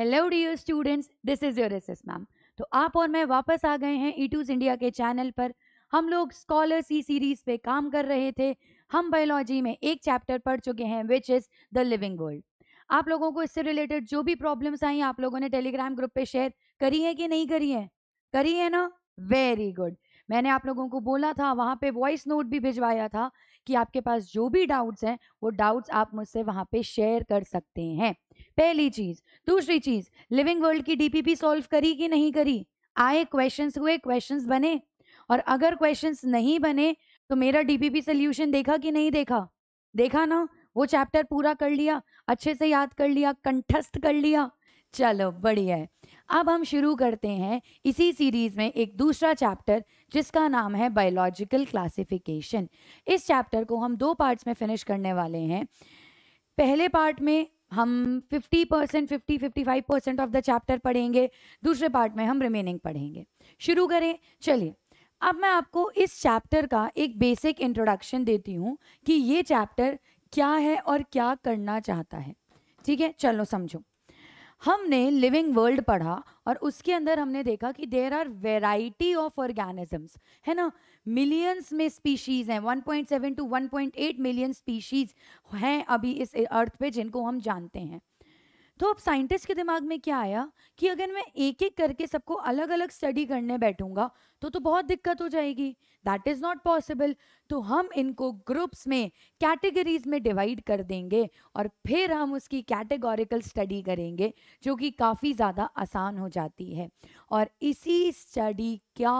Hello dear students this is your S ma'am तो आप और मैं वापस आ गए हैं ई टूज इंडिया के चैनल पर हम लोग स्कॉलर सी सीरीज़ पे काम कर रहे थे हम बायोलॉजी में एक चैप्टर पढ़ चुके हैं which is the living world आप लोगों को इससे रिलेटेड जो भी प्रॉब्लम्स आई आप लोगों ने टेलीग्राम ग्रुप पे शेयर करी है कि नहीं करी है करी है ना वेरी गुड मैंने आप लोगों को बोला था वहाँ पे वॉइस नोट भी भिजवाया था कि आपके पास जो भी डाउट्स हैं वो डाउट्स आप मुझसे वहाँ पे शेयर कर सकते हैं पहली चीज़ दूसरी चीज़ लिविंग वर्ल्ड की डीपीपी सॉल्व करी कि नहीं करी आए क्वेश्चंस हुए क्वेश्चंस बने और अगर क्वेश्चंस नहीं बने तो मेरा डीपीपी सोल्यूशन देखा कि नहीं देखा देखा ना वो चैप्टर पूरा कर लिया अच्छे से याद कर लिया कंठस्थ कर लिया चलो बढ़िया है अब हम शुरू करते हैं इसी सीरीज़ में एक दूसरा चैप्टर जिसका नाम है बायोलॉजिकल क्लासिफिकेशन इस चैप्टर को हम दो पार्ट्स में फिनिश करने वाले हैं पहले पार्ट में हम 50 percent fifty fifty five percent of the chapter पढ़ेंगे दूसरे पार्ट में हम रिमेनिंग पढ़ेंगे शुरू करें चलिए अब मैं आपको इस चैप्टर का एक बेसिक इंट्रोडक्शन देती हूँ कि ये चैप्टर क्या है और क्या करना चाहता है ठीक है चलो समझो हमने लिविंग वर्ल्ड पढ़ा और उसके अंदर हमने देखा कि there are variety of organisms है ना मिलियंस में स्पीशीज़ हैं 1.7 टू 1.8 मिलियन स्पीशीज़ हैं अभी इस अर्थ पे जिनको हम जानते हैं तो अब साइंटिस्ट के दिमाग में क्या आया कि अगर मैं एक एक करके सबको अलग अलग स्टडी करने बैठूंगा तो तो बहुत दिक्कत हो जाएगी दैट इज़ नॉट पॉसिबल तो हम इनको ग्रुप्स में कैटेगरीज में डिवाइड कर देंगे और फिर हम उसकी कैटेगोरिकल स्टडी करेंगे जो कि काफ़ी ज़्यादा आसान हो जाती है और इसी स्टडी का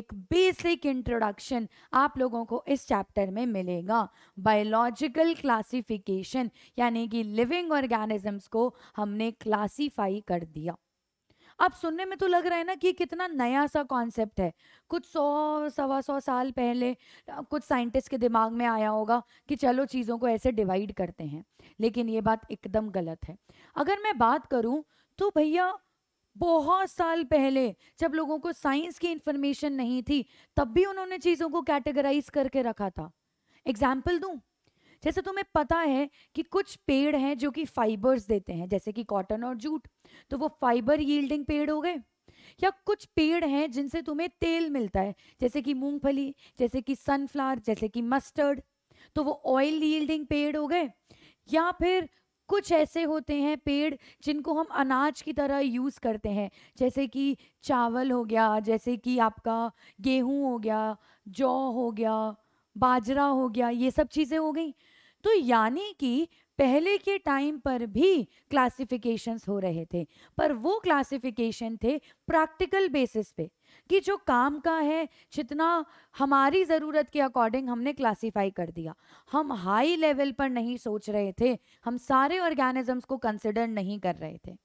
एक बेसिक इंट्रोडक्शन आप लोगों को इस चैप्टर में मिलेगा बायोलॉजिकल क्लासिफिकेशन यानी कि लिविंग ऑर्गेनिजम्स को हमने क्लासीफाई कर दिया अब सुनने में तो लग रहा है ना कि कितना नया सा कॉन्सेप्ट है कुछ सौ सवा सौ साल पहले कुछ साइंटिस्ट के दिमाग में आया होगा कि चलो चीज़ों को ऐसे डिवाइड करते हैं लेकिन ये बात एकदम गलत है अगर मैं बात करूँ तो भैया बहुत साल पहले जब लोगों को साइंस की इंफॉर्मेशन नहीं थी तब भी उन्होंने चीज़ों को कैटेगराइज करके रखा था एग्जाम्पल दूँ जैसे तुम्हें पता है कि कुछ पेड़ हैं जो कि फाइबर्स देते हैं जैसे कि कॉटन और जूट तो वो फाइबर यील्डिंग पेड़ हो गए या कुछ पेड़ हैं जिनसे तुम्हें तेल मिलता है जैसे कि मूंगफली जैसे कि सनफ्लावर जैसे कि मस्टर्ड तो वो ऑयल यील्डिंग पेड़ हो गए या फिर कुछ ऐसे होते हैं पेड़ जिनको हम अनाज की तरह यूज़ करते हैं जैसे कि चावल हो गया जैसे कि आपका गेहूं हो गया जौ हो गया बाजरा हो गया ये सब चीज़ें हो गई तो यानी कि पहले के टाइम पर भी क्लासिफिकेशंस हो रहे थे पर वो क्लासिफिकेशन थे प्रैक्टिकल बेसिस पे कि जो काम का है जितना हमारी ज़रूरत के अकॉर्डिंग हमने क्लासिफाई कर दिया हम हाई लेवल पर नहीं सोच रहे थे हम सारे ऑर्गेनिजम्स को कंसिडर नहीं कर रहे थे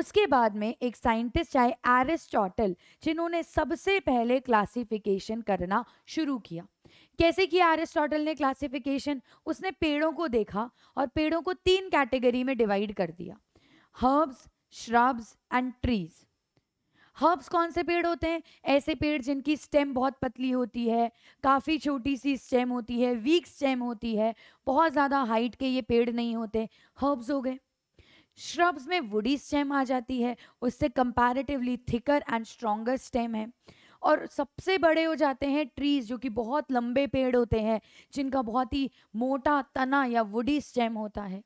उसके बाद में एक साइंटिस्ट चाहे एरिस्टोटल जिन्होंने सबसे पहले क्लासिफिकेशन करना शुरू किया कैसे किया एरिस्टोटल ने क्लासिफिकेशन उसने पेड़ों को देखा और पेड़ों को तीन कैटेगरी में डिवाइड कर दिया herbs shrubs and trees herbs कौन से पेड़ होते हैं ऐसे पेड़ जिनकी स्टेम बहुत पतली होती है काफ़ी छोटी सी स्टेम होती है वीक स्टेम होती है बहुत ज़्यादा हाइट के ये पेड़ नहीं होते हर्ब्स हो गए श्रब्स में वुडी स्टेम आ जाती है उससे comparatively thicker and stronger stem है और सबसे बड़े हो जाते हैं ट्रीज जो कि बहुत लंबे पेड़ होते हैं जिनका बहुत ही मोटा तना या वुडी स्टेम होता है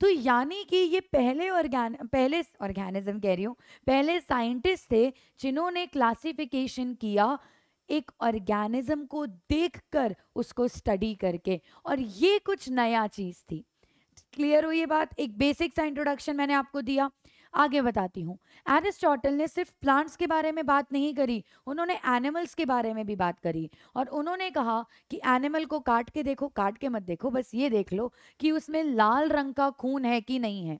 तो यानी कि ये पहले ऑर्गैन पहले ऑर्गेनिज्म कह रही हूँ पहले साइंटिस्ट थे जिन्होंने क्लासिफिकेशन किया एक ऑर्गेनिज्म को देखकर उसको स्टडी करके और ये कुछ नया चीज़ थी क्लियर हो ये बात एक बेसिक सा इंट्रोडक्शन मैंने आपको दिया आगे बताती हूँ एरिस्टोटल ने सिर्फ प्लांट्स के बारे में बात नहीं करी उन्होंने एनिमल्स के बारे में भी बात करी और उन्होंने कहा कि एनिमल को काट के देखो काट के मत देखो बस ये देख लो कि उसमें लाल रंग का खून है कि नहीं है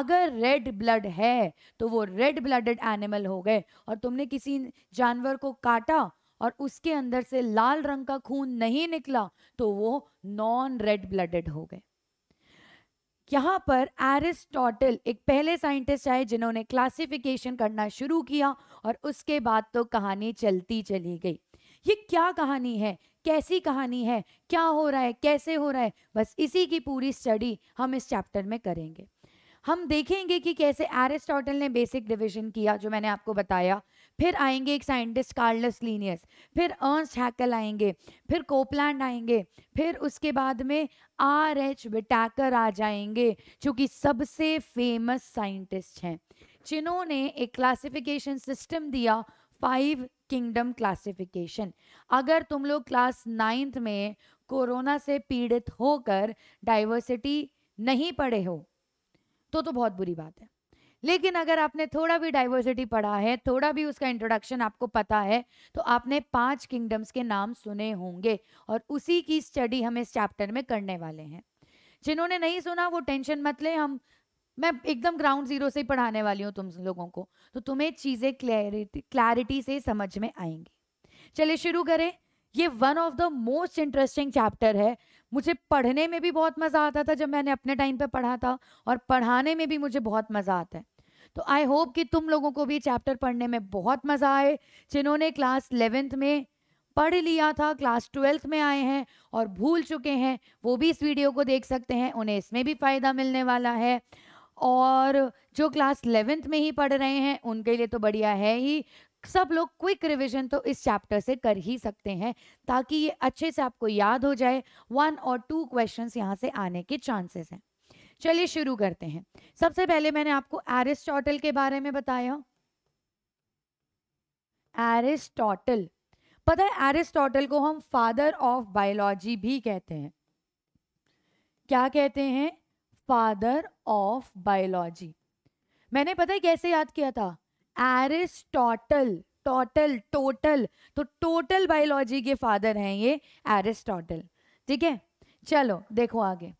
अगर रेड ब्लड है तो वो रेड ब्लडेड एनिमल हो गए और तुमने किसी जानवर को काटा और उसके अंदर से लाल रंग का खून नहीं निकला तो वो नॉन रेड ब्लडेड हो गए यहाँ पर एरिस्टोटल एक पहले साइंटिस्ट आए जिन्होंने क्लासिफिकेशन करना शुरू किया और उसके बाद तो कहानी चलती चली गई ये क्या कहानी है कैसी कहानी है क्या हो रहा है कैसे हो रहा है बस इसी की पूरी स्टडी हम इस चैप्टर में करेंगे हम देखेंगे कि कैसे एरिस्टोटल ने बेसिक डिवीजन किया जो मैंने आपको बताया फिर आएंगे एक साइंटिस्ट कार्लस लीनियस फिर अर्नस्ट हैकल आएंगे फिर कोपलैंड आएंगे फिर उसके बाद में आर एच विटाकर आ जाएंगे जो कि सबसे फेमस साइंटिस्ट हैं जिन्होंने एक क्लासिफिकेशन सिस्टम दिया फाइव किंगडम क्लासिफिकेशन अगर तुम लोग क्लास नाइन्थ में कोरोना से पीड़ित होकर डाइवर्सिटी नहीं पढ़े हो तो तो बहुत बुरी बात है लेकिन अगर आपने थोड़ा भी डाइवर्सिटी पढ़ा है थोड़ा भी उसका इंट्रोडक्शन आपको पता है तो आपने पांच किंगडम्स के नाम सुने होंगे और उसी की स्टडी हम इस चैप्टर में करने वाले हैं जिन्होंने नहीं सुना वो टेंशन मत ले हम मैं एकदम ग्राउंड जीरो से ही पढ़ाने वाली हूँ तुम लोगों को तो तुम्हें चीज़ें क्लैरिटी क्लैरिटी से समझ में आएंगी चलिए शुरू करें ये one of the most interesting chapter है मुझे पढ़ने में भी बहुत मज़ा आता था जब मैंने अपने टाइम पे पढ़ा था और पढ़ाने में भी मुझे बहुत मज़ा आता है तो आई होप कि तुम लोगों को भी चैप्टर पढ़ने में बहुत मज़ा आए जिन्होंने क्लास इलेवेंथ में पढ़ लिया था क्लास ट्वेल्थ में आए हैं और भूल चुके हैं वो भी इस वीडियो को देख सकते हैं उन्हें इसमें भी फ़ायदा मिलने वाला है और जो क्लास इलेवेंथ में ही पढ़ रहे हैं उनके लिए तो बढ़िया है ही सब लोग क्विक रिवीजन तो इस चैप्टर से कर ही सकते हैं ताकि ये अच्छे से आपको याद हो जाए वन और टू क्वेश्चन यहाँ से आने के चांसेस हैं चलिए शुरू करते हैं सबसे पहले मैंने आपको एरिस्टोटल के बारे में बताया एरिस्टोटल पता है एरिस्टोटल को हम फादर ऑफ बायोलॉजी भी कहते हैं क्या कहते हैं फादर ऑफ बायोलॉजी मैंने पता है कैसे याद किया था एरिस्टोटल टोटल टोटल तो टोटल बायोलॉजी के फादर हैं ये एरिस्टोटल ठीक है चलो देखो आगे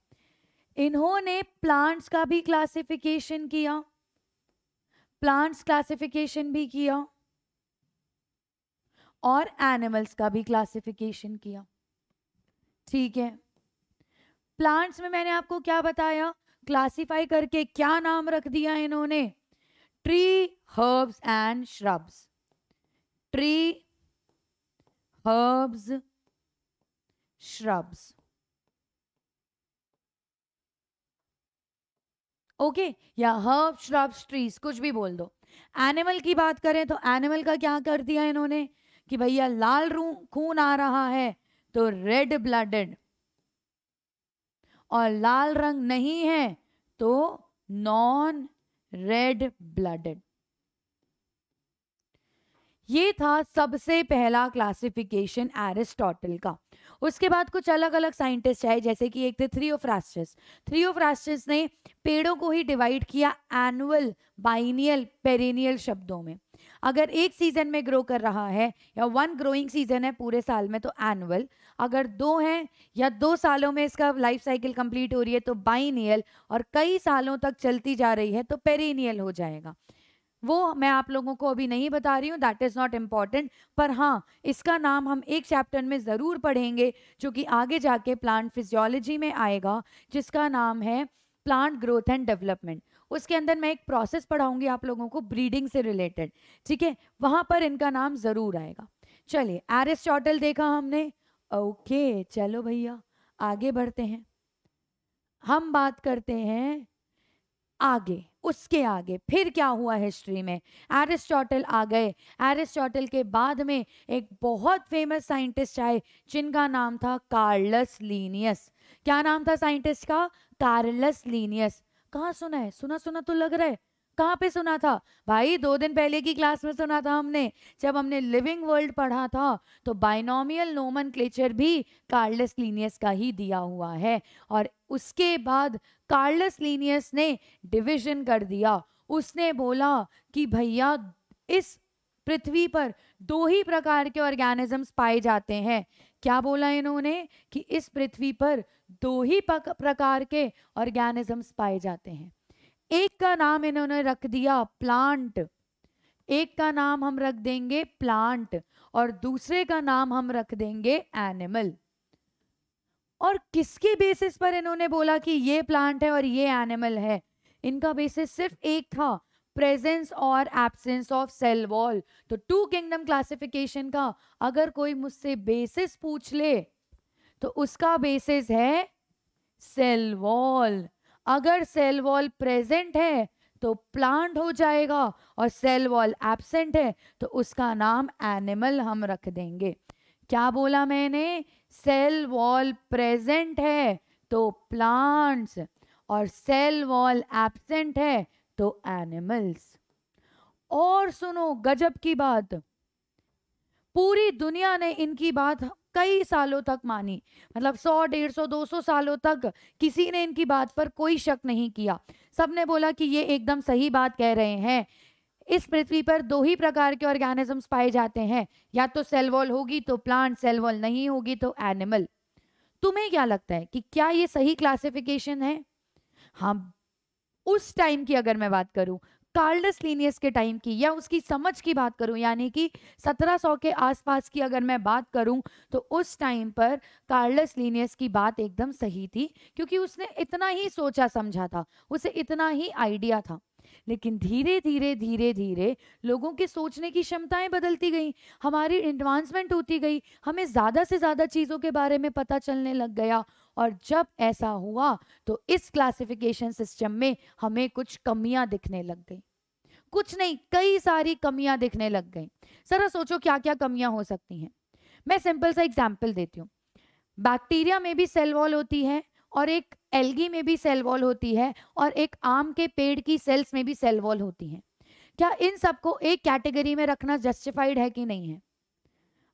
इन्होंने प्लांट्स का भी क्लासिफिकेशन किया प्लांट्स क्लासिफिकेशन भी किया और एनिमल्स का भी क्लासिफिकेशन किया ठीक है प्लांट्स में मैंने आपको क्या बताया क्लासिफाई करके क्या नाम रख दिया इन्होंने tree herbs and shrubs tree herbs shrubs okay या हर्ब श्रब्स ट्रीज कुछ भी बोल दो एनिमल की बात करें तो एनिमल का क्या कर दिया इन्होंने कि भैया लाल रू खून आ रहा है तो रेड ब्लडेड और लाल रंग नहीं है तो नॉन रेड ब्लडेड ये था सबसे पहला क्लासिफिकेशन एरिस्टोटल का उसके बाद कुछ अलग अलग साइंटिस्ट आए जैसे कि एक थे थ्री ऑफ थ्रियोफ्रास्टिस ने पेड़ों को ही डिवाइड किया एनुअल बाइनियल पेरेनियल शब्दों में अगर एक सीजन में ग्रो कर रहा है या वन ग्रोइंग सीजन है पूरे साल में तो एनुअल अगर दो हैं या दो सालों में इसका लाइफ साइकिल कंप्लीट हो रही है तो बाइनियल और कई सालों तक चलती जा रही है तो पेरीनियल हो जाएगा वो मैं आप लोगों को अभी नहीं बता रही हूँ दैट इज़ नॉट इम्पॉर्टेंट पर हाँ इसका नाम हम एक चैप्टर में ज़रूर पढ़ेंगे जो कि आगे जाके प्लांट फिजियोलॉजी में आएगा जिसका नाम है प्लांट ग्रोथ एंड डेवलपमेंट उसके अंदर मैं एक प्रोसेस पढ़ाऊंगी आप लोगों को ब्रीडिंग से रिलेटेड ठीक है वहां पर इनका नाम ज़रूर आएगा चलिए एरिस्टोटल देखा हमने ओके चलो भैया आगे बढ़ते हैं हम बात करते हैं आगे उसके आगे फिर क्या हुआ हिस्ट्री में एरिस्टोटल आ गए एरिस्टोटल के बाद में एक बहुत फेमस साइंटिस्ट आए जिनका नाम था कार्लस लीनियस क्या नाम था साइंटिस्ट का कार्लस लीनियस कहा सुना है सुना सुना तो लग रहा है कहाँ पे सुना था भाई दो दिन पहले की क्लास में सुना था हमने जब हमने लिविंग वर्ल्ड पढ़ा था तो बाइनोमियल नोमन क्लेचर भी कार्लस लीनियस का ही दिया हुआ है और उसके बाद कार्लस लीनियस ने डिविजन कर दिया उसने बोला कि भैया इस पृथ्वी पर दो ही प्रकार के ऑर्गेनिजम्स पाए जाते हैं क्या बोला इन्होंने कि इस पृथ्वी पर दो ही प्रकार के ऑर्गेनिजम्स पाए जाते हैं एक का नाम इन्होंने रख दिया प्लांट एक का नाम हम रख देंगे प्लांट और दूसरे का नाम हम रख देंगे एनिमल और किसकी बेसिस पर इन्होंने बोला कि ये प्लांट है और ये एनिमल है इनका बेसिस सिर्फ एक था प्रेजेंस और एब्सेंस ऑफ सेल वॉल तो टू किंगडम क्लासिफिकेशन का अगर कोई मुझसे बेसिस पूछ ले तो उसका बेसिस है सेल वॉल अगर सेल वॉल प्रेजेंट है तो प्लांट हो जाएगा और सेल वॉल एबसेंट है तो उसका नाम एनिमल हम रख देंगे क्या बोला मैंने सेल वॉल प्रेजेंट है तो प्लांट्स और सेल वॉल एबसेंट है तो एनिमल्स और सुनो गजब की बात पूरी दुनिया ने इनकी बात कई सालों तक मानी मतलब 100 डेढ़ सौ दो सौ सालों तक किसी ने इनकी बात पर कोई शक नहीं किया सबने बोला कि ये एकदम सही बात कह रहे हैं इस पृथ्वी पर दो ही प्रकार के ऑर्गेनिजम्स पाए जाते हैं या तो सेल वॉल होगी तो प्लांट सेल वॉल नहीं होगी तो एनिमल तुम्हें क्या लगता है कि क्या ये सही क्लासिफिकेशन है हाँ उस टाइम की अगर मैं बात करूं कार्लस लीनियस के टाइम की या उसकी समझ की बात करूं यानी कि 1700 के आसपास की अगर मैं बात करूं तो उस टाइम पर कार्लस लीनियस की बात एकदम सही थी क्योंकि उसने इतना ही सोचा समझा था उसे इतना ही आइडिया था लेकिन धीरे धीरे धीरे धीरे लोगों के सोचने की क्षमताएं बदलती गई हमारी एडवांसमेंट होती गई हमें ज़्यादा से ज़्यादा चीज़ों के बारे में पता चलने लग गया और जब ऐसा हुआ तो इस क्लासिफिकेशन सिस्टम में हमें कुछ कमियां दिखने लग गई कुछ नहीं कई सारी कमियां दिखने लग गई सरा सोचो क्या क्या कमियां हो सकती हैं मैं सिंपल सा एग्जाम्पल देती हूँ बैक्टीरिया में भी सेल वॉल होती है और एक एल्गी में भी सेल वॉल होती है और एक आम के पेड़ की सेल्स में भी सेल वॉल होती है क्या इन सबको एक कैटेगरी में रखना जस्टिफाइड है कि नहीं है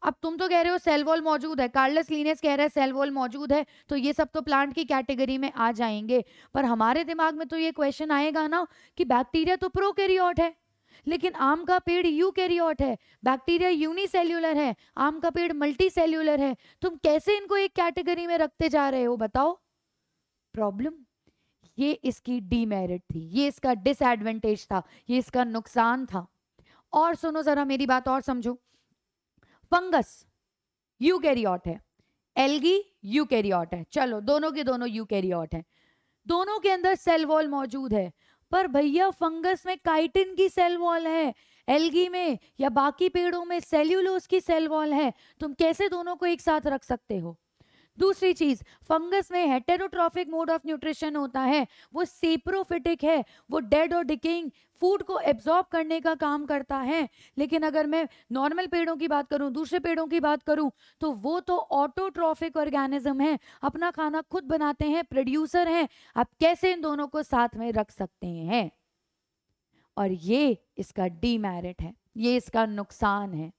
अब तुम तो कह रहे हो सेल वॉल मौजूद है कार्लस लीनेस कह रहे हैं सेल वॉल मौजूद है तो ये सब तो प्लांट की कैटेगरी में आ जाएंगे पर हमारे दिमाग में तो ये क्वेश्चन आएगा ना कि बैक्टीरिया तो प्रोकैरियोट है लेकिन आम का पेड़ यूकैरियोट है बैक्टीरिया यूनिसेल्यूलर है आम का पेड़ मल्टी सेल्यूलर है तुम कैसे इनको एक कैटेगरी में रखते जा रहे हो बताओ प्रॉब्लम ये इसकी डीमेरिट थी ये इसका डिसएडवांटेज था ये इसका नुकसान था और सुनो जरा मेरी बात और समझो फंगस यूकैरियोट है एल्गी यूकैरियोट है चलो दोनों के दोनों यूकैरियोट हैं दोनों के अंदर सेल वॉल मौजूद है पर भैया फंगस में काइटिन की सेल वॉल है एल्गी में या बाकी पेड़ों में सेल्यूलोस की सेल वॉल है तुम कैसे दोनों को एक साथ रख सकते हो दूसरी चीज फंगस में हेटेरोट्रॉफिक मोड ऑफ न्यूट्रिशन होता है वो सेप्रोफिटिक है वो डेड और डिकेइंग फूड को एब्जॉर्ब करने का काम करता है लेकिन अगर मैं नॉर्मल पेड़ों की बात करूं दूसरे पेड़ों की बात करूं तो वो तो ऑटोट्रॉफिक ऑर्गेनिज्म है अपना खाना खुद बनाते हैं प्रोड्यूसर हैं आप कैसे इन दोनों को साथ में रख सकते हैं और ये इसका डीमेरिट है ये इसका नुकसान है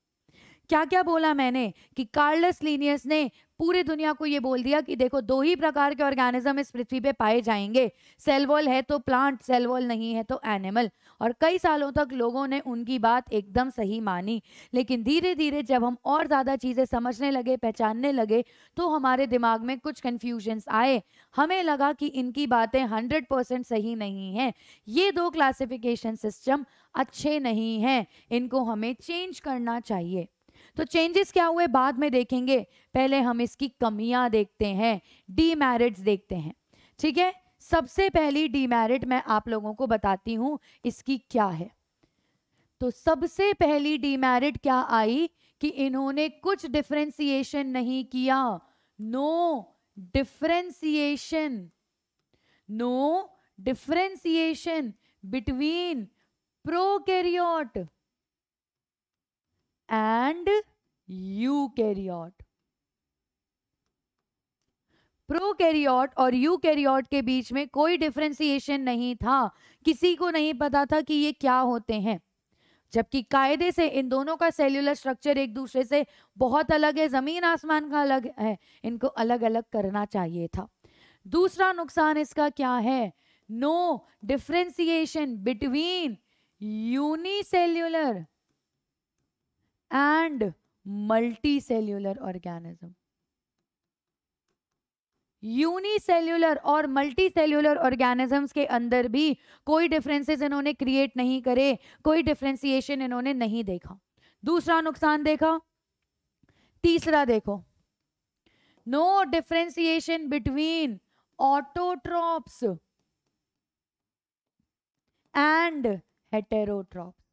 क्या क्या बोला मैंने कि कार्लस लीनियस ने पूरी दुनिया को ये बोल दिया कि देखो दो ही प्रकार के ऑर्गेनिज्म इस पृथ्वी पे पाए जाएंगे सेल वॉल है तो प्लांट सेल वॉल नहीं है तो एनिमल और कई सालों तक लोगों ने उनकी बात एकदम सही मानी लेकिन धीरे धीरे जब हम और ज़्यादा चीज़ें समझने लगे पहचानने लगे तो हमारे दिमाग में कुछ कन्फ्यूजन्स आए हमें लगा कि इनकी बातें हंड्रेड परसेंट सही नहीं हैं ये दो क्लासिफिकेशन सिस्टम अच्छे नहीं हैं इनको हमें चेंज करना चाहिए तो चेंजेस क्या हुए बाद में देखेंगे पहले हम इसकी कमियां देखते हैं डीमेरिट्स देखते हैं ठीक है सबसे पहली डीमेरिट मैं आप लोगों को बताती हूं इसकी क्या है तो सबसे पहली डीमेरिट क्या आई कि इन्होंने कुछ डिफ्रेंसिएशन नहीं किया no differentiation no differentiation between prokaryote and pro prokaryote और यूकैरियोट के बीच में कोई डिफ्रेंसिएशन नहीं था किसी को नहीं पता था कि ये क्या होते हैं जबकि कायदे से इन दोनों का सेल्यूलर स्ट्रक्चर एक दूसरे से बहुत अलग है ज़मीन आसमान का अलग है इनको अलग अलग करना चाहिए था दूसरा नुकसान इसका क्या है no differentiation between unicellular and multicellular organism unicellular और मल्टी सेल्यूलर ऑर्गेनिजम्स के अंदर भी कोई डिफरेंसेस इन्होंने क्रिएट नहीं करे कोई डिफ्रेंसिएशन इन्होंने नहीं देखा दूसरा नुकसान देखा तीसरा देखो no differentiation between autotrophs and heterotrophs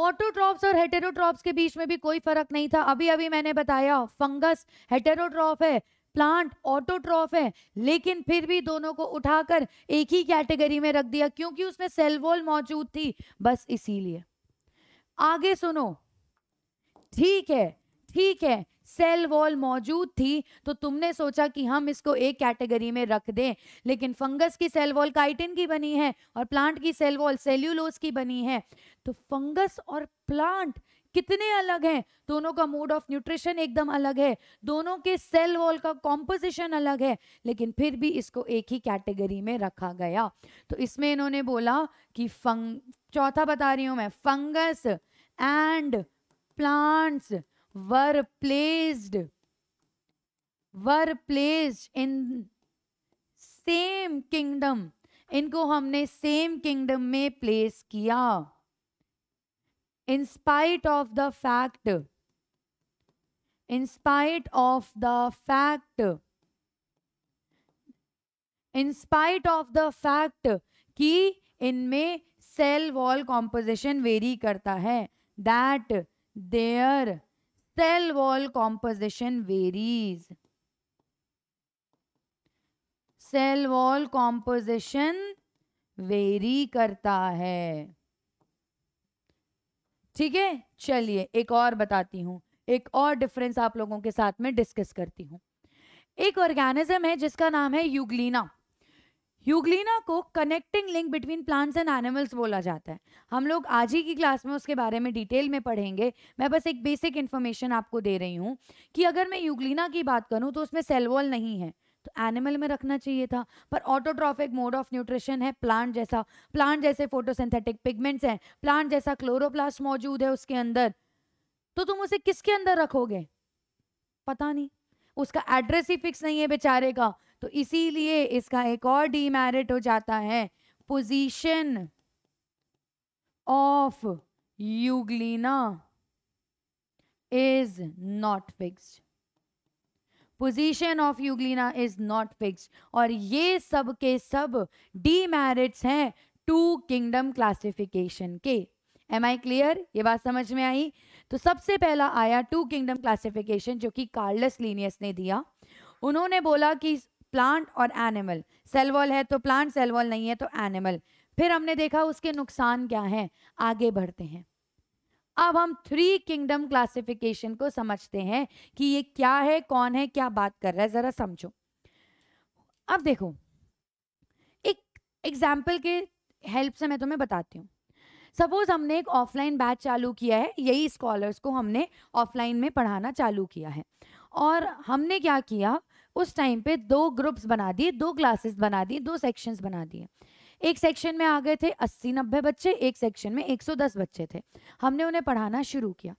autotrophs और हेटेरोट्रॉप्स के बीच में भी कोई फर्क नहीं था अभी अभी मैंने बताया फंगस हेटेरोट्रॉफ है प्लांट ऑटोट्रॉफ है लेकिन फिर भी दोनों को उठाकर एक ही कैटेगरी में रख दिया क्योंकि उसमें सेलवोल मौजूद थी बस इसीलिए आगे सुनो ठीक है ठीक है सेल वॉल मौजूद थी तो तुमने सोचा कि हम इसको एक कैटेगरी में रख दें लेकिन फंगस की सेल वॉल काइटिन की बनी है और प्लांट की सेल वॉल सेल्यूलोस की बनी है तो फंगस और प्लांट कितने अलग हैं दोनों का मोड ऑफ न्यूट्रिशन एकदम अलग है दोनों के सेल वॉल का कॉम्पोजिशन अलग है लेकिन फिर भी इसको एक ही कैटेगरी में रखा गया तो इसमें इन्होंने बोला कि फंग चौथा बता रही हूँ मैं fungus and plants were placed were placed in same kingdom इनको हमने सेम किंगडम में प्लेस किया in spite of the fact in spite of the fact in spite of the fact कि इनमें सेल वॉल कॉम्पोजिशन वेरी करता है that their cell wall composition varies cell wall composition vary करता है ठीक है चलिए एक और बताती हूँ एक और डिफरेंस आप लोगों के साथ में डिस्कस करती हूँ एक ऑर्गेनिज्म है जिसका नाम है यूग्लिना यूग्लिना को connecting link between plants and animals बोला जाता है हम लोग आज ही की क्लास में उसके बारे में डिटेल में पढ़ेंगे मैं बस एक बेसिक इन्फॉर्मेशन आपको दे रही हूँ कि अगर मैं यूग्लिना की बात करूँ तो उसमें सेलवॉल नहीं है तो एनिमल में रखना चाहिए था पर ऑटोट्रॉफिक मोड ऑफ न्यूट्रिशन है प्लांट जैसा प्लांट जैसे फोटोसिंथेटिक पिगमेंट्स हैं प्लांट जैसा क्लोरोप्लास्ट मौजूद है उसके अंदर तो तुम उसे किसके अंदर रखोगे पता नहीं उसका एड्रेस ही फिक्स नहीं है बेचारे का तो इसीलिए इसका एक और डीमेरिट हो जाता है position of Euglena is not fixed position of Euglena is not fixed और ये सब के सब डीमेरिट्स हैं टू किंगडम क्लासिफिकेशन के एम आई क्लियर ये बात समझ में आई तो सबसे पहला आया टू किंगडम क्लासिफिकेशन जो कि कार्लस लीनियस ने दिया उन्होंने बोला कि प्लांट और एनिमल सेल वॉल है तो प्लांट सेल वॉल नहीं है तो एनिमल फिर हमने देखा उसके नुकसान क्या हैं आगे बढ़ते हैं अब हम थ्री किंगडम क्लासिफिकेशन को समझते हैं कि ये क्या है कौन है क्या बात कर रहा है जरा समझो अब देखो एक एग्जाम्पल के हेल्प से मैं तुम्हें बताती हूँ सपोज हमने एक ऑफलाइन बैच चालू किया है यही स्कॉलर्स को हमने ऑफलाइन में पढ़ाना चालू किया है और हमने क्या किया उस टाइम पे दो ग्रुप्स बना दिए दो क्लासेस बना दिए दो सेक्शंस बना दिए एक सेक्शन में आ गए थे अस्सी नब्बे बच्चे एक सेक्शन में 110 बच्चे थे हमने उन्हें पढ़ाना शुरू किया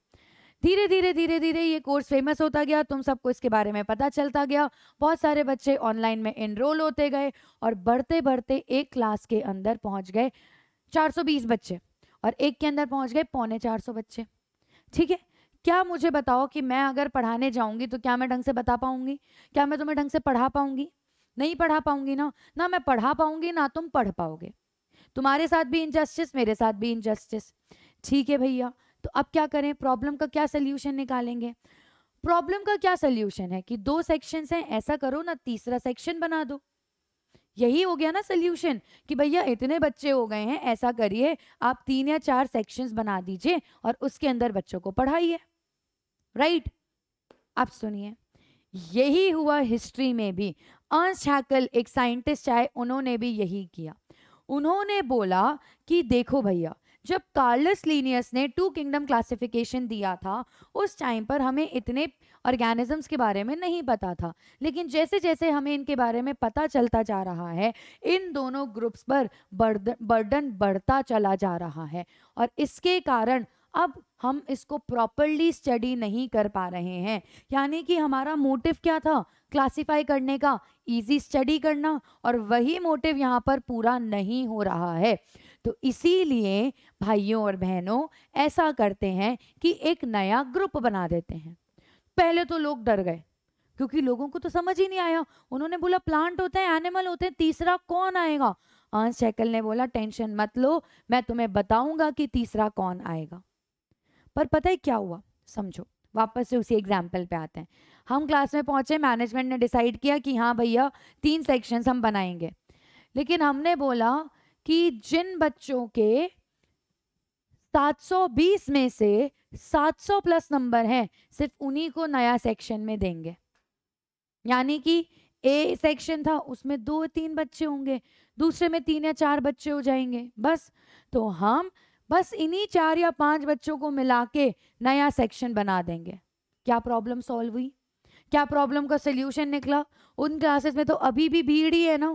धीरे धीरे धीरे धीरे ये कोर्स फेमस होता गया तुम सबको इसके बारे में पता चलता गया बहुत सारे बच्चे ऑनलाइन में एनरोल होते गए और बढ़ते बढ़ते एक क्लास के अंदर पहुँच गए चार बच्चे और एक के अंदर पहुँच गए पौने चार बच्चे ठीक है क्या मुझे बताओ कि मैं अगर पढ़ाने जाऊंगी तो क्या मैं ढंग से बता पाऊंगी क्या मैं तुम्हें ढंग से पढ़ा पाऊंगी नहीं पढ़ा पाऊंगी ना ना मैं पढ़ा पाऊंगी ना तुम पढ़ पाओगे तुम्हारे साथ भी इनजस्टिस मेरे साथ भी इनजस्टिस ठीक है भैया तो अब क्या करें प्रॉब्लम का क्या सल्यूशन निकालेंगे प्रॉब्लम का क्या सल्यूशन है कि दो सेक्शन हैं ऐसा करो ना तीसरा सेक्शन बना दो यही हो गया ना सोल्यूशन कि भैया इतने बच्चे हो गए हैं ऐसा करिए आप तीन या चार सेक्शंस बना दीजिए और उसके अंदर बच्चों को पढ़ाइए राइट आप सुनिए यही हुआ हिस्ट्री में भी अंशाकल एक साइंटिस्ट आए उन्होंने भी यही किया उन्होंने बोला कि देखो भैया जब कार्लस लीनियस ने टू किंगडम क्लासिफिकेशन दिया था उस टाइम पर हमें इतने ऑर्गेनिजम्स के बारे में नहीं पता था लेकिन जैसे जैसे हमें इनके बारे में पता चलता जा रहा है इन दोनों ग्रुप्स पर बर्द बर्डन बढ़ता चला जा रहा है और इसके कारण अब हम इसको प्रॉपरली स्टडी नहीं कर पा रहे हैं यानी कि हमारा मोटिव क्या था क्लासिफाई करने का इजी स्टडी करना और वही मोटिव यहाँ पर पूरा नहीं हो रहा है तो इसीलिए भाइयों और बहनों ऐसा करते हैं कि एक नया ग्रुप बना देते हैं पहले तो लोग डर गए क्योंकि लोगों को तो समझ ही नहीं आया उन्होंने बोला प्लांट होते हैं एनिमल होते हैं तीसरा कौन आएगा आंस चैकल ने बोला टेंशन मत लो मैं तुम्हें बताऊंगा कि तीसरा कौन आएगा पर पता है क्या हुआ समझो वापस से उसी एग्जाम्पल पे आते हैं हम क्लास में पहुंचे मैनेजमेंट ने डिसाइड किया कि हाँ भैया तीन सेक्शंस हम बनाएंगे लेकिन हमने बोला कि जिन बच्चों के 720 में से 700 प्लस नंबर हैं सिर्फ उन्हीं को नया सेक्शन में देंगे यानी कि ए सेक्शन था उसमें दो तीन बच्चे होंगे दूसरे में तीन या चार बच्चे हो जाएंगे बस तो हम बस इन्हीं चार या पांच बच्चों को मिला के नया सेक्शन बना देंगे क्या प्रॉब्लम सॉल्व हुई क्या प्रॉब्लम का सोल्यूशन निकला उन क्लासेस में तो अभी भी भीड़ ही है ना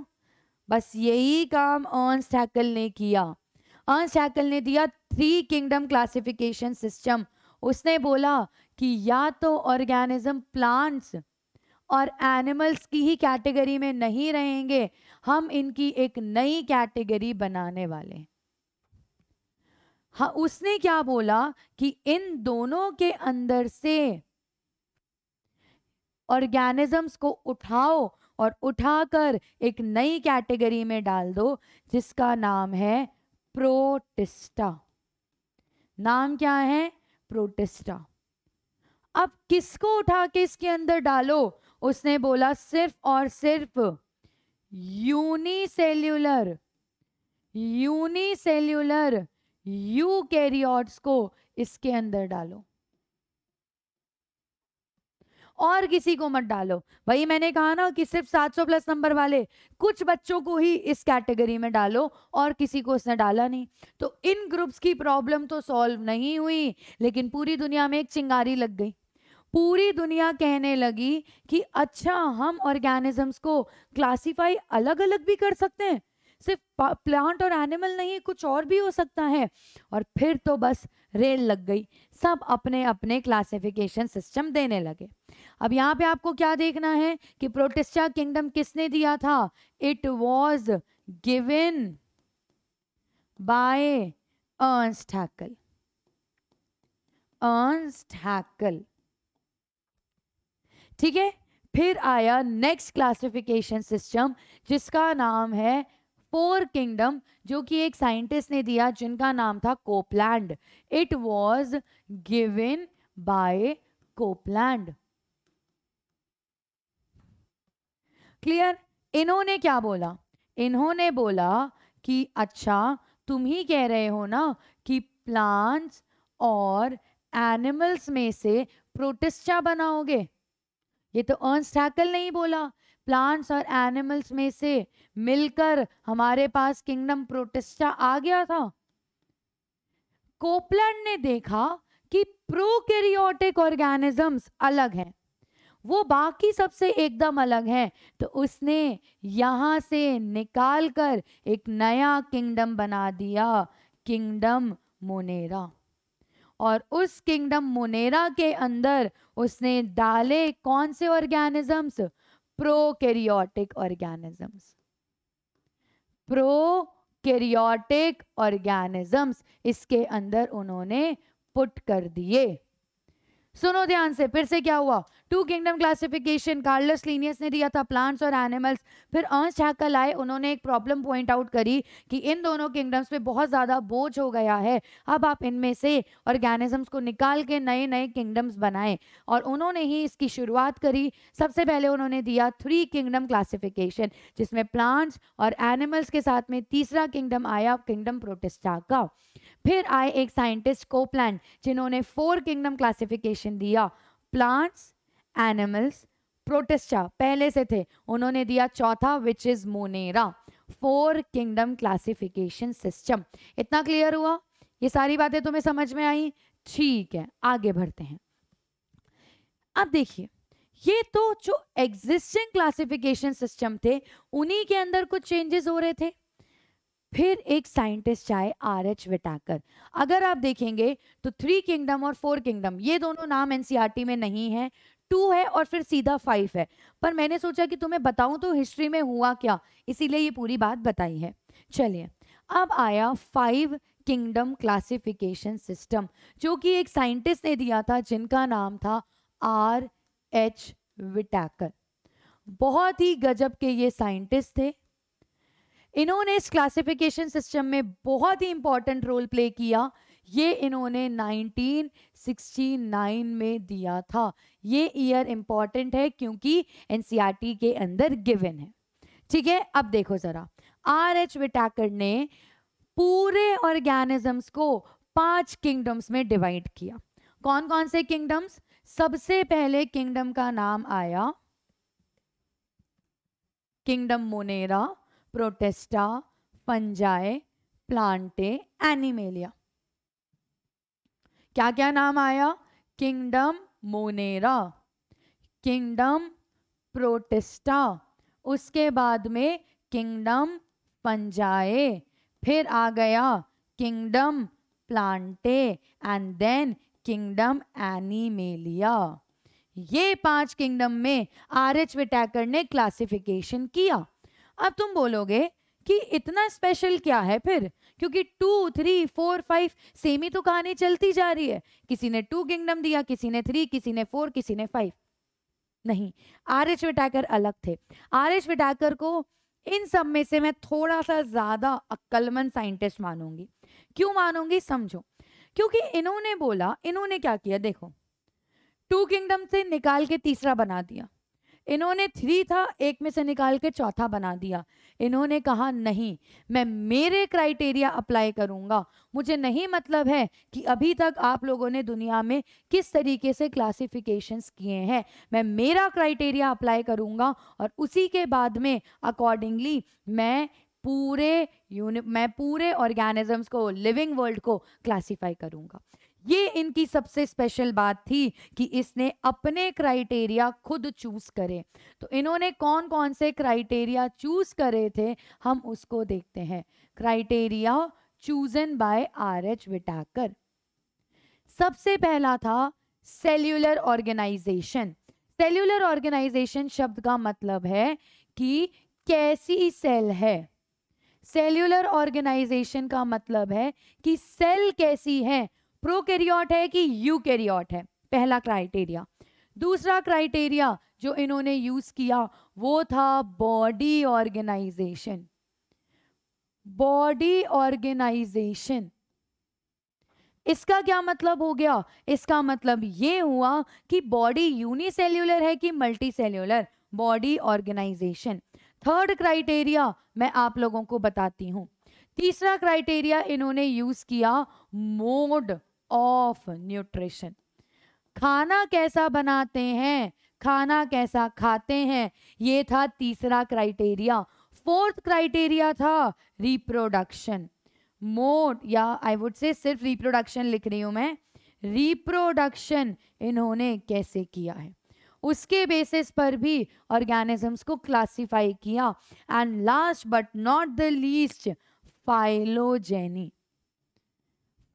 बस यही काम ऑन हैकल ने किया ऑन हैकल ने दिया थ्री किंगडम क्लासिफिकेशन सिस्टम उसने बोला कि या तो ऑर्गेनिज्म प्लांट्स और एनिमल्स की ही कैटेगरी में नहीं रहेंगे हम इनकी एक नई कैटेगरी बनाने वाले हैं हाँ उसने क्या बोला कि इन दोनों के अंदर से ऑर्गेनिजम्स को उठाओ और उठाकर एक नई कैटेगरी में डाल दो जिसका नाम है प्रोटिस्टा नाम क्या है प्रोटिस्टा अब किसको उठा के इसके अंदर डालो उसने बोला सिर्फ और सिर्फ यूनिसेल्यूलर यूनिसेल्यूलर यू कैरियॉर्ड्स को इसके अंदर डालो और किसी को मत डालो वही मैंने कहा ना कि सिर्फ 700 प्लस नंबर वाले कुछ बच्चों को ही इस कैटेगरी में डालो और किसी को उसने डाला नहीं तो इन ग्रुप्स की प्रॉब्लम तो सॉल्व नहीं हुई लेकिन पूरी दुनिया में एक चिंगारी लग गई पूरी दुनिया कहने लगी कि अच्छा हम ऑर्गेनिजम्स को क्लासीफाई अलग अलग भी कर सकते हैं सिर्फ प्लांट और एनिमल नहीं कुछ और भी हो सकता है और फिर तो बस रेल लग गई सब अपने अपने क्लासिफिकेशन सिस्टम देने लगे अब यहाँ पे आपको क्या देखना है कि प्रोटेस्टा किंगडम किसने दिया था it was given by Ernst Haeckel ठीक है फिर आया नेक्स्ट क्लासिफिकेशन सिस्टम जिसका नाम है फोर किंगडम जो कि एक साइंटिस्ट ने दिया जिनका नाम था Copeland it was given by Copeland clear इन्होंने क्या बोला इन्होंने बोला कि अच्छा तुम ही कह रहे हो ना कि प्लांट्स और एनिमल्स में से प्रोटिस्टा बनाओगे ये तो अर्न स्टैकल नहीं बोला प्लांट्स और एनिमल्स में से मिलकर हमारे पास किंगडम प्रोटेस्टा आ गया था कोपलैंड ने देखा कि प्रोकैरियोटिक ऑर्गेनिजम्स अलग हैं वो बाकी सबसे एकदम अलग हैं तो उसने यहाँ से निकाल कर एक नया किंगडम बना दिया किंगडम मोनेरा और उस किंगडम मोनेरा के अंदर उसने डाले कौन से organisms prokaryotic organisms prokaryotic organisms इसके अंदर उन्होंने पुट कर दिए सुनो ध्यान से फिर से क्या हुआ two kingdom classification Carolus Linnaeus ने दिया था प्लांट्स और एनिमल्स फिर अर्स हैकल आए उन्होंने एक प्रॉब्लम पॉइंट आउट करी कि इन दोनों किंगडम्स पे बहुत ज़्यादा बोझ हो गया है अब आप इनमें से ऑर्गेनिजम्स को निकाल के नए नए किंगडम्स बनाएं और उन्होंने ही इसकी शुरुआत करी सबसे पहले उन्होंने दिया थ्री किंगडम क्लासिफिकेशन जिसमें प्लांट्स और एनिमल्स के साथ में तीसरा किंगडम आया किंगडम प्रोटेस्टा का फिर आए एक साइंटिस्ट कोप्लैंड जिन्होंने फोर किंगडम क्लासिफिकेशन दिया प्लांट्स एनिमल्स प्रोटेस्टा पहले से थे उन्होंने दिया चौथा which is Monera four kingdom classification system इतना क्लियर हुआ ये सारी बातें तुम्हें समझ में आई ठीक है आगे बढ़ते हैं अब देखिए ये तो जो एग्जिस्टिंग क्लासिफिकेशन सिस्टम थे उन्हीं के अंदर कुछ चेंजेस हो रहे थे फिर एक साइंटिस्ट आए आर एच विटाकर अगर आप देखेंगे तो थ्री किंगडम और फोर किंगडम ये दोनों नाम एनसीआरटी e में नहीं है टू है और फिर सीधा फाइव है पर मैंने सोचा कि तुम्हें बताऊं तो हिस्ट्री में हुआ क्या इसीलिए ये पूरी बात बताई है चलिए अब आया फाइव किंगडम क्लासिफिकेशन सिस्टम जो कि एक साइंटिस्ट ने दिया था जिनका नाम था आर एच विटाकर बहुत ही गजब के ये साइंटिस्ट थे इन्होंने इस क्लासिफिकेशन सिस्टम में बहुत ही इंपॉर्टेंट रोल प्ले किया ये इन्होंने 1969 में दिया था ये ईयर इम्पॉर्टेंट है क्योंकि एनसीईआरटी e के अंदर गिवन है ठीक है अब देखो ज़रा आर एच विटाकर ने पूरे ऑर्गेनिजम्स को पांच किंगडम्स में डिवाइड किया कौन कौन से किंगडम्स सबसे पहले किंगडम का नाम आया kingdom Monera Protista Fungi Plantae Animalia क्या क्या नाम आया किंगडम मोनेरा किंगडम प्रोटेस्टा उसके बाद में किंगडम पंजाए फिर आ गया kingdom Plantae and then kingdom Animalia ये पांच किंगडम में आर एच विटैकर ने क्लासिफिकेशन किया अब तुम बोलोगे कि इतना स्पेशल क्या है फिर क्योंकि two three four five same ही तो कहानी चलती जा रही है किसी ने टू किंगडम दिया किसी ने थ्री किसी ने फोर किसी ने फाइव नहीं आर एच विटाकर अलग थे आर एच विटाकर को इन सब में से मैं थोड़ा सा ज्यादा अक्लमंद साइंटिस्ट मानूंगी क्यों मानूंगी समझो क्योंकि इन्होंने बोला इन्होंने क्या किया देखो टू किंगडम से निकाल के तीसरा बना दिया इन्होंने थ्री था एक में से निकाल के चौथा बना दिया इन्होंने कहा नहीं मैं मेरे क्राइटेरिया अप्लाई करूँगा मुझे नहीं मतलब है कि अभी तक आप लोगों ने दुनिया में किस तरीके से क्लासिफिकेशंस किए हैं मैं मेरा क्राइटेरिया अप्लाई करूँगा और उसी के बाद में अकॉर्डिंगली मैं पूरे यूनि मैं पूरे ऑर्गेनिजम्स को लिविंग वर्ल्ड को क्लासीफाई करूँगा ये इनकी सबसे स्पेशल बात थी कि इसने अपने क्राइटेरिया खुद चूज करे तो इन्होंने कौन कौन से क्राइटेरिया चूज करे थे हम उसको देखते हैं criteria chosen by R H Whittaker सबसे पहला था सेल्यूलर ऑर्गेनाइजेशन सेल्यूलर ऑर्गेनाइजेशन शब्द का मतलब है कि कैसी सेल है सेल्यूलर ऑर्गेनाइजेशन का मतलब है कि सेल कैसी है प्रोकैरियोट है कि यूकैरियोट है पहला क्राइटेरिया दूसरा क्राइटेरिया जो इन्होंने यूज किया वो था बॉडी ऑर्गेनाइजेशन बॉडी ऑर्गेनाइजेशन इसका क्या मतलब हो गया इसका मतलब ये हुआ कि बॉडी यूनिसेल्यूलर है कि cellular body organisation third criteria मैं आप लोगों को बताती हूं तीसरा क्राइटेरिया इन्होंने यूज किया मोड ऑफ न्यूट्रिशन खाना कैसा बनाते हैं खाना कैसा खाते हैं ये था तीसरा क्राइटेरिया फोर्थ क्राइटेरिया था रिप्रोडक्शन मोड या आई वुड से सिर्फ रिप्रोडक्शन लिख रही हूँ मैं रिप्रोडक्शन इन्होंने कैसे किया है उसके बेसिस पर भी ऑर्गेनिजम्स को क्लासिफाई किया and last but not the least phylogeny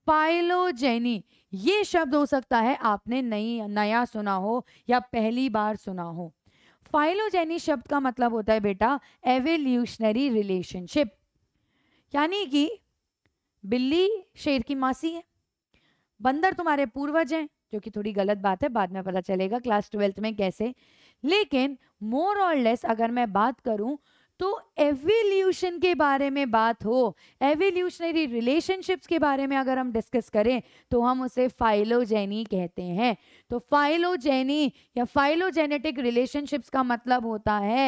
phylogeny ये शब्द हो सकता है आपने नई नया सुना हो या पहली बार सुना हो फाइलोजेनी शब्द का मतलब होता है बेटा एवेल्यूशनरी रिलेशनशिप यानी कि बिल्ली शेर की मासी है बंदर तुम्हारे पूर्वज हैं जो कि थोड़ी गलत बात है बाद में पता चलेगा क्लास ट्वेल्थ में कैसे लेकिन मोर और लेस अगर मैं बात करूं तो एवोल्यूशन के बारे में बात हो एवोल्यूशनरी रिलेशनशिप्स के बारे में अगर हम डिस्कस करें तो हम उसे फाइलोजेनी कहते हैं तो फाइलोजेनी या फाइलोजेनेटिक रिलेशनशिप्स का मतलब होता है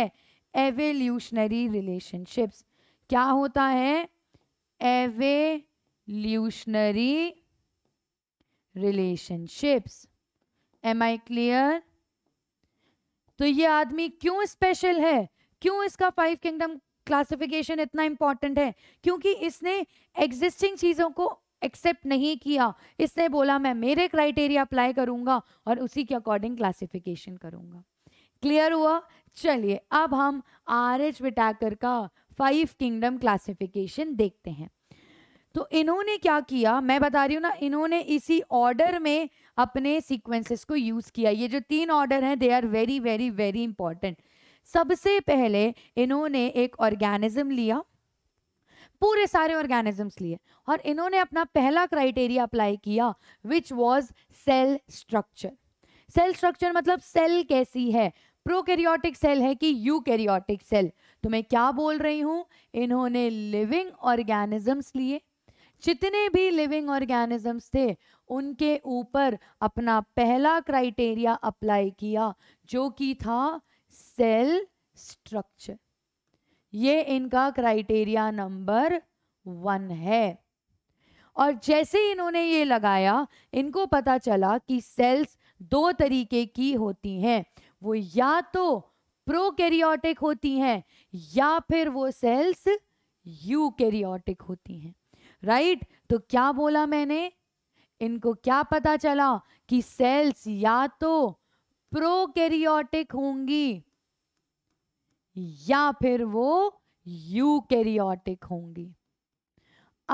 एवोल्यूशनरी रिलेशनशिप्स क्या होता है evolutionary relationships am I clear तो ये आदमी क्यों स्पेशल है क्यों इसका फाइव किंगडम क्लासिफिकेशन इतना इंपॉर्टेंट है क्योंकि इसने एग्जिस्टिंग चीज़ों को एक्सेप्ट नहीं किया इसने बोला मैं मेरे क्राइटेरिया अप्लाई करूंगा और उसी के अकॉर्डिंग क्लासिफिकेशन करूंगा क्लियर हुआ चलिए अब हम आर एच विटाकर का फाइव किंगडम क्लासिफिकेशन देखते हैं तो इन्होंने क्या किया मैं बता रही हूँ ना इन्होंने इसी ऑर्डर में अपने सीक्वेंसेस को यूज़ किया ये जो तीन ऑर्डर हैं they are very very very important सबसे पहले इन्होंने एक ऑर्गेनिज्म लिया पूरे सारे ऑर्गेनिजम्स लिए और इन्होंने अपना पहला क्राइटेरिया अप्लाई किया which was cell structure cell structure मतलब सेल कैसी है प्रोकैरियोटिक सेल है कि यूकैरियोटिक सेल तो मैं क्या बोल रही हूँ इन्होंने लिविंग ऑर्गेनिजम्स लिए जितने भी लिविंग ऑर्गेनिजम्स थे उनके ऊपर अपना पहला क्राइटेरिया अप्लाई किया जो कि था सेल स्ट्रक्चर ये इनका क्राइटेरिया नंबर वन है और जैसे ही इन्होंने ये लगाया इनको पता चला कि सेल्स दो तरीके की होती हैं वो या तो प्रोकैरियोटिक होती हैं या फिर वो सेल्स यूकैरियोटिक होती हैं राइट right? तो क्या बोला मैंने इनको क्या पता चला कि सेल्स या तो प्रोकैरियोटिक होंगी या फिर वो यूकैरियोटिक होंगी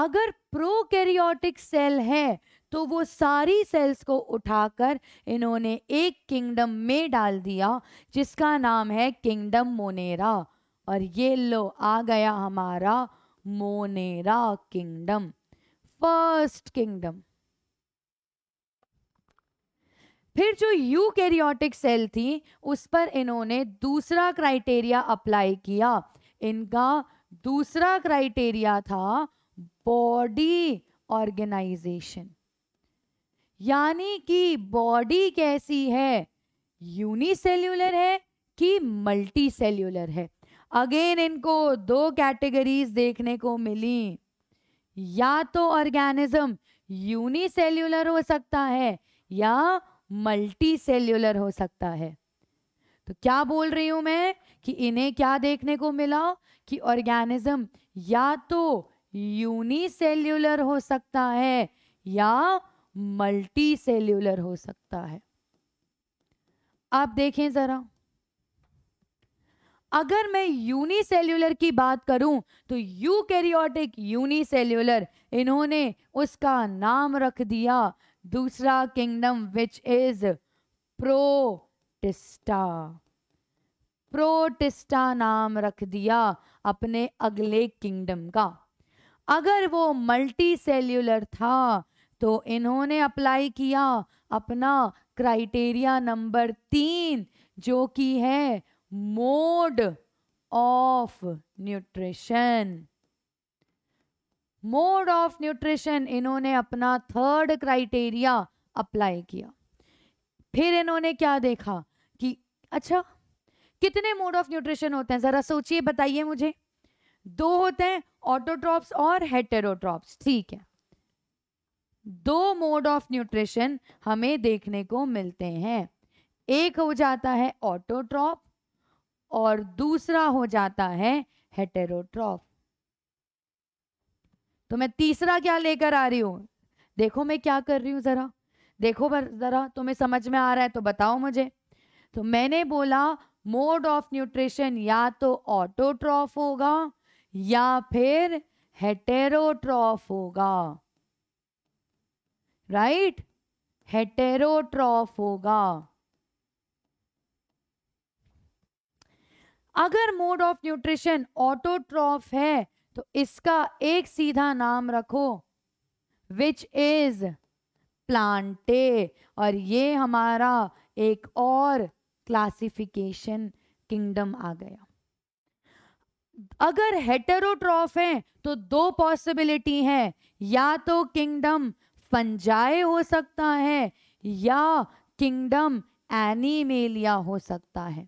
अगर प्रोकैरियोटिक सेल है तो वो सारी सेल्स को उठाकर इन्होंने एक किंगडम में डाल दिया जिसका नाम है किंगडम मोनेरा और ये लो आ गया हमारा मोनेरा किंगडम फर्स्ट किंगडम फिर जो यूकैरियोटिक सेल थी उस पर इन्होंने दूसरा क्राइटेरिया अप्लाई किया इनका दूसरा क्राइटेरिया था बॉडी ऑर्गेनाइजेशन यानी कि बॉडी कैसी है यूनिसेल्यूलर है कि मल्टी सेल्यूलर है अगेन इनको दो कैटेगरीज देखने को मिली या तो ऑर्गेनिज्म यूनिसेल्यूलर हो सकता है या मल्टी सेल्यूलर हो सकता है तो क्या बोल रही हूं मैं कि इन्हें क्या देखने को मिला कि ऑर्गेनिज्म या तो यूनिसेल्यूलर हो सकता है या मल्टी सेल्यूलर हो सकता है आप देखें जरा अगर मैं यूनिसेल्यूलर की बात करूं तो यूकैरियोटिक यूनिसेल्यूलर इन्होंने उसका नाम रख दिया दूसरा kingdom which is Protista Protista नाम रख दिया अपने अगले किंगडम का अगर वो मल्टी सेल्यूलर था तो इन्होंने अप्लाई किया अपना क्राइटेरिया नंबर तीन जो कि है mode of nutrition mode of nutrition इन्होंने अपना थर्ड क्राइटेरिया अप्लाई किया फिर इन्होंने क्या देखा कि अच्छा कितने मोड ऑफ न्यूट्रिशन होते हैं ज़रा सोचिए बताइए मुझे दो होते हैं ऑटोट्रॉप्स और हेटेरोट्रॉप्स ठीक है दो मोड ऑफ न्यूट्रिशन हमें देखने को मिलते हैं एक हो जाता है ऑटोट्रॉप और दूसरा हो जाता है हेटेरोट्रॉप तो मैं तीसरा क्या लेकर आ रही हूँ देखो मैं क्या कर रही हूँ ज़रा देखो ज़रा तुम्हें समझ में आ रहा है तो बताओ मुझे तो मैंने बोला मोड ऑफ न्यूट्रिशन या तो ऑटोट्रॉफ होगा या फिर हेटेरोट्रॉफ होगा राइट हेटेरोट्रॉफ होगा अगर मोड ऑफ न्यूट्रिशन ऑटोट्रॉफ है तो इसका एक सीधा नाम रखो विच इज प्लांटे और ये हमारा एक और क्लासिफिकेशन किंगडम आ गया अगर हेटेरोट्रॉफ है तो दो पॉसिबिलिटी हैं या तो किंगडम फंजाए हो सकता है या किंगडम एनीमेलिया हो सकता है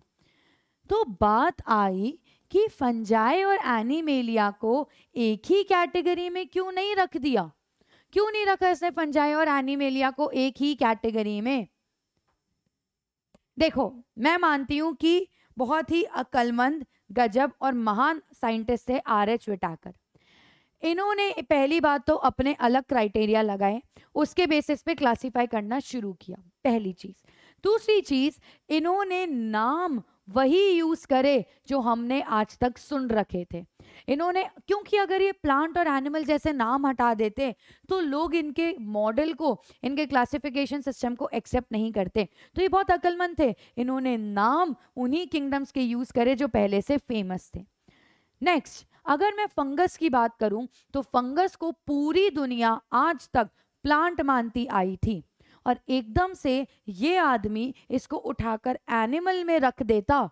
तो बात आई कि फंजाई और एनिमेलिया को एक ही कैटेगरी में क्यों नहीं रख दिया क्यों नहीं रखा इसने फंजाई और एनिमेलिया को एक ही कैटेगरी में देखो मैं मानती हूं कि बहुत ही अकलमंद गजब और महान साइंटिस्ट थे आर एच विटाकर इन्होंने पहली बात तो अपने अलग क्राइटेरिया लगाए उसके बेसिस पे क्लासिफाई करना शुरू किया पहली चीज़ दूसरी चीज़ इन्होंने नाम वही यूज़ करे जो हमने आज तक सुन रखे थे इन्होंने क्योंकि अगर ये प्लांट और एनिमल जैसे नाम हटा देते तो लोग इनके मॉडल को इनके क्लासिफिकेशन सिस्टम को एक्सेप्ट नहीं करते तो ये बहुत अक्लमंद थे इन्होंने नाम उन्हीं किंगडम्स के यूज़ करे जो पहले से फेमस थे नेक्स्ट अगर मैं फंगस की बात करूं तो फंगस को पूरी दुनिया आज तक प्लांट मानती आई थी और एकदम से ये आदमी इसको उठाकर एनिमल में रख देता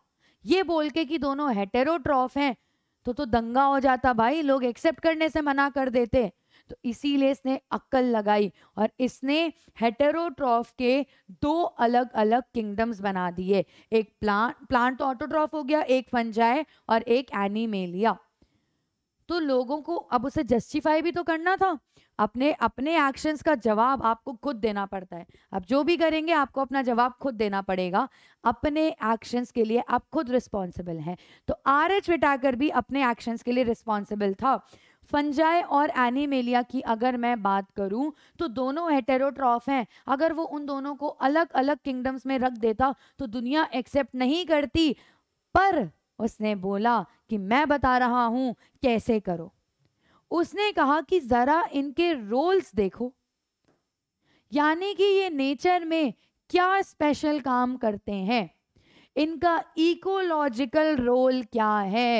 ये बोल के कि दोनों हेटेरोट्रॉफ हैं तो तो दंगा हो जाता भाई लोग एक्सेप्ट करने से मना कर देते तो इसीलिए इसने अक्कल लगाई और इसने हेटेरोट्रॉफ के दो अलग अलग किंगडम्स बना दिए एक प्लांट प्लांट ऑटोट्रॉफ हो गया एक फंजाए और एक एनिमेलिया तो लोगों को अब उसे जस्टिफाई भी तो करना था अपने अपने एक्शंस का जवाब आपको खुद देना पड़ता है अब जो भी करेंगे आपको अपना जवाब खुद देना पड़ेगा अपने एक्शंस के लिए आप खुद रिस्पॉन्सिबल हैं तो आर एच विटाकर भी अपने एक्शंस के लिए रिस्पॉन्सिबल था फंजाए और एनीमेलिया की अगर मैं बात करूं तो दोनों हेटेरोट्रॉफ हैं अगर वो उन दोनों को अलग अलग किंगडम्स में रख देता तो दुनिया एक्सेप्ट नहीं करती पर उसने बोला कि मैं बता रहा हूं कैसे करो उसने कहा कि जरा इनके रोल्स देखो यानी कि ये नेचर में क्या स्पेशल काम करते हैं इनका इकोलॉजिकल रोल क्या है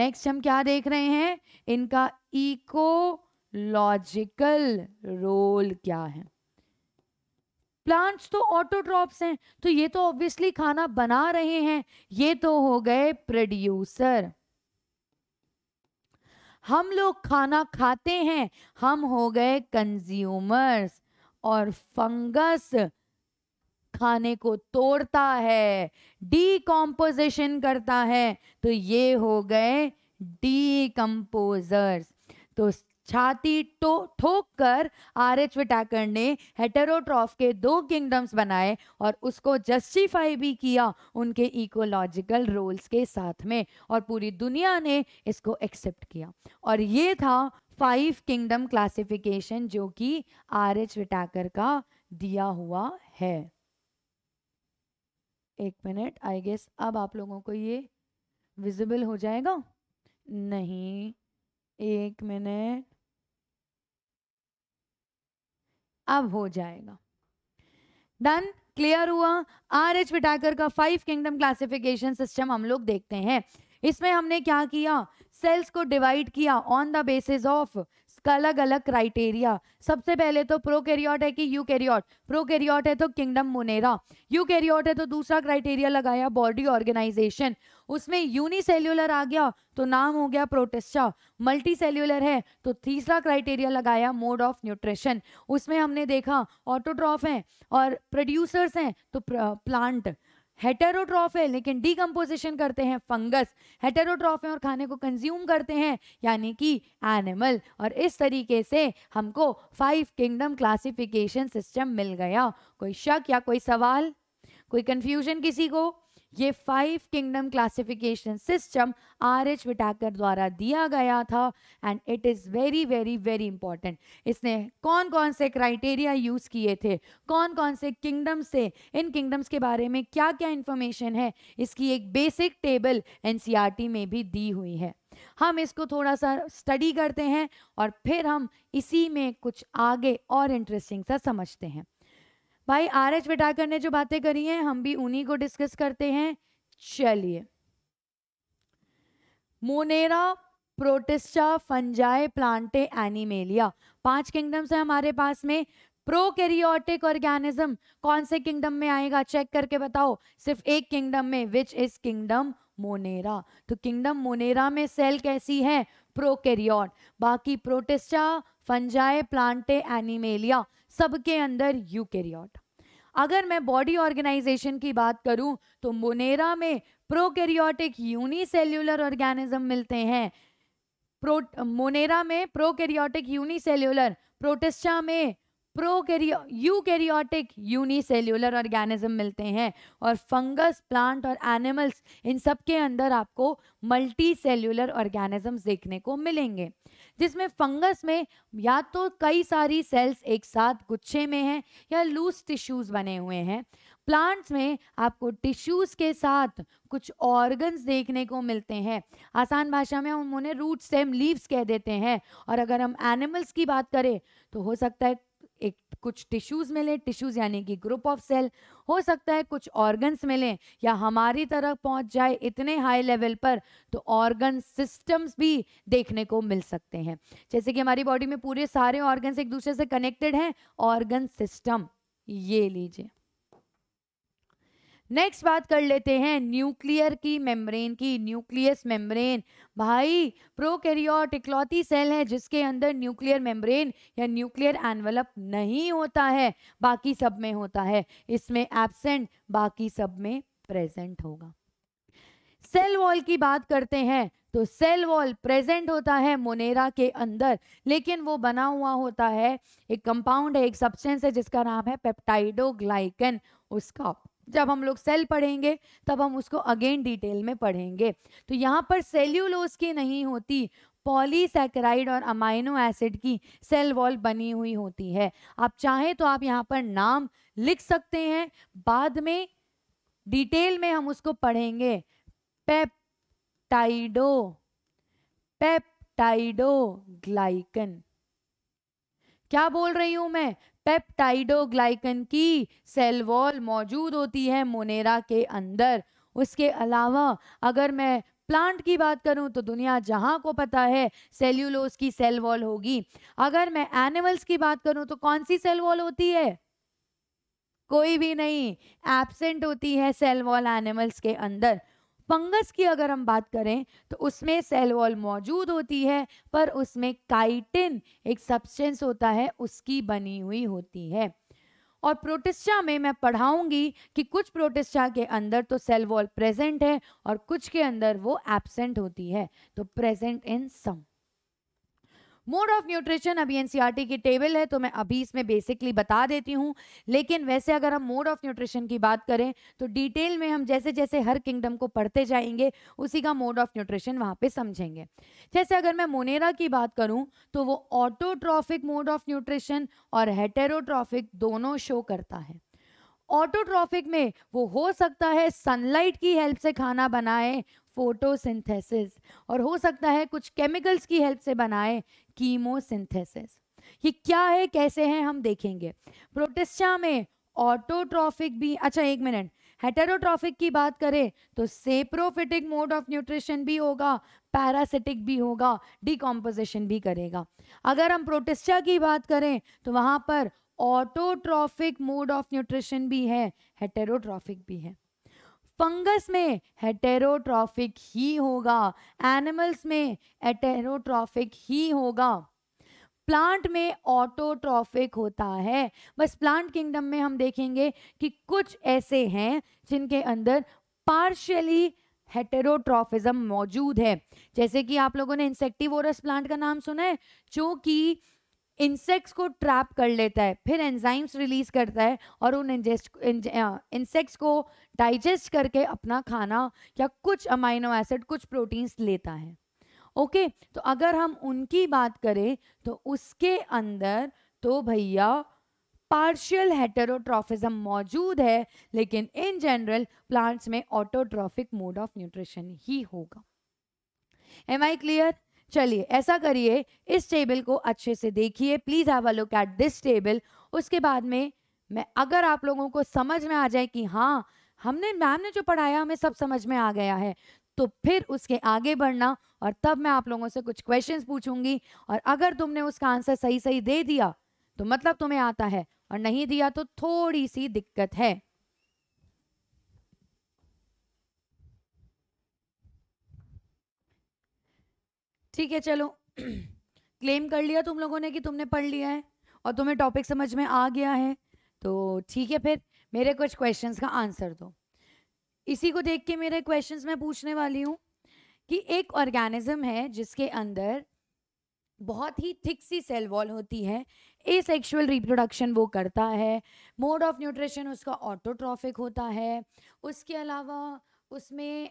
नेक्स्ट हम क्या देख रहे हैं इनका इकोलॉजिकल रोल क्या है प्लांट्स तो ऑटोट्रॉप्स हैं तो ये तो ऑब्वियसली खाना बना रहे हैं ये तो हो गए प्रोड्यूसर हम लोग खाना खाते हैं हम हो गए कंज्यूमर्स और फंगस खाने को तोड़ता है डीकम्पोजिशन करता है तो ये हो गए डीकम्पोजर्स तो छाती टो ठोक कर आर एच विटाकर ने हेटेरोट्रॉफ के दो किंगडम्स बनाए और उसको जस्टिफाई भी किया उनके इकोलॉजिकल रोल्स के साथ में और पूरी दुनिया ने इसको एक्सेप्ट किया और ये था फाइव किंगडम क्लासिफिकेशन जो कि आर एच विटाकर का दिया हुआ है एक मिनट आई गेस अब आप लोगों को ये विजिबल हो जाएगा नहीं एक मिनट अब हो जाएगा डन क्लियर हुआ आर एच विटाकर का फाइव किंगडम क्लासिफिकेशन सिस्टम हम लोग देखते हैं इसमें हमने क्या किया सेल्स को डिवाइड किया ऑन द बेसिस ऑफ इसका अलग अलग क्राइटेरिया सबसे पहले तो प्रोकैरियोट है कि यूकैरियोट प्रोकैरियोट है तो किंगडम मोनेरा यूकैरियोट है तो दूसरा क्राइटेरिया लगाया बॉडी ऑर्गेनाइजेशन उसमें यूनिसेल्युलर आ गया तो नाम हो गया प्रोटेस्टा मल्टी सेल्युलर है तो तीसरा क्राइटेरिया लगाया मोड ऑफ न्यूट्रिशन उसमें हमने देखा ऑटोट्रॉफ है और प्रोड्यूसर्स हैं तो प्लांट हेटेरोट्रॉफे लेकिन डीकम्पोजिशन करते हैं फंगस हेटेरोट्रॉफे और खाने को कंज्यूम करते हैं यानी कि एनिमल और इस तरीके से हमको फाइव किंगडम क्लासिफिकेशन सिस्टम मिल गया कोई शक या कोई सवाल कोई कंफ्यूजन किसी को ये five kingdom classification system R H Whittaker द्वारा दिया गया था and it is very very very important इसने कौन कौन से क्राइटेरिया यूज़ किए थे कौन कौन से किंगडम्स से इन किंगडम्स के बारे में क्या क्या इंफॉर्मेशन है इसकी एक बेसिक टेबल एन में भी दी हुई है हम इसको थोड़ा सा स्टडी करते हैं और फिर हम इसी में कुछ आगे और इंटरेस्टिंग सा समझते हैं भाई आर एच विटाकर ने जो बातें करी हैं हम भी उन्हीं को डिस्कस करते हैं चलिए Monera Protista Fungi Plantae Animalia पांच किंगडम्स है हमारे पास में प्रोकैरियोटिक ऑर्गेनिज्म कौन से किंगडम में आएगा चेक करके बताओ सिर्फ एक किंगडम में विच इज किंगडम मोनेरा तो किंगडम मोनेरा में सेल कैसी है प्रोकैरियोट बाकी प्रोटिस्टा फंजाए प्लांटे एनिमेलिया सबके अंदर यूकेरियोट अगर मैं बॉडी ऑर्गेनाइजेशन की बात करूं तो मोनेरा में प्रोकैरियोटिक यूनिसेल्युलर ऑर्गेनिज्म मिलते हैं प्रो मोनेरा में प्रोकैरियोटिक यूनिसेल्यूलर प्रोटेस्टा में प्रोकैरियो यूकैरियोटिक यूनिसेल्युलर ऑर्गेनिज्म मिलते हैं और फंगस प्लांट और एनिमल्स इन सब के अंदर आपको मल्टी सेल्यूलर ऑर्गेनिजम्स देखने को मिलेंगे जिसमें फंगस में या तो कई सारी सेल्स एक साथ गुच्छे में हैं या लूज टिश्यूज बने हुए हैं प्लांट्स में आपको टिश्यूज के साथ कुछ ऑर्गन्स देखने को मिलते हैं आसान भाषा में हम उन्हें रूट एम लीव्स कह देते हैं और अगर हम एनिमल्स की बात करें तो हो सकता है एक कुछ टिश्यूज़ मिले टिश्यूज़ यानी कि ग्रुप ऑफ सेल हो सकता है कुछ ऑर्गन्स मिले या हमारी तरफ पहुंच जाए इतने हाई लेवल पर तो ऑर्गन सिस्टम्स भी देखने को मिल सकते हैं जैसे कि हमारी बॉडी में पूरे सारे ऑर्गन्स एक दूसरे से कनेक्टेड हैं ऑर्गन सिस्टम ये लीजिए नेक्स्ट बात कर लेते हैं न्यूक्लियर की मेम्ब्रेन की न्यूक्लियस मेम्ब्रेन भाई प्रोकैरियोट इकलौती सेल है जिसके अंदर न्यूक्लियर मेम्ब्रेन या न्यूक्लियर एनवलप नहीं होता है बाकी सब में होता है इसमें एबसेंट बाकी सब में प्रेजेंट होगा सेल वॉल की बात करते हैं तो सेल वॉल प्रेजेंट होता है मोनेरा के अंदर लेकिन वो बना हुआ होता है एक कंपाउंड है एक सब्सटेंस है जिसका नाम है पेप्टाइडोग्लाइकन उसका जब हम लोग सेल पढ़ेंगे तब हम उसको अगेन डिटेल में पढ़ेंगे तो यहाँ पर सेल्यूलोज की नहीं होती पॉलीसैकराइड और अमाइनो एसिड की सेल वॉल बनी हुई होती है आप चाहें तो आप यहाँ पर नाम लिख सकते हैं बाद में डिटेल में हम उसको पढ़ेंगे पेप्टाइडो पेप्टाइडो ग्लाइकन क्या बोल रही हूं मैं पेप्टाइडोग्लाइकन की सेल वॉल मौजूद होती है मोनेरा के अंदर उसके अलावा अगर मैं प्लांट की बात करूं तो दुनिया जहां को पता है सेल्यूलोज की सेल वॉल होगी अगर मैं एनिमल्स की बात करूं तो कौन सी सेल वॉल होती है कोई भी नहीं एबसेंट होती है सेल वॉल एनिमल्स के अंदर फंगस की अगर हम बात करें तो उसमें सेल वॉल मौजूद होती है पर उसमें काइटिन एक सब्सटेंस होता है उसकी बनी हुई होती है और प्रोटिस्टा में मैं पढ़ाऊंगी कि कुछ प्रोटिस्टा के अंदर तो सेल वॉल प्रेजेंट है और कुछ के अंदर वो एबसेंट होती है तो present in some mode of nutrition अभी एनसीईआरटी e की टेबल है तो मैं अभी इसमें बेसिकली बता देती हूँ लेकिन वैसे अगर हम मोड ऑफ न्यूट्रिशन की बात करें तो डिटेल में हम जैसे जैसे हर किंगडम को पढ़ते जाएंगे उसी का मोड ऑफ न्यूट्रिशन वहाँ पे समझेंगे जैसे अगर मैं मोनेरा की बात करूँ तो वो ऑटोट्रॉफिक मोड ऑफ न्यूट्रिशन और हेटेरोट्रॉफिक दोनों शो करता है ऑटोट्रॉफिक में वो हो सकता है सनलाइट की हेल्प से खाना बनाए फोटोसिंथेसिस और हो सकता है कुछ केमिकल्स की हेल्प से बनाए कीमोसिंथेसिस ये क्या है कैसे हैं हम देखेंगे प्रोटेस्टा में ऑटोट्रॉफिक भी अच्छा एक मिनट हेटेरोट्रॉफिक की बात करें तो सेप्रोफिटिक मोड ऑफ न्यूट्रिशन भी होगा पैरासिटिक भी होगा डिकम्पोजिशन भी करेगा अगर हम प्रोटेस्टा की बात करें तो वहाँ पर ऑटोट्रॉफिक मोड ऑफ न्यूट्रिशन भी है हेटेरोट्रॉफिक भी है फंगस में हेटेरोट्रॉफिक ही होगा एनिमल्स में एटेरोट्रॉफिक ही होगा प्लांट में ऑटोट्रॉफिक होता है बस प्लांट किंगडम में हम देखेंगे कि कुछ ऐसे हैं जिनके अंदर पार्शियली हेटेरोट्रॉफिज्म मौजूद है जैसे कि आप लोगों ने इंसेक्टिवोरस प्लांट का नाम सुना है जो कि इंसेक्ट्स को ट्रैप कर लेता है फिर एंजाइम्स रिलीज करता है और उन इंजेस्ट इंसेक्ट्स को डाइजेस्ट करके अपना खाना या कुछ अमाइनो एसिड कुछ प्रोटीन्स लेता है ओके तो अगर हम उनकी बात करें तो उसके अंदर तो भैया पार्शियल हेटेरोट्रॉफिज्म मौजूद है लेकिन इन जनरल प्लांट्स में ऑटोट्रॉफिक मोड ऑफ न्यूट्रिशन ही होगा एम आई क्लियर चलिए ऐसा करिए इस टेबल को अच्छे से देखिए please have a look at this table उसके बाद में मैं अगर आप लोगों को समझ में आ जाए कि हाँ हमने मैम ने जो पढ़ाया हमें सब समझ में आ गया है तो फिर उसके आगे बढ़ना और तब मैं आप लोगों से कुछ क्वेश्चंस पूछूंगी और अगर तुमने उसका आंसर सही सही दे दिया तो मतलब तुम्हें आता है और नहीं दिया तो थोड़ी सी दिक्कत है ठीक है चलो क्लेम कर लिया तुम लोगों ने कि तुमने पढ़ लिया है और तुम्हें टॉपिक समझ में आ गया है तो ठीक है फिर मेरे कुछ क्वेश्चंस का आंसर दो इसी को देख के मेरे क्वेश्चंस मैं पूछने वाली हूँ कि एक ऑर्गेनिज्म है जिसके अंदर बहुत ही थिक सी सेल वॉल होती है ए सेक्शुअल रिप्रोडक्शन वो करता है मोड ऑफ न्यूट्रिशन उसका ऑटोट्रॉफिक होता है उसके अलावा उसमें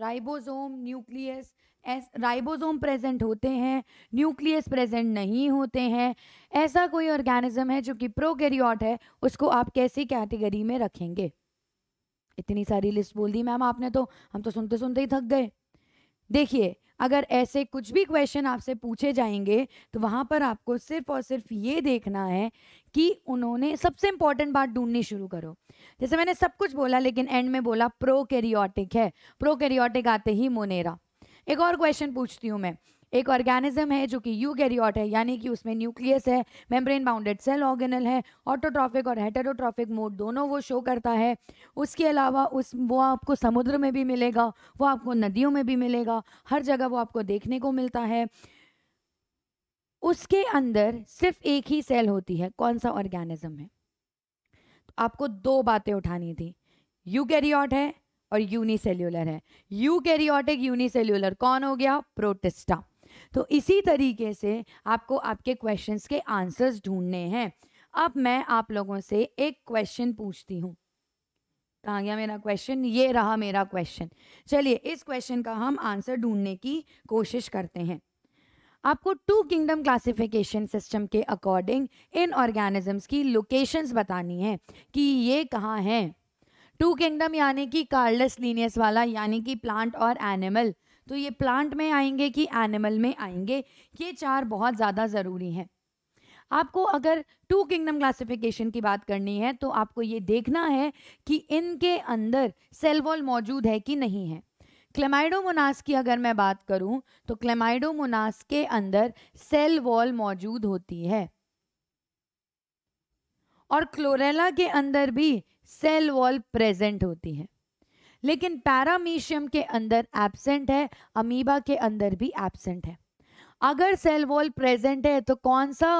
ribosome nucleus S ribosome present होते हैं न्यूक्लियस प्रेजेंट नहीं होते हैं ऐसा कोई ऑर्गेनिज्म है जो कि प्रोकैरियोट है उसको आप कैसी कैटेगरी में रखेंगे इतनी सारी लिस्ट बोल दी मैम आपने तो हम तो सुनते सुनते ही थक गए देखिए अगर ऐसे कुछ भी क्वेश्चन आपसे पूछे जाएंगे तो वहाँ पर आपको सिर्फ और सिर्फ ये देखना है कि उन्होंने सबसे इम्पॉर्टेंट बात ढूंढनी शुरू करो जैसे मैंने सब कुछ बोला लेकिन एंड में बोला प्रो है प्रो आते ही मोनेरा एक और क्वेश्चन पूछती हूँ मैं एक ऑर्गेनिज्म है जो कि यूकैरियोट है यानी कि उसमें न्यूक्लियस है मेम्ब्रेन बाउंडेड सेल ऑर्गेनल है ऑटोट्रॉफिक और हेटरोट्रॉफिक मोड दोनों वो शो करता है उसके अलावा उस वो आपको समुद्र में भी मिलेगा वो आपको नदियों में भी मिलेगा हर जगह वो आपको देखने को मिलता है उसके अंदर सिर्फ एक ही सेल होती है कौन सा ऑर्गेनिज्म है तो आपको दो बातें उठानी थी यू है और यूनिसेल्यूलर है यूकैरियोटिक यूनिसेल्यूलर कौन हो गया प्रोटिस्टा तो इसी तरीके से आपको आपके क्वेश्चंस के आंसर्स ढूंढने हैं अब मैं आप लोगों से एक क्वेश्चन पूछती हूँ कहाँ गया मेरा क्वेश्चन ये रहा मेरा क्वेश्चन चलिए इस क्वेश्चन का हम आंसर ढूंढने की कोशिश करते हैं आपको टू किंगडम क्लासिफिकेशन सिस्टम के अकॉर्डिंग इन ऑर्गेनिजम्स की लोकेशंस बतानी है कि ये कहाँ हैं टू किंगडम यानी कि कार्लस लीनियस वाला यानी कि प्लांट और एनिमल तो ये प्लांट में आएंगे कि एनिमल में आएंगे ये चार बहुत ज़्यादा ज़रूरी हैं आपको अगर टू किंगडम क्लासिफिकेशन की बात करनी है तो आपको ये देखना है कि इनके अंदर सेल वॉल मौजूद है कि नहीं है क्लेमाइडोमोनास की अगर मैं बात करूं तो क्लेमाइडोमोनास के अंदर सेल वॉल मौजूद होती है और क्लोरेला के अंदर भी सेल वॉल प्रेजेंट होती है लेकिन पैरामीशियम के अंदर एबसेंट है अमीबा के अंदर भी एबसेंट है अगर सेल वॉल प्रेजेंट है तो कौन सा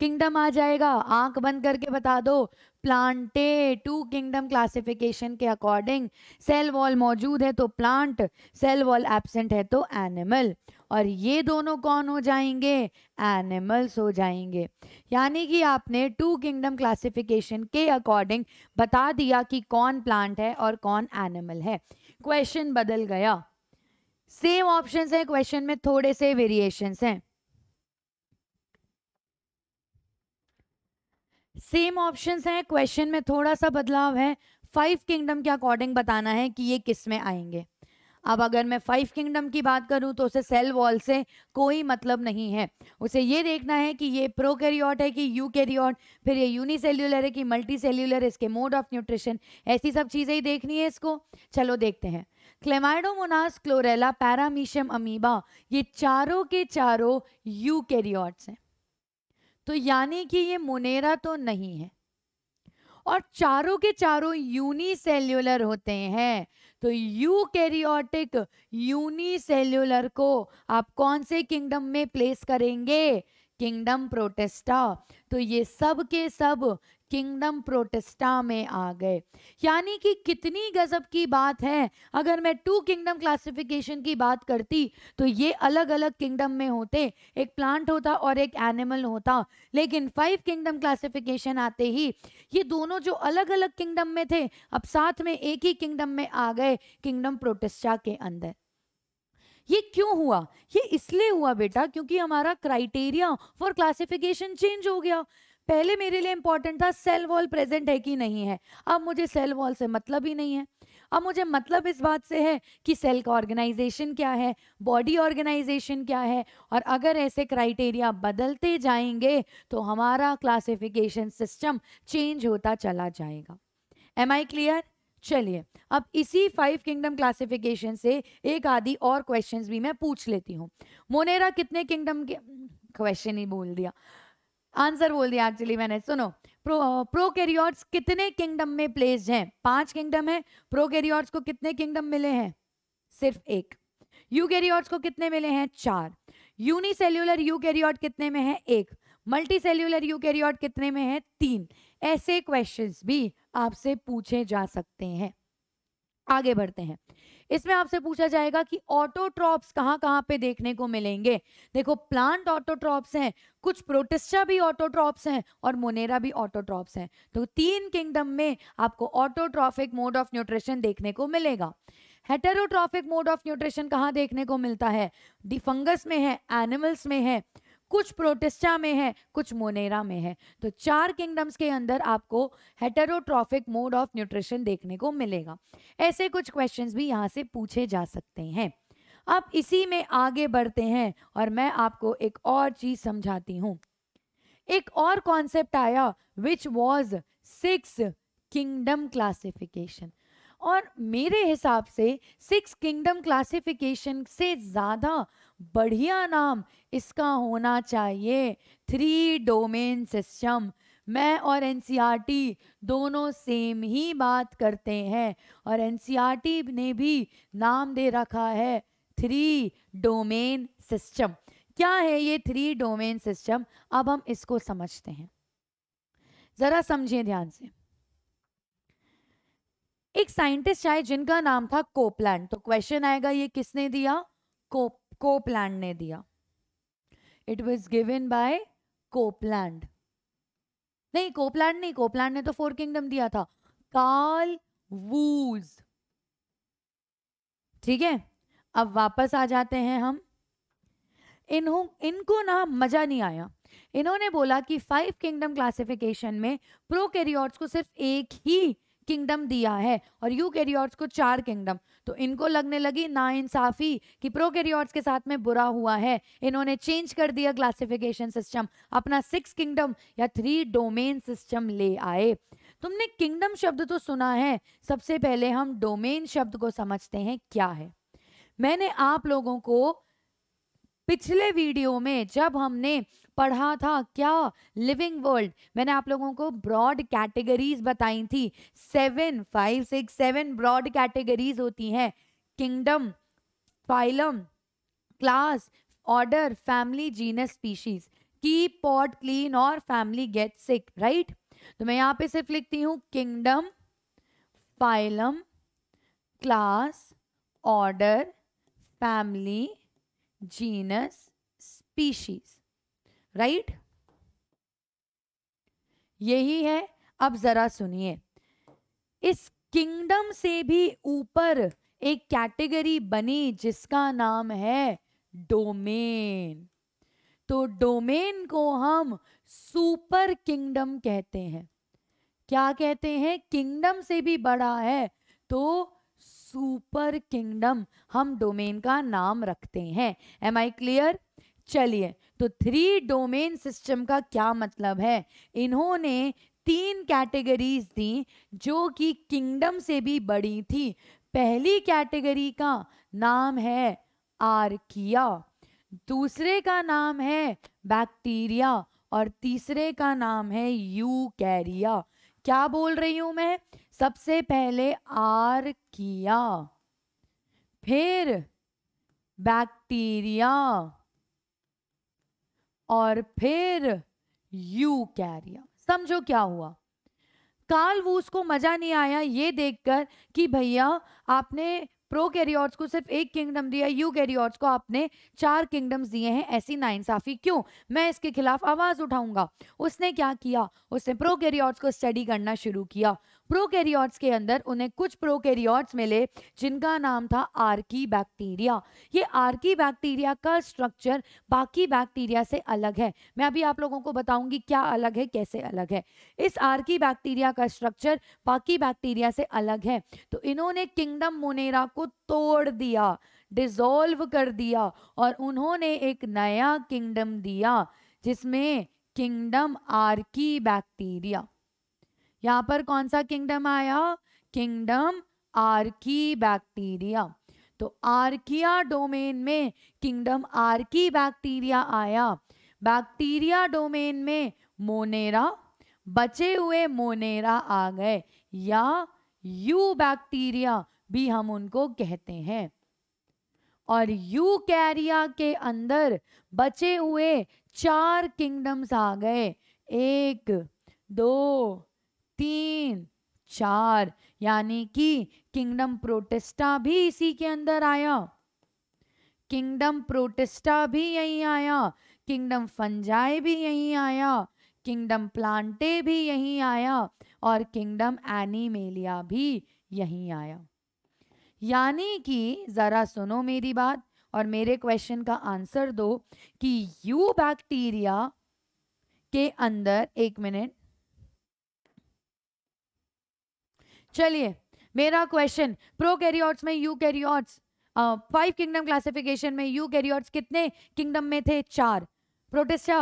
किंगडम आ जाएगा आंख बंद करके बता दो प्लांटे टू किंगडम क्लासिफिकेशन के अकॉर्डिंग सेल वॉल मौजूद है तो प्लांट सेल वॉल एबसेंट है तो एनिमल और ये दोनों कौन हो जाएंगे एनिमल्स हो जाएंगे यानी कि आपने टू किंगडम क्लासिफिकेशन के अकॉर्डिंग बता दिया कि कौन प्लांट है और कौन एनिमल है क्वेश्चन बदल गया सेम ऑप्शंस हैं क्वेश्चन में थोड़े से वेरिएशंस हैं सेम ऑप्शंस हैं क्वेश्चन में थोड़ा सा बदलाव है फाइव किंगडम के अकॉर्डिंग बताना है कि ये किस में आएंगे अब अगर मैं फाइव किंगडम की बात करूं तो उसे सेल वॉल से कोई मतलब नहीं है उसे ये देखना है कि ये प्रो है कि यू फिर ये यूनिसेल्यूलर है कि मल्टी सेल्यूलर इसके मोड ऑफ न्यूट्रिशन ऐसी सब चीज़ें ही देखनी है इसको चलो देखते हैं क्लेमाइडोमोनास क्लोरेला पैरामीशियम अमीबा ये चारों के चारों यू हैं तो यानी कि ये मोनेरा तो नहीं है और चारों के चारों यूनिसेल्यूलर होते हैं तो यूकैरियोटिक यूनिसेल्यूलर को आप कौन से किंगडम में प्लेस करेंगे किंगडम प्रोटेस्टा तो ये सब के सब किंगडम प्रोटेस्टा में आ गए यानी कि कितनी गजब की बात है अगर मैं टू किंगडम क्लासिफिकेशन की बात करती तो ये अलग अलग किंगडम में होते एक प्लांट होता और एक एनिमल होता लेकिन फाइव किंगडम क्लासिफिकेशन आते ही ये दोनों जो अलग अलग किंगडम में थे अब साथ में एक ही किंगडम में आ गए किंगडम प्रोटेस्टा के अंदर ये क्यों हुआ ये इसलिए हुआ बेटा क्योंकि हमारा क्राइटेरिया फॉर क्लासिफिकेशन चेंज हो गया पहले मेरे लिए इंपॉर्टेंट था सेल वॉल प्रेजेंट है कि नहीं है अब मुझे सेल वॉल से मतलब ही नहीं है अब मुझे मतलब इस बात से है कि सेल का ऑर्गेनाइजेशन क्या है बॉडी ऑर्गेनाइजेशन क्या है और अगर ऐसे क्राइटेरिया बदलते जाएंगे तो हमारा क्लासिफिकेशन सिस्टम चेंज होता चला जाएगा एम आई क्लियर चलिए अब इसी फाइव किंगडम क्लासिफिकेशन से एक आदि और क्वेश्चंस भी मैं पूछ लेती हूँ मोनेरा कितने किंगडम के क्वेश्चन ही बोल दिया आंसर बोल दिया एक्चुअली मैंने सुनो प्रो प्रोकैरियोट्स कितने किंगडम में प्लेस्ड हैं पांच किंगडम है प्रोकैरियोट्स को कितने किंगडम मिले हैं सिर्फ एक यूकैरियोट्स को कितने मिले हैं चार यूनिसेल्यूलर यूकैरियोट कितने में है एक मल्टी सेल्यूलर यूकैरियोट कितने में है तीन ऐसे क्वेश्चंस भी आपसे पूछे जा सकते हैं आगे बढ़ते हैं इसमें आपसे पूछा जाएगा कि ऑटोट्रॉप्स कहाँ कहाँ पे देखने को मिलेंगे देखो प्लांट ऑटोट्रॉप्स हैं कुछ प्रोटिस्टा भी ऑटोट्रॉप्स हैं और मोनेरा भी ऑटोट्रॉप्स हैं तो तीन किंगडम में आपको ऑटोट्रॉफिक मोड ऑफ न्यूट्रिशन देखने को मिलेगा हेटेरोट्रॉफिक मोड ऑफ न्यूट्रिशन कहाँ देखने को मिलता है डिफंगस में है एनिमल्स में है कुछ प्रोटेस्टा में है कुछ मोनेरा में है तो चार किंगडम्स के अंदर आपको हेटेरोट्रॉफिक मोड ऑफ न्यूट्रिशन देखने को मिलेगा ऐसे कुछ क्वेश्चंस भी यहाँ से पूछे जा सकते हैं अब इसी में आगे बढ़ते हैं और मैं आपको एक और चीज समझाती हूँ एक और कॉन्सेप्ट आया which was six kingdom classification और मेरे हिसाब से सिक्स किंगडम क्लासिफिकेशन से ज़्यादा बढ़िया नाम इसका होना चाहिए थ्री डोमेन सिस्टम मैं और एन e दोनों सेम ही बात करते हैं और एन e ने भी नाम दे रखा है थ्री डोमेन सिस्टम क्या है ये थ्री डोमेन सिस्टम अब हम इसको समझते हैं ज़रा समझिए ध्यान से एक साइंटिस्ट आए जिनका नाम था कोपलैंड तो क्वेश्चन आएगा ये किसने दिया कोप कोपलैंड ने दिया it was given by Copeland नहीं कोपलैंड नहीं कोपलैंड ने तो फोर किंगडम दिया था कार्ल वूज ठीक है अब वापस आ जाते हैं हम इन्हों इनको ना मजा नहीं आया इन्होंने बोला कि फाइव किंगडम क्लासिफिकेशन में प्रोकैरियोट्स को सिर्फ एक ही किंगडम दिया है और यू कैरियॉर्ट्स को चार किंगडम तो इनको लगने लगी ना इंसाफी कि प्रो कैरियॉर्ट्स के साथ में बुरा हुआ है इन्होंने चेंज कर दिया क्लासिफिकेशन सिस्टम अपना सिक्स किंगडम या थ्री डोमेन सिस्टम ले आए तुमने किंगडम शब्द तो सुना है सबसे पहले हम डोमेन शब्द को समझते हैं क्या है मैंने आप लोगों को पिछले वीडियो में जब हमने पढ़ा था क्या लिविंग वर्ल्ड मैंने आप लोगों को ब्रॉड कैटेगरीज बताई थी seven five six seven broad categories होती हैं kingdom phylum class order family genus species keep pot clean और फैमिली गेट सिक राइट तो मैं यहाँ पे सिर्फ लिखती हूँ kingdom phylum class order family genus species right यही है अब जरा सुनिए इस किंगडम से भी ऊपर एक कैटेगरी बनी जिसका नाम है डोमेन तो डोमेन को हम सुपर किंगडम कहते हैं क्या कहते हैं किंगडम से भी बड़ा है तो सुपर किंगडम हम डोमेन का नाम रखते हैं एम आई क्लियर चलिए तो थ्री डोमेन सिस्टम का क्या मतलब है इन्होंने तीन कैटेगरीज दी जो कि किंगडम से भी बड़ी थी पहली कैटेगरी का नाम है आर्किया दूसरे का नाम है बैक्टीरिया और तीसरे का नाम है यू कैरिया क्या बोल रही हूं मैं सबसे पहले आर्किया फिर बैक्टीरिया और फिर यू कैरियर समझो क्या हुआ काल वूस को मजा नहीं आया ये देखकर कि भैया आपने प्रो कैरियॉर्स को सिर्फ एक किंगडम दिया यू कैरियॉर्स को आपने चार किंगडम्स दिए हैं ऐसी नाइंसाफी क्यों मैं इसके खिलाफ आवाज उठाऊंगा उसने क्या किया उसने प्रो कैरियॉर्स को स्टडी करना शुरू किया प्रोकैरियोट्स के अंदर उन्हें कुछ प्रोकैरियोट्स मिले जिनका नाम था आर्की बैक्टीरिया ये आर्की बैक्टीरिया का स्ट्रक्चर बाकी बैक्टीरिया से अलग है मैं अभी आप लोगों को बताऊंगी क्या अलग है कैसे अलग है इस आर्की बैक्टीरिया का स्ट्रक्चर बाकी बैक्टीरिया से अलग है तो इन्होंने किंगडम मोनेरा को तोड़ दिया डिजोल्व कर दिया और उन्होंने एक नया किंगडम दिया जिसमें किंगडम आर्की बैक्टीरिया यहाँ पर कौन सा किंगडम आया किंगडम आर्की बैक्टीरिया तो आर्किया डोमेन में किंगडम आर्की बैक्टीरिया आया बैक्टीरिया डोमेन में मोनेरा बचे हुए मोनेरा आ गए या यू बैक्टीरिया भी हम उनको कहते हैं और यू कैरिया के अंदर बचे हुए चार किंगडम्स आ गए एक दो तीन चार यानी कि किंगडम प्रोटेस्टा भी इसी के अंदर आया किंगडम प्रोटेस्टा भी यहीं आया किंगडम फंजाई भी यहीं आया किंगडम प्लांटे भी यहीं आया और किंगडम एनिमेलिया भी यहीं आया यानी कि ज़रा सुनो मेरी बात और मेरे क्वेश्चन का आंसर दो कि यू बैक्टीरिया के अंदर एक मिनट चलिए मेरा क्वेश्चन प्रो कैरियॉर्ट्स में eukaryotes five kingdom classification में यू कैरियॉर्ट्स कितने किंगडम में थे चार प्रोटेस्टा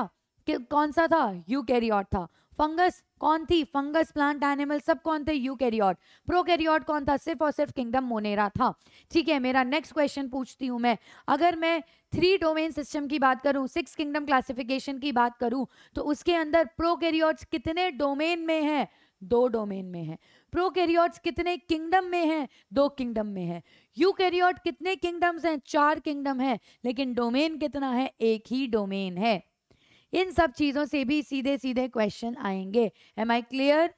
कौन सा था यू कैरियॉर्ट था फंगस कौन थी फंगस प्लांट एनिमल सब कौन थे यू कैरियॉर्ट प्रो कैरियॉर्ट कौन था सिर्फ और सिर्फ किंगडम मोनेरा था ठीक है मेरा नेक्स्ट क्वेश्चन पूछती हूँ मैं अगर मैं थ्री डोमेन सिस्टम की बात करूँ सिक्स किंगडम क्लासिफिकेशन की बात करूँ तो उसके अंदर प्रो कैरियॉट्स कितने डोमेन में है दो डोमेन में है प्रोकैरियोट्स कितने किंगडम में हैं दो किंगडम में हैं यूकैरियोट कितने किंगडम्स हैं चार किंगडम हैं लेकिन डोमेन कितना है एक ही डोमेन है इन सब चीज़ों से भी सीधे सीधे क्वेश्चन आएंगे एम आई क्लियर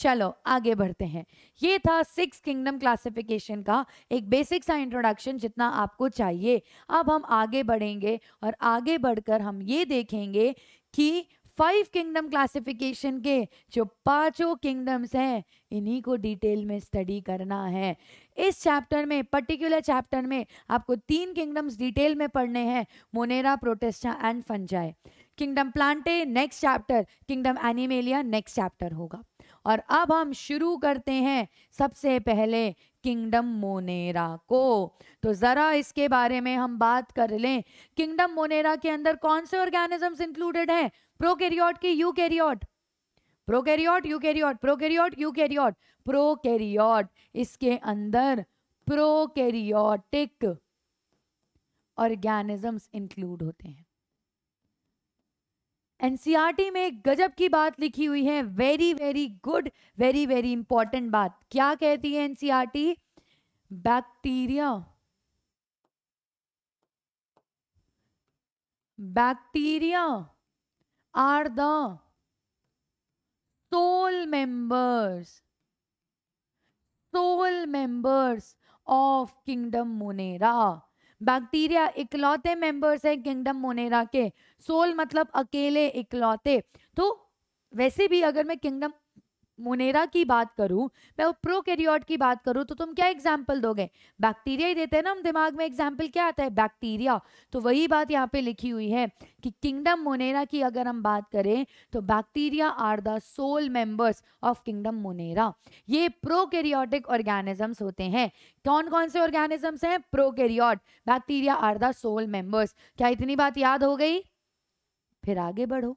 चलो आगे बढ़ते हैं ये था सिक्स किंगडम क्लासिफिकेशन का एक बेसिक सा इंट्रोडक्शन जितना आपको चाहिए अब हम आगे बढ़ेंगे और आगे बढ़कर हम ये देखेंगे कि फाइव किंगडम क्लासिफिकेशन के जो पांचों किंगडम्स हैं इन्हीं को डिटेल में स्टडी करना है इस चैप्टर में पर्टिकुलर चैप्टर में आपको तीन किंगडम्स डिटेल में पढ़ने हैं Monera Protista and Fungi kingdom Plantae next chapter kingdom Animalia next chapter होगा और अब हम शुरू करते हैं सबसे पहले किंगडम मोनेरा को तो ज़रा इसके बारे में हम बात कर लें किंगडम मोनेरा के अंदर कौन से ऑर्गेनिजम्स इंक्लूडेड हैं प्रोकैरियोट की eukaryote prokaryote eukaryote prokaryote eukaryote prokaryote इसके अंदर प्रोकैरियोटिक ऑर्गेनिजम्स इंक्लूड होते हैं एनसीआरटी में गजब की बात लिखी हुई है very very good very very important बात क्या कहती है NCERT bacteria bacteria are the sole members sole members of kingdom monera bacteria इकलौते मेंबर्स हैं किंगडम मोनेरा के सोल मतलब अकेले इकलौते तो वैसे भी अगर मैं किंगडम मोनेरा की बात करूं मैं प्रोकैरियोट की बात करूं तो तुम क्या एग्जाम्पल दोगे बैक्टीरिया ही देते हैं ना हम दिमाग में एग्जाम्पल क्या आता है बैक्टीरिया तो वही बात यहाँ पे लिखी हुई है कि किंगडम मोनेरा की अगर हम बात करें तो bacteria are the sole members of kingdom Monera ये प्रोकैरियोटिक ऑर्गेनिजम्स होते हैं कौन कौन से ऑर्गेनिजम्स हैं prokaryote bacteria are the sole members क्या इतनी बात याद हो गई फिर आगे बढ़ो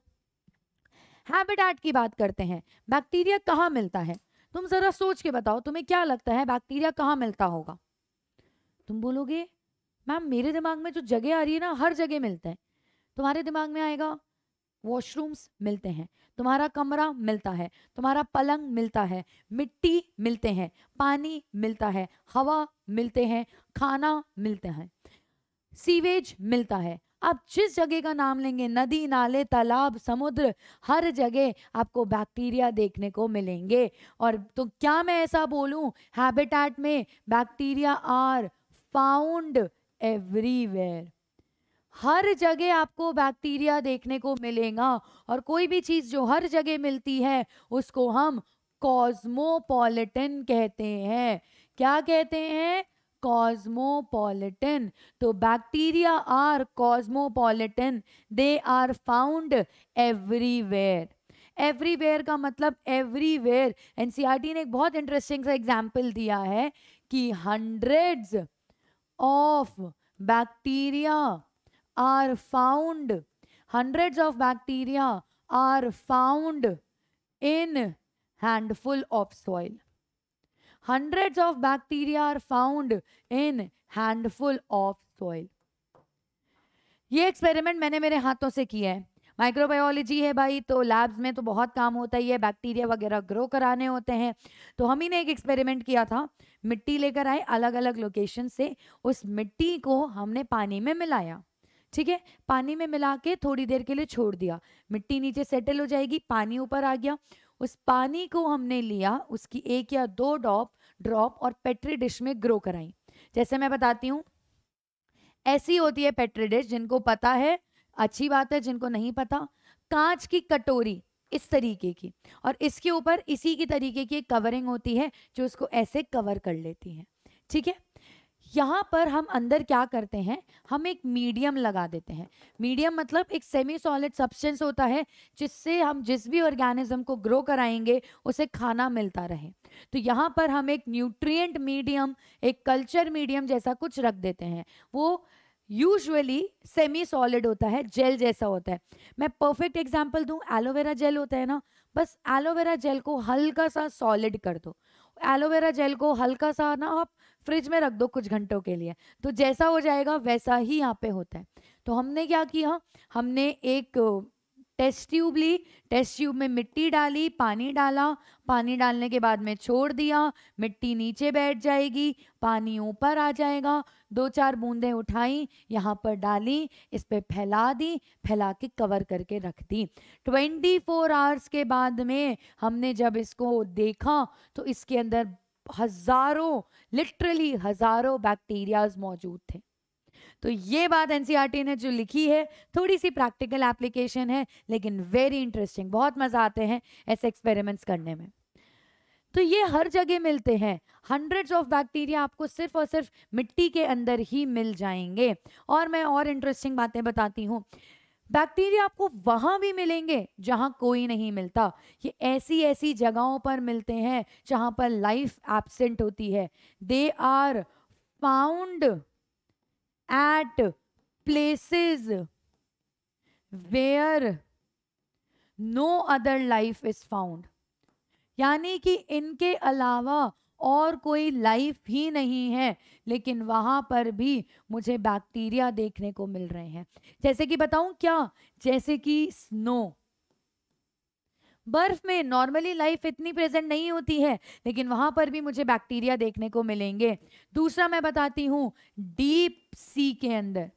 हैबिटेट की बात करते हैं बैक्टीरिया कहाँ मिलता है तुम जरा सोच के बताओ तुम्हें क्या लगता है बैक्टीरिया कहाँ मिलता होगा तुम बोलोगे मैम मेरे दिमाग में जो जगह आ रही है ना हर जगह मिलते हैं तुम्हारे दिमाग में आएगा वॉशरूम्स मिलते हैं तुम्हारा कमरा मिलता है तुम्हारा पलंग मिलता है मिट्टी मिलते हैं पानी मिलता है हवा मिलते हैं खाना मिलते हैं सीवेज मिलता है आप जिस जगह का नाम लेंगे नदी नाले तालाब समुद्र हर जगह आपको बैक्टीरिया देखने को मिलेंगे और तो क्या मैं ऐसा बोलूं हैबिटेट में बैक्टीरिया आर फाउंड एवरीवेयर हर जगह आपको बैक्टीरिया देखने को मिलेगा और कोई भी चीज़ जो हर जगह मिलती है उसको हम कॉस्मोपॉलिटन कहते हैं क्या कहते हैं cosmopolitan. So तो bacteria are cosmopolitan. They are found everywhere. Everywhere का मतलब एवरीवेयर एनसीईआरटी e ने एक बहुत इंटरेस्टिंग सा एग्जांपल दिया है कि hundreds of bacteria are found hundreds of bacteria are found in handful of soil hundreds of bacteria are found in handful of soil ye experiment maine mere haathon se kiya hai microbiology है भाई तो labs में तो बहुत काम होता ही है bacteria वगैरह ग्रो कराने होते हैं तो हम ही ने एक एक्सपेरिमेंट किया था मिट्टी लेकर आए अलग अलग लोकेशन से उस मिट्टी को हमने पानी में मिलाया ठीक है पानी में मिला के थोड़ी देर के लिए छोड़ दिया मिट्टी नीचे सेटल हो जाएगी पानी ऊपर आ गया उस पानी को हमने लिया उसकी एक या दो ड्रॉप ड्रॉप और पेट्री डिश में ग्रो कराई जैसे मैं बताती हूँ ऐसी होती है पेट्री डिश जिनको पता है अच्छी बात है जिनको नहीं पता कांच की कटोरी इस तरीके की और इसके ऊपर इसी की तरीके की एक कवरिंग होती है जो उसको ऐसे कवर कर लेती है ठीक है यहाँ पर हम अंदर क्या करते हैं हम एक मीडियम लगा देते हैं मीडियम मतलब एक सेमी सॉलिड सब्सटेंस होता है जिससे हम जिस भी ऑर्गेनिज्म को ग्रो कराएंगे उसे खाना मिलता रहे तो यहाँ पर हम एक न्यूट्रिएंट मीडियम एक कल्चर मीडियम जैसा कुछ रख देते हैं वो यूजुअली सेमी सॉलिड होता है जेल जैसा होता है मैं परफेक्ट एग्जाम्पल दूँ एलोवेरा जेल होता है ना बस एलोवेरा जेल को हल्का सा सॉलिड कर दो एलोवेरा जेल को हल्का सा ना आप फ्रिज में रख दो कुछ घंटों के लिए तो जैसा हो जाएगा वैसा ही यहाँ पे होता है तो हमने क्या किया हमने एक टेस्ट ट्यूब ली टेस्ट ट्यूब में मिट्टी डाली पानी डाला पानी डालने के बाद में छोड़ दिया मिट्टी नीचे बैठ जाएगी पानी ऊपर आ जाएगा दो चार बूंदें उठाई यहाँ पर डाली इस पर फैला दी फैला के कवर करके रख दी 24 आवर्स के बाद में हमने जब इसको देखा तो इसके अंदर हज़ारों लिटरली हज़ारों बैक्टीरियाज मौजूद थे तो ये बात एनसीईआरटी e ने जो लिखी है थोड़ी सी प्रैक्टिकल एप्लीकेशन है लेकिन वेरी इंटरेस्टिंग बहुत मजा आते हैं ऐसे एक्सपेरिमेंट्स करने में तो ये हर जगह मिलते हैं हंड्रेड्स ऑफ बैक्टीरिया आपको सिर्फ और सिर्फ मिट्टी के अंदर ही मिल जाएंगे और मैं और इंटरेस्टिंग बातें बताती हूँ बैक्टीरिया आपको वहाँ भी मिलेंगे जहाँ कोई नहीं मिलता ये ऐसी ऐसी जगहों पर मिलते हैं जहाँ पर लाइफ एबसेंट होती है they are found at places where no other life is found यानी कि इनके अलावा और कोई लाइफ ही नहीं है लेकिन वहाँ पर भी मुझे बैक्टीरिया देखने को मिल रहे हैं जैसे कि बताऊँ क्या जैसे कि स्नो बर्फ में नॉर्मली लाइफ इतनी प्रेजेंट नहीं होती है लेकिन वहां पर भी मुझे बैक्टीरिया देखने को मिलेंगे दूसरा मैं बताती हूँ डीप सी के अंदर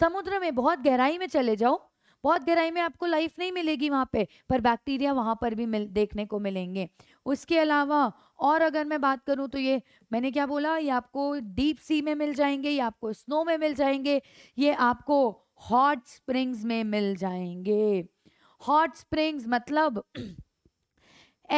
समुद्र में बहुत गहराई में चले जाओ बहुत गहराई में आपको लाइफ नहीं मिलेगी वहाँ पे पर बैक्टीरिया वहाँ पर भी मिल देखने को मिलेंगे उसके अलावा और अगर मैं बात करूँ तो ये मैंने क्या बोला ये आपको डीप सी में मिल जाएंगे ये आपको स्नो में मिल जाएंगे ये आपको हॉट स्प्रिंग्स में मिल जाएंगे हॉट स्प्रिंग्स मतलब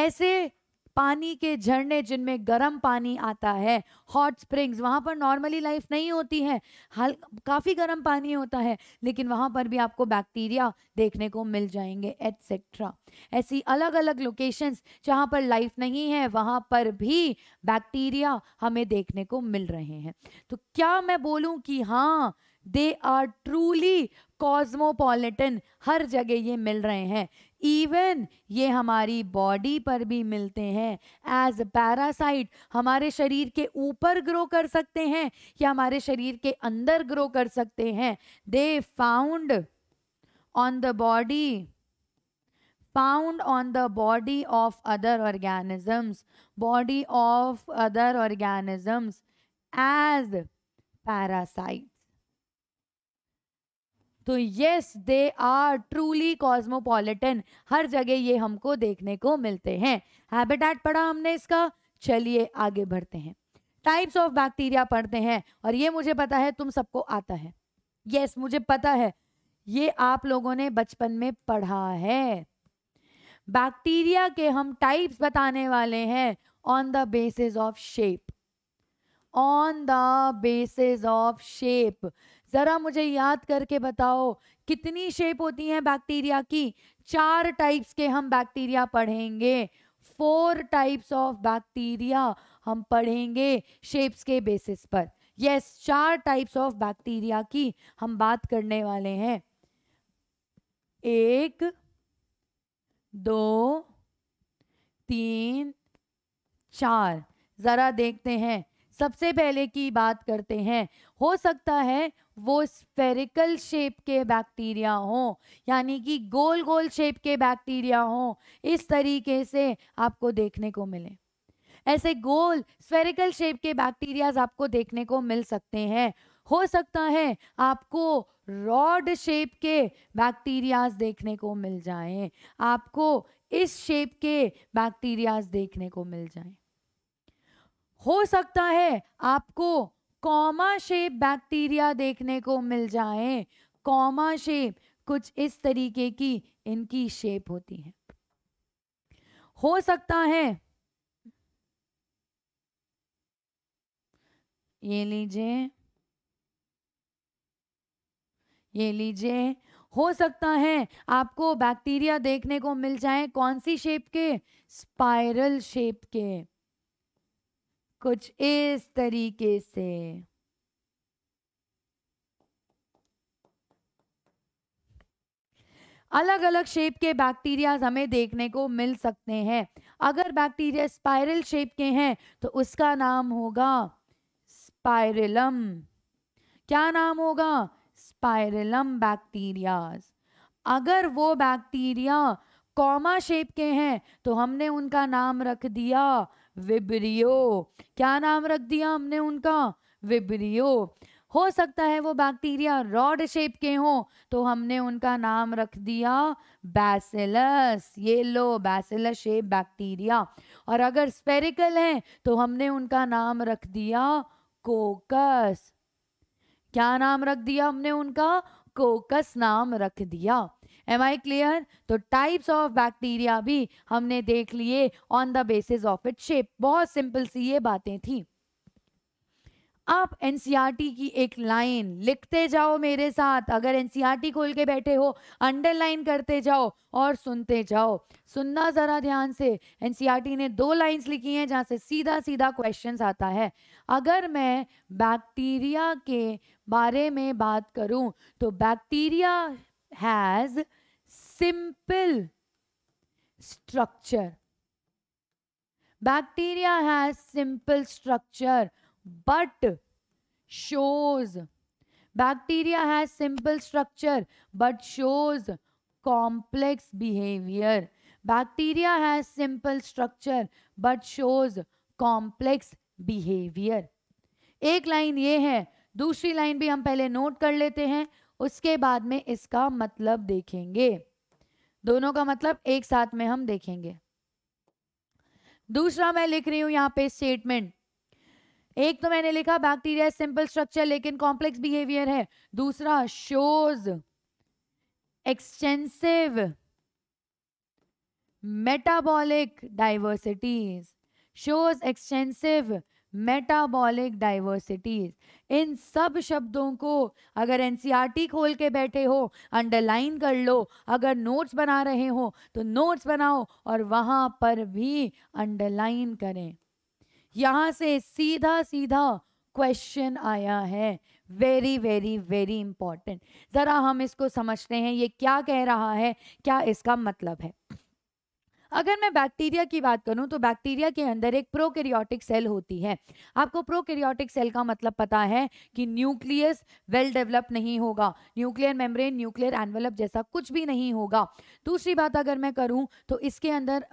ऐसे पानी के झरने जिनमें गर्म पानी आता है हॉट स्प्रिंग्स वहाँ पर नॉर्मली लाइफ नहीं होती है हल काफ़ी गर्म पानी होता है लेकिन वहाँ पर भी आपको बैक्टीरिया देखने को मिल जाएंगे एटसेट्रा ऐसी अलग अलग लोकेशंस जहाँ पर लाइफ नहीं है वहाँ पर भी बैक्टीरिया हमें देखने को मिल रहे हैं तो क्या मैं बोलूँ कि हाँ दे आर ट्रूली कॉस्मोपॉलिटन हर जगह ये मिल रहे हैं इवन ये हमारी बॉडी पर भी मिलते हैं एज पैरासाइट हमारे शरीर के ऊपर ग्रो कर सकते हैं या हमारे शरीर के अंदर ग्रो कर सकते हैं they found on the body found on the body of other organisms body of other organisms as parasite तो yes they are truly cosmopolitan हर जगह ये हमको देखने को मिलते हैं हैबिटेट पढ़ा हमने इसका चलिए आगे बढ़ते हैं टाइप्स ऑफ बैक्टीरिया पढ़ते हैं और ये मुझे पता है तुम सबको आता है यस yes, मुझे पता है ये आप लोगों ने बचपन में पढ़ा है बैक्टीरिया के हम टाइप्स बताने वाले हैं on the basis of shape on the basis of shape ज़रा मुझे याद करके बताओ कितनी शेप होती है बैक्टीरिया की चार टाइप्स के हम बैक्टीरिया पढ़ेंगे फोर टाइप्स ऑफ बैक्टीरिया हम पढ़ेंगे शेप्स के बेसिस पर यस yes, चार टाइप्स ऑफ बैक्टीरिया की हम बात करने वाले हैं एक दो तीन चार ज़रा देखते हैं सबसे पहले की बात करते हैं हो सकता है वो स्पेरिकल शेप के बैक्टीरिया हों यानी कि गोल गोल शेप के बैक्टीरिया हों इस तरीके से आपको देखने को मिले ऐसे गोल स्पेरिकल शेप के बैक्टीरियाज आपको देखने को मिल सकते हैं हो सकता है आपको रॉड शेप के बैक्टीरियाज देखने को मिल जाएं आपको इस शेप के बैक्टीरियाज देखने को मिल जाएं हो सकता है आपको कॉमा शेप बैक्टीरिया देखने को मिल जाए कॉमा शेप कुछ इस तरीके की इनकी शेप होती है हो सकता है ये लीजिए ये लीजिए हो सकता है आपको बैक्टीरिया देखने को मिल जाए कौन सी शेप के स्पाइरल शेप के कुछ इस तरीके से अलग अलग शेप के बैक्टीरिया हमें देखने को मिल सकते हैं अगर बैक्टीरिया स्पाइरल शेप के हैं तो उसका नाम होगा स्पाइरलम क्या नाम होगा स्पाइरलम बैक्टीरियाज अगर वो बैक्टीरिया कॉमा शेप के हैं तो हमने उनका नाम रख दिया विब्रियो क्या नाम रख दिया हमने उनका विब्रियो हो सकता है वो बैक्टीरिया रॉड शेप के हो तो हमने उनका नाम रख दिया बैसिलस ये लो बैसिलस शेप बैक्टीरिया और अगर स्पेरिकल है तो हमने उनका नाम रख दिया कोकस क्या नाम रख दिया हमने उनका कोकस नाम रख दिया एम आई क्लियर तो टाइप्स ऑफ बैक्टीरिया भी हमने देख लिए on the basis of it shape बहुत सिंपल सी ये बातें थी आप एनसीईआरटी e की एक लाइन लिखते जाओ मेरे साथ अगर एनसीईआरटी e खोल के बैठे हो अंडरलाइन करते जाओ और सुनते जाओ सुनना ज़रा ध्यान से एनसीईआरटी e ने दो लाइंस लिखी हैं जहाँ से सीधा सीधा क्वेश्चंस आता है अगर मैं बैक्टीरिया के बारे में बात करूं तो bacteria has simple structure. Bacteria has simple structure but shows. Bacteria has simple structure but shows complex behavior. Bacteria has simple structure but shows complex behavior. एक लाइन ये है दूसरी लाइन भी हम पहले नोट कर लेते हैं उसके बाद में इसका मतलब देखेंगे दोनों का मतलब एक साथ में हम देखेंगे दूसरा मैं लिख रही हूं यहाँ पे स्टेटमेंट एक तो मैंने लिखा बैक्टीरिया सिंपल स्ट्रक्चर लेकिन कॉम्प्लेक्स बिहेवियर है दूसरा shows extensive metabolic diversities shows extensive metabolic diversities इन सब शब्दों को अगर एनसीईआरटी e खोल के बैठे हो अंडरलाइन कर लो अगर नोट्स बना रहे हो तो नोट्स बनाओ और वहाँ पर भी अंडरलाइन करें यहाँ से सीधा सीधा क्वेश्चन आया है वेरी वेरी वेरी इंपॉर्टेंट ज़रा हम इसको समझते हैं ये क्या कह रहा है क्या इसका मतलब है अगर मैं बैक्टीरिया की बात करूं तो बैक्टीरिया के अंदर एक प्रोकैरियोटिक सेल होती है आपको प्रोकैरियोटिक सेल का मतलब पता है कि न्यूक्लियस वेल डेवलप नहीं होगा न्यूक्लियर मेम्ब्रेन न्यूक्लियर एनवेलप जैसा कुछ भी नहीं होगा दूसरी बात अगर मैं करूं तो इसके अंदर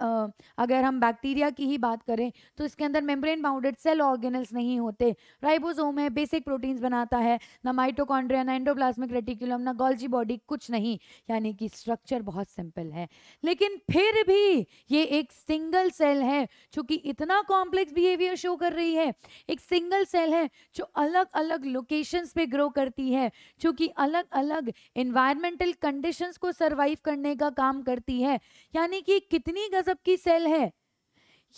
अगर हम बैक्टीरिया की ही बात करें तो इसके अंदर मेम्ब्रेन बाउंडेड सेल ऑर्गेनल्स नहीं होते राइबोसोम है बेसिक प्रोटीन्स बनाता है ना माइटोकॉन्ड्रिया ना एंडोप्लाज्मिक रेटिकुलम ना गोल्जी बॉडी कुछ नहीं यानी कि स्ट्रक्चर बहुत सिंपल है लेकिन फिर भी ये एक सिंगल सेल है जो कि इतना कॉम्प्लेक्स बिहेवियर शो कर रही है एक सिंगल सेल है जो अलग अलग लोकेशंस पे ग्रो करती है जो कि अलग अलग इन्वायरमेंटल कंडीशंस को सरवाइव करने का काम करती है यानी कि कितनी गजब की सेल है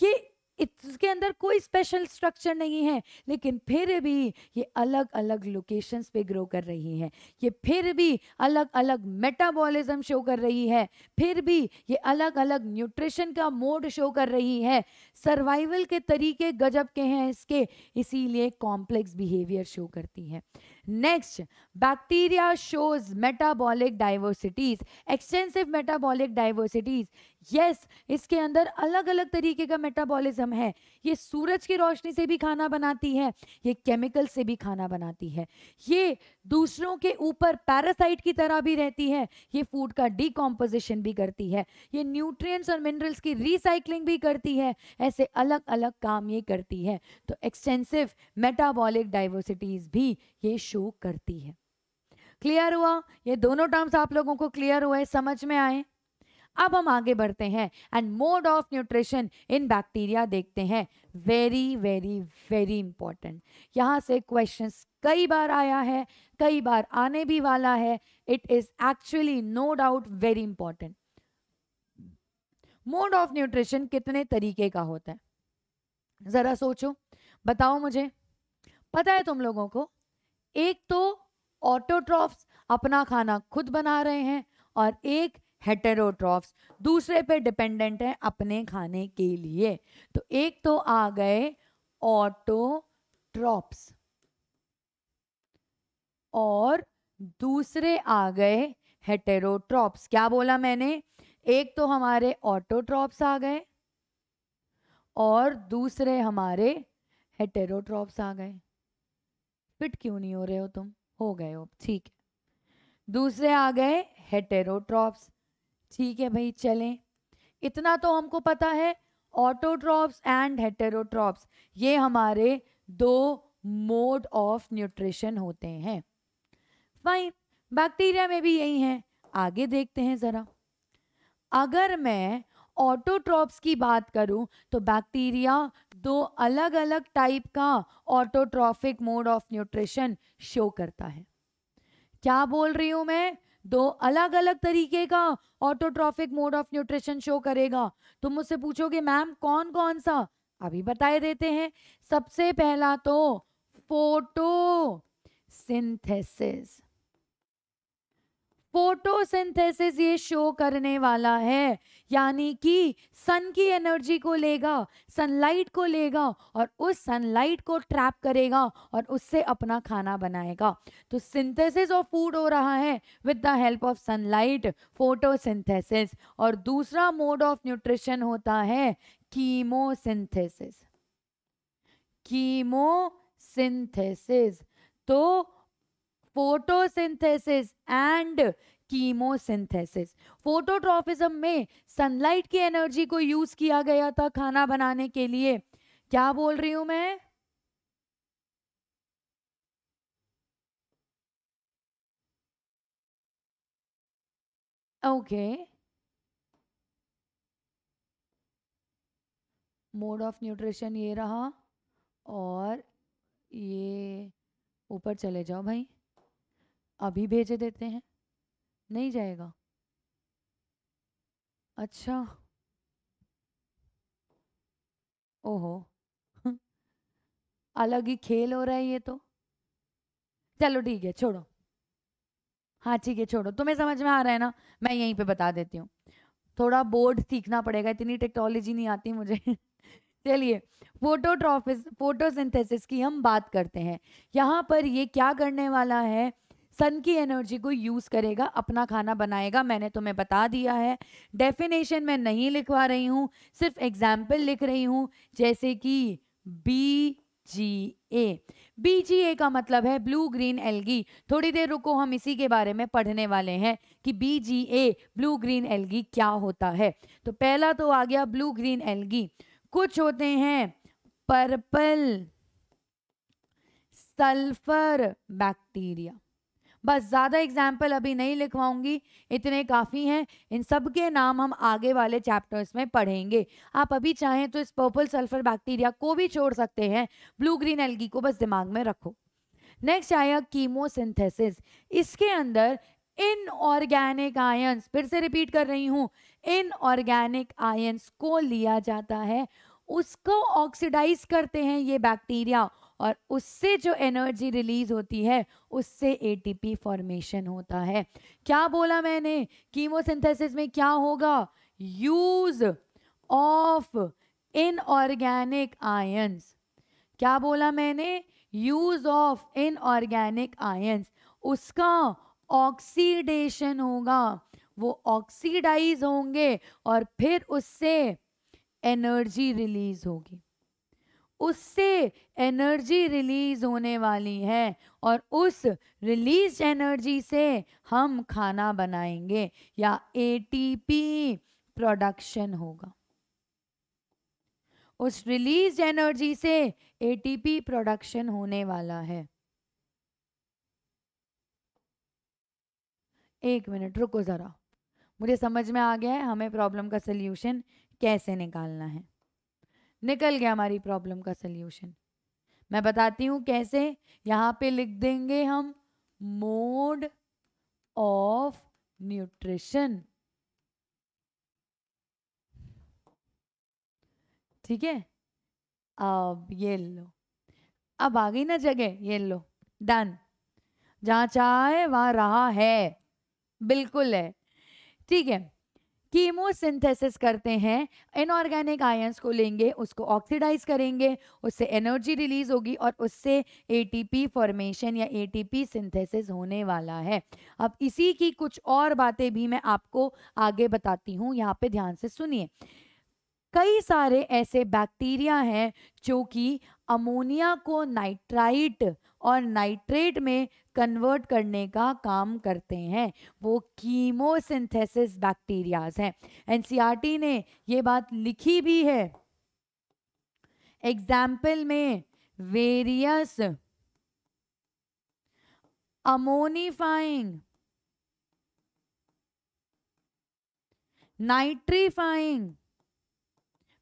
ये इसके अंदर कोई स्पेशल स्ट्रक्चर नहीं है लेकिन फिर भी ये अलग अलग लोकेशंस पे ग्रो कर रही है ये फिर भी अलग अलग मेटाबॉलिज्म शो कर रही है फिर भी ये अलग अलग न्यूट्रिशन का मोड शो कर रही है सर्वाइवल के तरीके गजब के हैं इसके इसीलिए कॉम्प्लेक्स बिहेवियर शो करती है next bacteria shows metabolic diversities extensive metabolic diversities yes इसके अंदर अलग अलग तरीके का मेटाबॉलिज्म है ये सूरज की रोशनी से भी खाना बनाती है ये केमिकल से भी खाना बनाती है ये दूसरों के ऊपर पैरासाइट की तरह भी रहती है ये फूड का डिकम्पोजिशन भी करती है ये न्यूट्रिएंट्स और मिनरल्स की रिसाइकलिंग भी करती है ऐसे अलग अलग काम ये करती है तो एक्सटेंसिव मेटाबॉलिक डाइवर्सिटीज़ भी ये शो करती है क्लियर हुआ ये दोनों टर्म्स आप लोगों को क्लियर हुए समझ में आए अब हम आगे बढ़ते हैं and mode of nutrition in bacteria देखते हैं वेरी वेरी वेरी इंपॉर्टेंट यहाँ से क्वेश्चन कई बार आया है कई बार आने भी वाला है it is actually no doubt very important mode of nutrition कितने तरीके का होता है ज़रा सोचो बताओ मुझे पता है तुम लोगों को एक तो ऑटोट्रॉफ्स अपना खाना खुद बना रहे हैं और एक हेटेरोट्रॉफ्स दूसरे पे डिपेंडेंट है अपने खाने के लिए तो एक तो आ गए ऑटोट्रॉप्स और दूसरे आ गए हेटेरोट्रॉप्स क्या बोला मैंने एक तो हमारे ऑटोट्रॉप्स आ गए और दूसरे हमारे हेटेरोट्रॉप्स आ गए फिट क्यों नहीं हो रहे हो तुम हो गए हो ठीक है दूसरे आ गए हेटेरोट्रॉप्स ठीक है भाई चलें इतना तो हमको पता है ऑटोट्रॉप्स एंड हेटेरोट्रॉप्स ये हमारे दो मोड ऑफ न्यूट्रिशन होते हैं फाइन बैक्टीरिया में भी यही है आगे देखते हैं ज़रा अगर मैं ऑटोट्रॉप्स की बात करूं तो बैक्टीरिया दो अलग अलग टाइप का autotrophic mode of nutrition show करता है क्या बोल रही हूं मैं दो अलग अलग तरीके का autotrophic mode of nutrition show करेगा तुम मुझसे पूछोगे मैम कौन कौन सा अभी बताए देते हैं सबसे पहला तो फोटो सिंथेसिस सिंथेसिस ये शो करने वाला है यानी कि सन की एनर्जी को लेगा सनलाइट को लेगा और उस सनलाइट को ट्रैप करेगा और उससे अपना खाना बनाएगा तो सिंथेसिस ऑफ फूड हो रहा है with the help of sunlight photosynthesis और दूसरा मोड ऑफ न्यूट्रिशन होता है कीमोसिंथेसिस कीमोसिंथेसिस तो फोटोसिंथेसिस एंड कीमोसिंथेसिस फोटोट्रॉफिज्म में सनलाइट की एनर्जी को यूज किया गया था खाना बनाने के लिए क्या बोल रही हूं मैं ओके मोड ऑफ न्यूट्रिशन ये रहा और ये ऊपर चले जाओ भाई अभी भेजे देते हैं नहीं जाएगा अच्छा ओहो अलग ही खेल हो रहा है ये तो चलो ठीक है छोड़ो हाँ ठीक है छोड़ो तुम्हें समझ में आ रहा है ना मैं यहीं पे बता देती हूँ थोड़ा बोर्ड सीखना पड़ेगा इतनी टेक्नोलॉजी नहीं आती मुझे चलिए फोटोट्रॉफिस फोटोसिंथेसिस की हम बात करते हैं यहाँ पर ये क्या करने वाला है सन की एनर्जी को यूज़ करेगा अपना खाना बनाएगा मैंने तुम्हें बता दिया है डेफिनेशन मैं नहीं लिखवा रही हूँ सिर्फ एग्जाम्पल लिख रही हूँ जैसे कि B G A B G ए का मतलब है ब्लू ग्रीन एलगी थोड़ी देर रुको हम इसी के बारे में पढ़ने वाले हैं कि B G A blue green algae क्या होता है तो पहला तो आ गया ब्लू ग्रीन एलगी कुछ होते हैं पर्पल सल्फर बैक्टीरिया बस ज़्यादा एग्जाम्पल अभी नहीं लिखवाऊंगी इतने काफ़ी हैं इन सब के नाम हम आगे वाले चैप्टर्स में पढ़ेंगे आप अभी चाहें तो इस पर्पल सल्फर बैक्टीरिया को भी छोड़ सकते हैं ब्लू ग्रीन एल्गी को बस दिमाग में रखो नेक्स्ट आया कीमोसिंथेसिस इसके अंदर इनऑर्गेनिक आयंस फिर से रिपीट कर रही हूँ इनऑर्गेनिक आयंस को लिया जाता है उसको ऑक्सीडाइज करते हैं ये बैक्टीरिया और उससे जो एनर्जी रिलीज होती है उससे एटीपी फॉर्मेशन होता है क्या बोला मैंने कीमोसिंथेसिस में क्या होगा यूज ऑफ इनऑर्गेनिक आयंस क्या बोला मैंने यूज ऑफ इनऑर्गेनिक आयंस उसका ऑक्सीडेशन होगा वो ऑक्सीडाइज होंगे और फिर उससे एनर्जी रिलीज होगी उससे एनर्जी रिलीज़ होने वाली है और उस रिलीज एनर्जी से हम खाना बनाएंगे या एटीपी प्रोडक्शन होगा उस रिलीज एनर्जी से एटीपी प्रोडक्शन होने वाला है एक मिनट रुको ज़रा मुझे समझ में आ गया है हमें प्रॉब्लम का सलूशन कैसे निकालना है निकल गया हमारी प्रॉब्लम का सल्यूशन मैं बताती हूँ कैसे यहाँ पे लिख देंगे हम मोड ऑफ न्यूट्रिशन ठीक है अब ये लो अब आ गई ना जगह ये लो डन जहाँ चाहे वहाँ रहा है बिल्कुल है ठीक है कीमोसिंथेसिस करते हैं इनऑर्गेनिक आयंस को लेंगे उसको ऑक्सीडाइज करेंगे उससे एनर्जी रिलीज होगी और उससे एटीपी फॉर्मेशन या एटीपी सिंथेसिस होने वाला है अब इसी की कुछ और बातें भी मैं आपको आगे बताती हूँ यहाँ पे ध्यान से सुनिए कई सारे ऐसे बैक्टीरिया हैं जो कि अमोनिया को नाइट्राइट और नाइट्रेट में कन्वर्ट करने का काम करते हैं वो कीमोसिंथेसिस बैक्टीरियाज हैं एनसीईआरटी e ने ये बात लिखी भी है एग्जाम्पल में various ammonifying nitrifying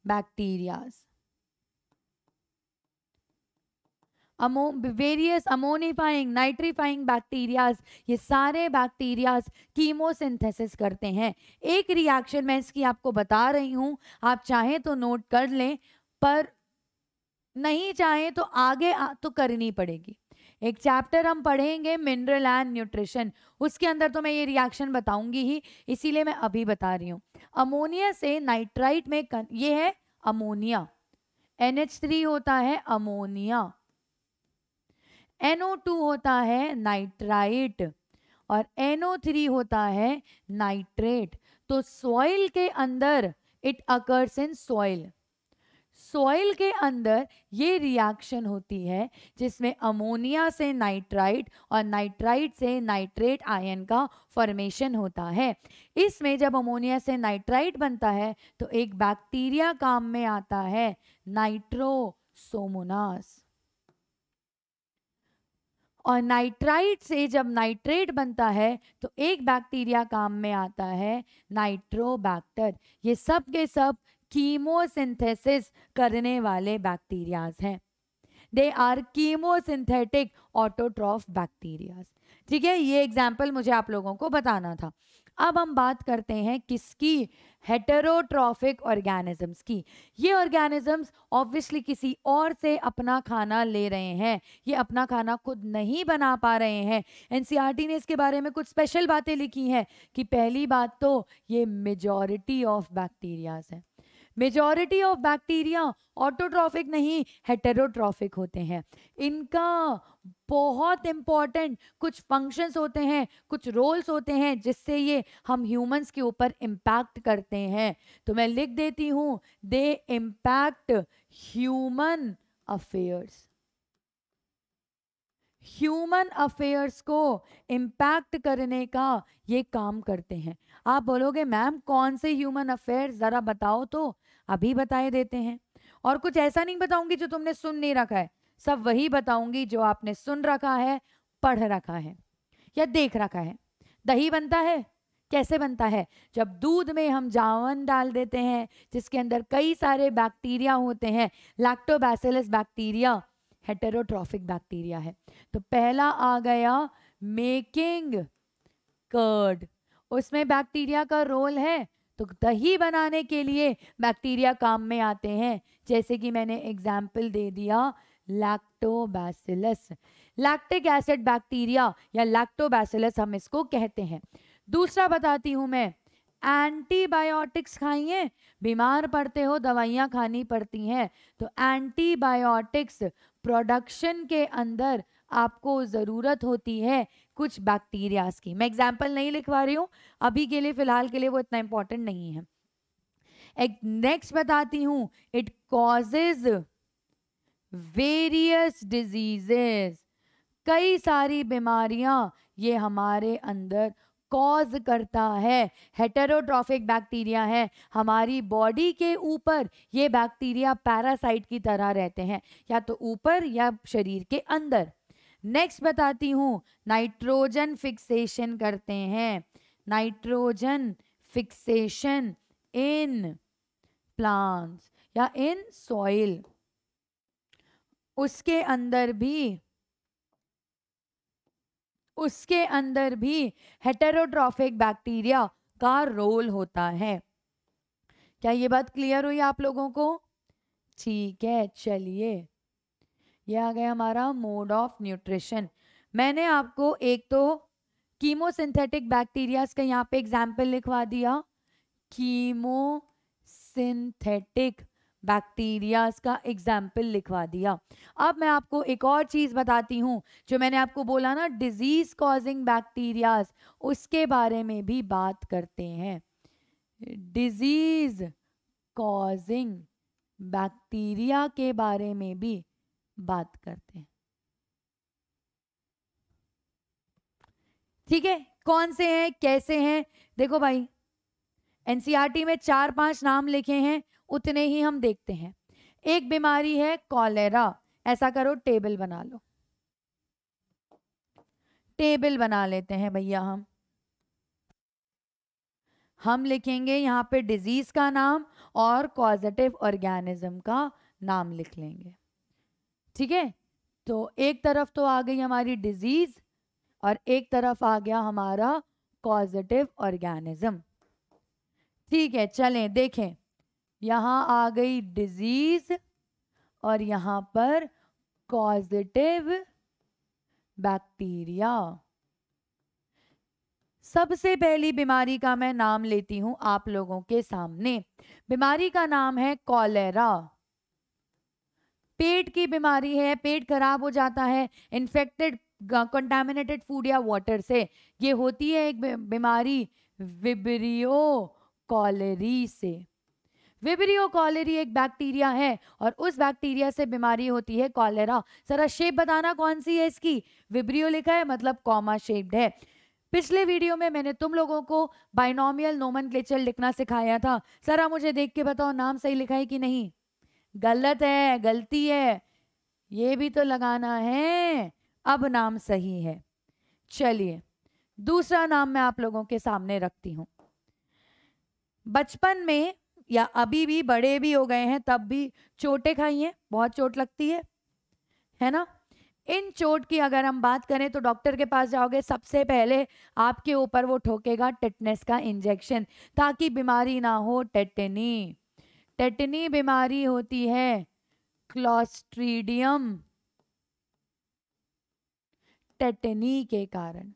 bacterias ammo various ammonifying nitrifying bacterias ये सारे बैक्टीरियाज कीमोसिंथेसिस करते हैं एक रिएक्शन मैं इसकी आपको बता रही हूँ आप चाहें तो नोट कर लें पर नहीं चाहें तो आगे आ, तो करनी पड़ेगी एक चैप्टर हम पढ़ेंगे मिनरल एंड न्यूट्रिशन उसके अंदर तो मैं ये रिएक्शन बताऊंगी ही इसीलिए मैं अभी बता रही हूँ अमोनिया से नाइट्राइट में कन, ये है अमोनिया थ्री होता है अमोनिया NO2 होता है नाइट्राइट और NO3 होता है नाइट्रेट तो सॉइल के अंदर it occurs in soil soil के अंदर ये रिएक्शन होती है जिसमें अमोनिया से नाइट्राइट और नाइट्राइट से नाइट्रेट आयन का फॉर्मेशन होता है इसमें जब अमोनिया से नाइट्राइट बनता है तो एक बैक्टीरिया काम में आता है नाइट्रोसोमोनास और नाइट्राइट से जब नाइट्रेट बनता है तो एक बैक्टीरिया काम में आता है नाइट्रोबैक्टर ये सब के सब कीमोसिंथेसिस करने वाले बैक्टीरियाज हैं they are chemosynthetic autotroph bacterias ठीक है ये एग्जाम्पल मुझे आप लोगों को बताना था अब हम बात करते हैं किसकी हेटरोट्रॉफिक ऑर्गेनिजम्स की ये ऑर्गेनिजम्स ऑब्वियसली किसी और से अपना खाना ले रहे हैं ये अपना खाना खुद नहीं बना पा रहे हैं एनसीईआरटी e ने इसके बारे में कुछ स्पेशल बातें लिखी हैं कि पहली बात तो ये मेजॉरिटी ऑफ बैक्टीरियाज हैं मेजॉरिटी ऑफ बैक्टीरिया ऑटोट्रॉफिक नहीं हेटेरोट्रॉफिक होते हैं इनका बहुत इंपॉर्टेंट कुछ फंक्शंस होते हैं कुछ रोल्स होते हैं जिससे ये हम ह्यूमंस के ऊपर इम्पैक्ट करते हैं तो मैं लिख देती हूँ they impact human affairs human affairs को इम्पैक्ट करने का ये काम करते हैं आप बोलोगे मैम कौन से ह्यूमन अफेयर ज़रा बताओ तो अभी बताए देते हैं और कुछ ऐसा नहीं बताऊंगी जो तुमने सुन नहीं रखा है सब वही बताऊंगी जो आपने सुन रखा है पढ़ रखा है या देख रखा है दही बनता है कैसे बनता है जब दूध में हम जावन डाल देते हैं जिसके अंदर कई सारे बैक्टीरिया होते हैं लैक्टोबैसिलस बैक्टीरिया हेटेरोट्रॉफिक बैक्टीरिया है तो पहला आ गया मेकिंग कर्ड उसमें बैक्टीरिया का रोल है तो दही बनाने के लिए बैक्टीरिया काम में आते हैं जैसे कि मैंने एग्जाम्पल दे दिया लैक्टोबैसिलस लैक्टिक एसिड बैक्टीरिया या लैक्टोबैसिलस हम इसको कहते हैं दूसरा बताती हूँ मैं एंटीबायोटिक्स खाइए बीमार पड़ते हो दवाइयाँ खानी पड़ती हैं तो एंटीबायोटिक्स प्रोडक्शन के अंदर आपको ज़रूरत होती है कुछ बैक्टीरियाज की मैं एग्जाम्पल नहीं लिखवा रही हूँ अभी के लिए फ़िलहाल के लिए वो इतना इम्पोर्टेंट नहीं है एक नेक्स्ट बताती हूँ इट कॉजेज वेरियस डिजीजेस कई सारी बीमारियां ये हमारे अंदर कॉज करता है हेटेरोट्रॉफिक बैक्टीरिया है हमारी बॉडी के ऊपर ये बैक्टीरिया पैरासाइट की तरह रहते हैं या तो ऊपर या शरीर के अंदर नेक्स्ट बताती हूँ नाइट्रोजन फिक्सेशन करते हैं नाइट्रोजन फिक्सेशन इन प्लांट्स या इन सॉइल उसके अंदर भी उसके अंदर भी हेटेरोट्रॉफिक बैक्टीरिया का रोल होता है क्या ये बात क्लियर हुई आप लोगों को ठीक है चलिए ये आ गया हमारा मोड ऑफ न्यूट्रिशन मैंने आपको एक तो कीमोसिंथेटिक बैक्टीरिया का यहाँ पे एग्जाम्पल लिखवा दिया कीमोसिंथेटिक बैक्टीरियाज का एग्जाम्पल लिखवा दिया अब मैं आपको एक और चीज़ बताती हूँ जो मैंने आपको बोला ना डिजीज़ कॉजिंग बैक्टीरियाज उसके बारे में भी बात करते हैं डिजीज़ कॉजिंग बैक्टीरिया के बारे में भी बात करते हैं ठीक है कौन से हैं कैसे हैं देखो भाई एनसीआरटी e में चार पांच नाम लिखे हैं उतने ही हम देखते हैं एक बीमारी है कॉलेरा ऐसा करो टेबल बना लो टेबल बना लेते हैं भैया हम हम लिखेंगे यहाँ पे डिजीज का नाम और कॉजेटिव ऑर्गेनिज्म का नाम लिख लेंगे ठीक है तो एक तरफ तो आ गई हमारी डिजीज और एक तरफ आ गया हमारा कॉजेटिव ऑर्गेनिज्म ठीक है चलें देखें यहाँ आ गई डिजीज और यहाँ पर पॉजिटिव बैक्टीरिया सबसे पहली बीमारी का मैं नाम लेती हूँ आप लोगों के सामने बीमारी का नाम है कॉलेरा पेट की बीमारी है पेट खराब हो जाता है इन्फेक्टेड कंटामिनेटेड फूड या वाटर से ये होती है एक बीमारी विब्रियो कॉलेरी से विबरियो कॉलरी एक बैक्टीरिया है और उस बैक्टीरिया से बीमारी होती है कॉलेरा सरा शेप बताना कौन सी है इसकी विबरियो लिखा है मतलब कॉमा शेप्ड है पिछले वीडियो में मैंने तुम लोगों को बाइनोमियल नोमन लिखना सिखाया था सरा मुझे देख के बताओ नाम सही लिखा है कि नहीं गलत है गलती है ये भी तो लगाना है अब नाम सही है चलिए दूसरा नाम मैं आप लोगों के सामने रखती हूँ बचपन में या अभी भी बड़े भी हो गए हैं तब भी चोटें खाई हैं बहुत चोट लगती है है ना इन चोट की अगर हम बात करें तो डॉक्टर के पास जाओगे सबसे पहले आपके ऊपर वो ठोकेगा टेटनेस का इंजेक्शन ताकि बीमारी ना हो टेटनी टेटनी बीमारी होती है क्लॉस्ट्रीडियम टेटनी के कारण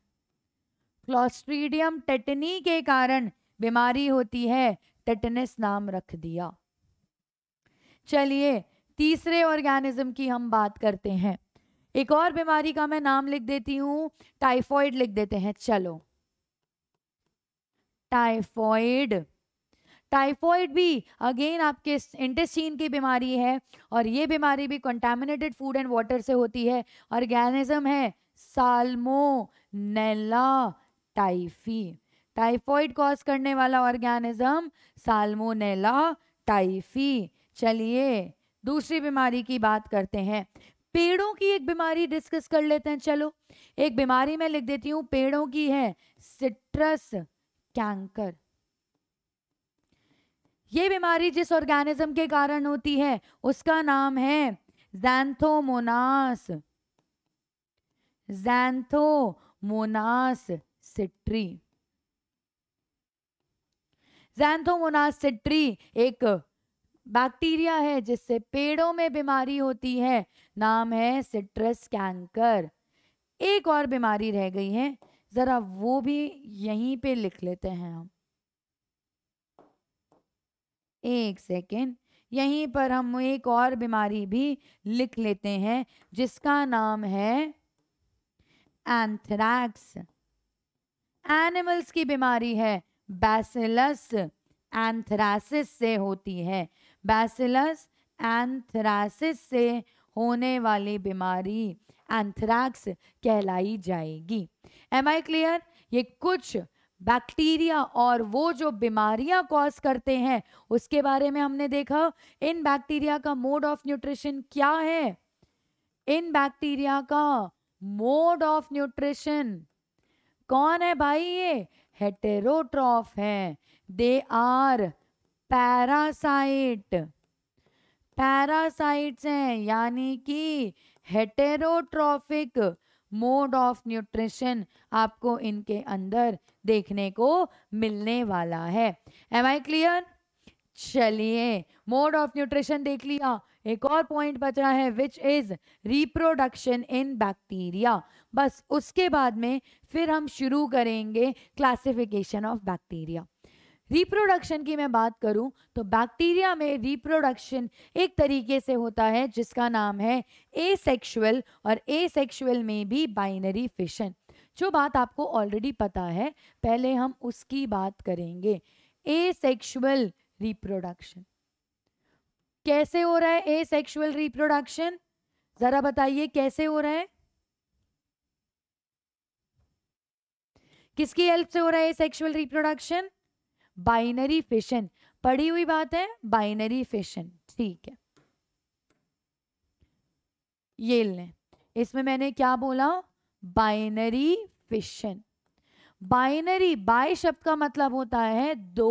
क्लॉस्ट्रीडियम टेटनी के कारण बीमारी होती है टेटनेस नाम रख दिया चलिए तीसरे ऑर्गेनिज्म की हम बात करते हैं एक और बीमारी का मैं नाम लिख देती हूँ टाइफॉइड लिख देते हैं चलो टाइफॉइड टाइफॉइड भी अगेन आपके इंटेस्टीन की बीमारी है और ये बीमारी भी कंटेमिनेटेड फूड एंड वाटर से होती है ऑर्गेनिज्म है साल्मोनेला टाइफी टाइफॉइड कॉज करने वाला ऑर्गेनिज्म साल्मोनेला टाइफी चलिए दूसरी बीमारी की बात करते हैं पेड़ों की एक बीमारी डिस्कस कर लेते हैं चलो एक बीमारी मैं लिख देती हूँ पेड़ों की है सिट्रस कैंकर ये बीमारी जिस ऑर्गेनिज्म के कारण होती है उसका नाम है Xanthomonas Xanthomonas citri Xanthomonas citri एक बैक्टीरिया है जिससे पेड़ों में बीमारी होती है नाम है सिट्रस कैंकर एक और बीमारी रह गई है ज़रा वो भी यहीं पे लिख लेते हैं हम एक सेकेंड यहीं पर हम एक और बीमारी भी लिख लेते हैं जिसका नाम है एंथ्रैक्स एनिमल्स की बीमारी है बैसिलस एंथ्रासिस से होती है बैसिलस एंथ्रासिस से होने वाली बीमारी एंथ्रैक्स कहलाई जाएगी एम आई क्लियर ये कुछ बैक्टीरिया और वो जो बीमारियां कॉज करते हैं उसके बारे में हमने देखा इन बैक्टीरिया का मोड ऑफ न्यूट्रिशन क्या है इन बैक्टीरिया का मोड ऑफ न्यूट्रिशन कौन है भाई ये हेटेरोट्रॉफ हैं दे आर पैरासाइट पैरासाइट्स हैं यानी कि हेटेरोट्रॉफिक मोड ऑफ न्यूट्रिशन आपको इनके अंदर देखने को मिलने वाला है एम आई क्लियर चलिए मोड ऑफ न्यूट्रिशन देख लिया एक और पॉइंट रहा है which is reproduction in bacteria बस उसके बाद में फिर हम शुरू करेंगे क्लासिफिकेशन ऑफ बैक्टीरिया रिप्रोडक्शन की मैं बात करूं तो बैक्टीरिया में रिप्रोडक्शन एक तरीके से होता है जिसका नाम है एसेक्सुअल और एसेक्सुअल में भी बाइनरी फिशन जो बात आपको ऑलरेडी पता है पहले हम उसकी बात करेंगे एसेक्सुअल रिप्रोडक्शन कैसे हो रहा है ए सेक्शुअल रिप्रोडक्शन जरा बताइए कैसे हो रहा है किसकी हेल्प से हो रहा है सेक्शुअल रिप्रोडक्शन बाइनरी फिशन पढ़ी हुई बात है बाइनरी फिशन ठीक है ये इसमें मैंने क्या बोला बाइनरी फिशन बाइनरी बाय शब्द का मतलब होता है दो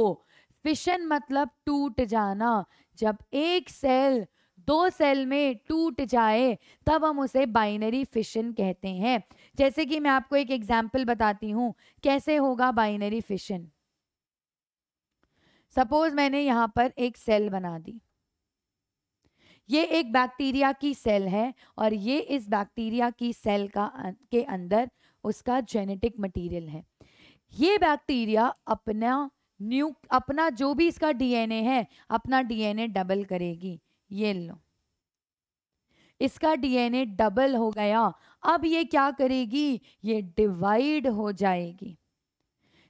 फिशन मतलब टूट जाना जब एक सेल दो सेल में टूट जाए तब हम उसे बाइनरी फिशन कहते हैं जैसे कि मैं आपको एक एग्जाम्पल बताती हूँ कैसे होगा बाइनरी फिशन सपोज मैंने यहाँ पर एक सेल बना दी ये एक बैक्टीरिया की सेल है और ये इस बैक्टीरिया की सेल का अं, के अंदर उसका जेनेटिक मटेरियल है ये बैक्टीरिया अपना न्यू अपना जो भी इसका डीएनए है अपना डीएनए डबल करेगी ये लो इसका डीएनए डबल हो गया अब ये क्या करेगी ये डिवाइड हो जाएगी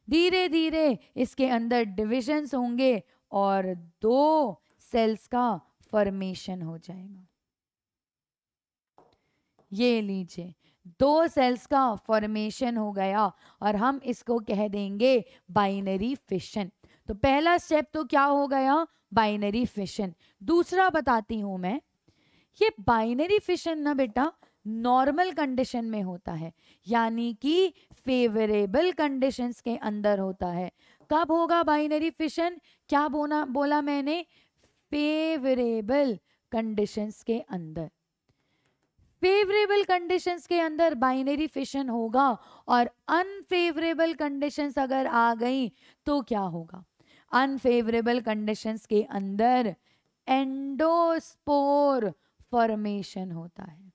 धीरे धीरे इसके अंदर डिविजन्स होंगे और दो सेल्स का फॉर्मेशन हो जाएगा ये लीजिए दो सेल्स का फॉर्मेशन हो गया और हम इसको कह देंगे बाइनरी फिशन तो पहला स्टेप तो क्या हो गया बाइनरी फिशन दूसरा बताती हूँ मैं ये बाइनरी फिशन ना बेटा नॉर्मल कंडीशन में होता है यानी कि फेवरेबल कंडीशंस के अंदर होता है कब होगा बाइनरी फिशन क्या बोना बोला मैंने फेवरेबल कंडीशंस के अंदर फेवरेबल कंडीशंस के अंदर बाइनरी फिशन होगा और अनफेवरेबल कंडीशंस अगर आ गई तो क्या होगा अनफेवरेबल कंडीशंस के अंदर एंडोस्पोर फॉर्मेशन होता है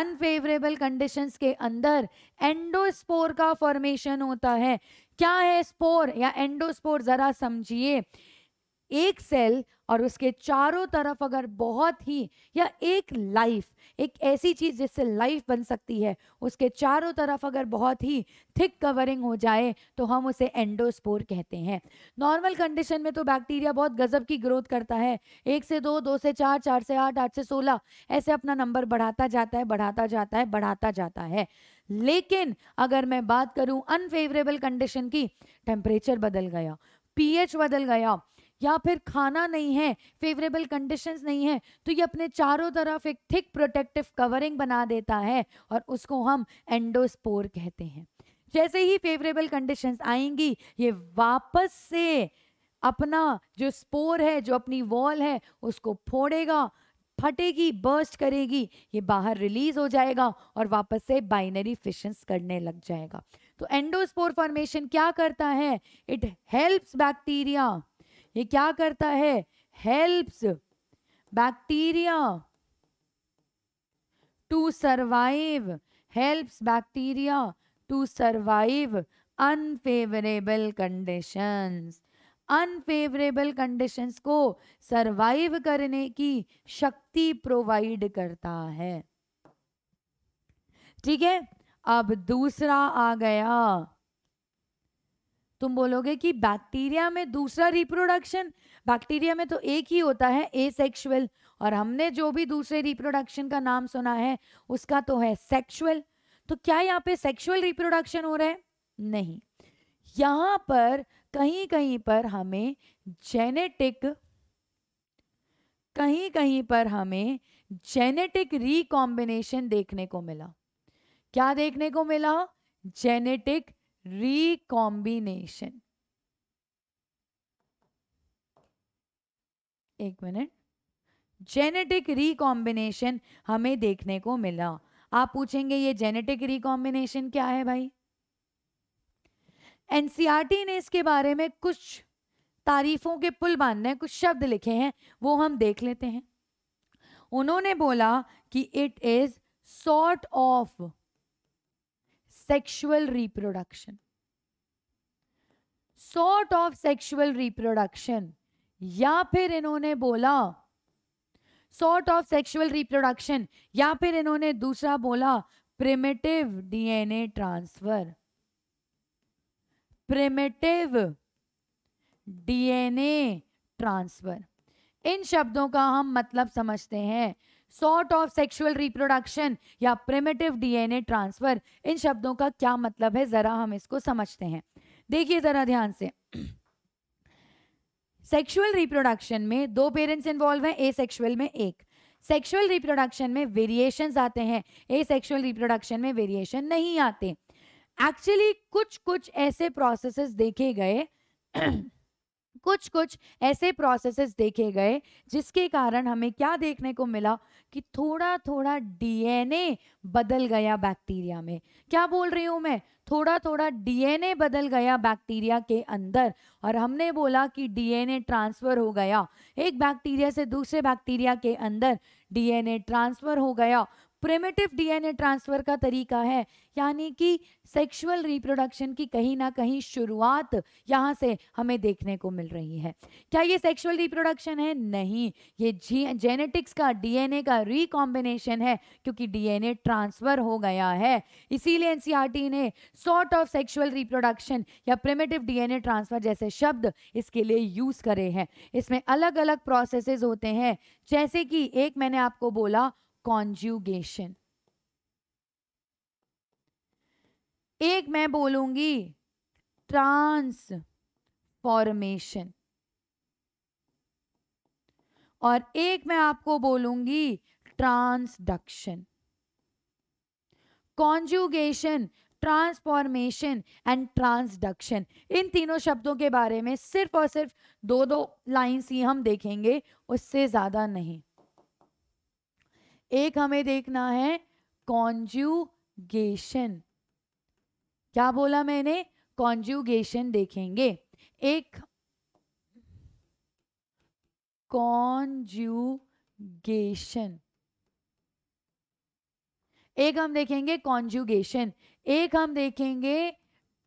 अनफेवरेबल कंडीशंस के अंदर एंडोस्पोर का फॉर्मेशन होता है क्या है स्पोर या एंडोस्पोर जरा समझिए एक सेल और उसके चारों तरफ अगर बहुत ही या एक लाइफ एक ऐसी चीज़ जिससे लाइफ बन सकती है उसके चारों तरफ अगर बहुत ही थिक कवरिंग हो जाए तो हम उसे एंडोस्पोर कहते हैं नॉर्मल कंडीशन में तो बैक्टीरिया बहुत गजब की ग्रोथ करता है एक से दो दो से चार चार से आठ आठ से सोलह ऐसे अपना नंबर बढ़ाता जाता है बढ़ाता जाता है बढ़ाता जाता है लेकिन अगर मैं बात करूं अनफेवरेबल कंडीशन की टेम्परेचर बदल गया पीएच बदल गया या फिर खाना नहीं है फेवरेबल कंडीशंस नहीं है तो ये अपने चारों तरफ एक थिक प्रोटेक्टिव कवरिंग बना देता है और उसको हम एंडोस्पोर कहते हैं जैसे ही फेवरेबल कंडीशंस आएंगी ये वापस से अपना जो स्पोर है जो अपनी वॉल है उसको फोड़ेगा फटेगी बर्स्ट करेगी ये बाहर रिलीज हो जाएगा और वापस से बाइनरी फिशंस करने लग जाएगा तो एंडोस्पोर फॉर्मेशन क्या करता है इट हेल्प्स बैक्टीरिया ये क्या करता है helps bacteria to survive helps bacteria to survive unfavourable conditions unfavourable conditions को सरवाइव करने की शक्ति प्रोवाइड करता है ठीक है अब दूसरा आ गया तुम बोलोगे कि बैक्टीरिया में दूसरा रिप्रोडक्शन बैक्टीरिया में तो एक ही होता है ए सेक्शुअल और हमने जो भी दूसरे रिप्रोडक्शन का नाम सुना है उसका तो है सेक्शुअल तो क्या यहाँ पे सेक्शुअल रिप्रोडक्शन हो रहा है नहीं यहाँ पर कहीं कहीं पर हमें जेनेटिक कहीं कहीं पर हमें जेनेटिक रिकॉम्बिनेशन देखने को मिला क्या देखने को मिला जेनेटिक रिकॉम्बिनेशन एक मिनट जेनेटिक रिकॉम्बिनेशन हमें देखने को मिला आप पूछेंगे ये जेनेटिक रिकॉम्बिनेशन क्या है भाई एनसीआरटी e ने इसके बारे में कुछ तारीफों के पुल बांधने कुछ शब्द लिखे हैं वो हम देख लेते हैं उन्होंने बोला कि it is sort of sexual reproduction sort of sexual reproduction या फिर इन्होंने बोला सॉर्ट ऑफ सेक्शुअल रिप्रोडक्शन या फिर इन्होंने दूसरा बोला primitive DNA transfer primitive DNA transfer इन शब्दों का हम मतलब समझते हैं सॉर्ट ऑफ सेक्सुअल रिप्रोडक्शन या प्रेमेटिव डीएनए ट्रांसफर इन शब्दों का क्या मतलब है ज़रा हम इसको समझते हैं देखिए ज़रा ध्यान से सेक्सुअल रिप्रोडक्शन में दो पेरेंट्स इन्वॉल्व हैं ए सेक्सुअल में एक सेक्सुअल रिप्रोडक्शन में वेरिएशन आते हैं ए सेक्सुअल रिप्रोडक्शन में वेरिएशन नहीं आते एक्चुअली कुछ कुछ ऐसे प्रोसेसेस देखे गए कुछ कुछ ऐसे प्रोसेसेस देखे गए जिसके कारण हमें क्या देखने को मिला कि थोड़ा थोड़ा डीएनए बदल गया बैक्टीरिया में क्या बोल रही हूँ मैं थोड़ा थोड़ा डीएनए बदल गया बैक्टीरिया के अंदर और हमने बोला कि डीएनए ट्रांसफ़र हो गया एक बैक्टीरिया से दूसरे बैक्टीरिया के अंदर डीएनए ट्रांसफ़र हो गया प्रेमेटिव डीएनए ट्रांसफ़र का तरीका है यानी कि सेक्सुअल रिप्रोडक्शन की कहीं ना कहीं शुरुआत यहाँ से हमें देखने को मिल रही है क्या ये सेक्सुअल रिप्रोडक्शन है नहीं ये जेनेटिक्स का डीएनए का रिकॉम्बिनेशन है क्योंकि डीएनए ट्रांसफ़र हो गया है इसीलिए एनसीईआरटी e ने सॉर्ट ऑफ सेक्सुअल रिप्रोडक्शन या प्रेमेटिव डीएनए ट्रांसफ़र जैसे शब्द इसके लिए यूज़ करे हैं इसमें अलग अलग प्रोसेस होते हैं जैसे कि एक मैंने आपको बोला कॉन्जुगेशन एक मैं बोलूंगी ट्रांसफॉर्मेशन और एक मैं आपको बोलूंगी transduction conjugation transformation and transduction इन तीनों शब्दों के बारे में सिर्फ और सिर्फ दो दो लाइन्स ही हम देखेंगे उससे ज़्यादा नहीं एक हमें देखना है कॉन्जुगेशन क्या बोला मैंने कॉन्जुगेशन देखेंगे एक कॉन्जुगेशन एक हम देखेंगे कॉन्जुगेशन एक हम देखेंगे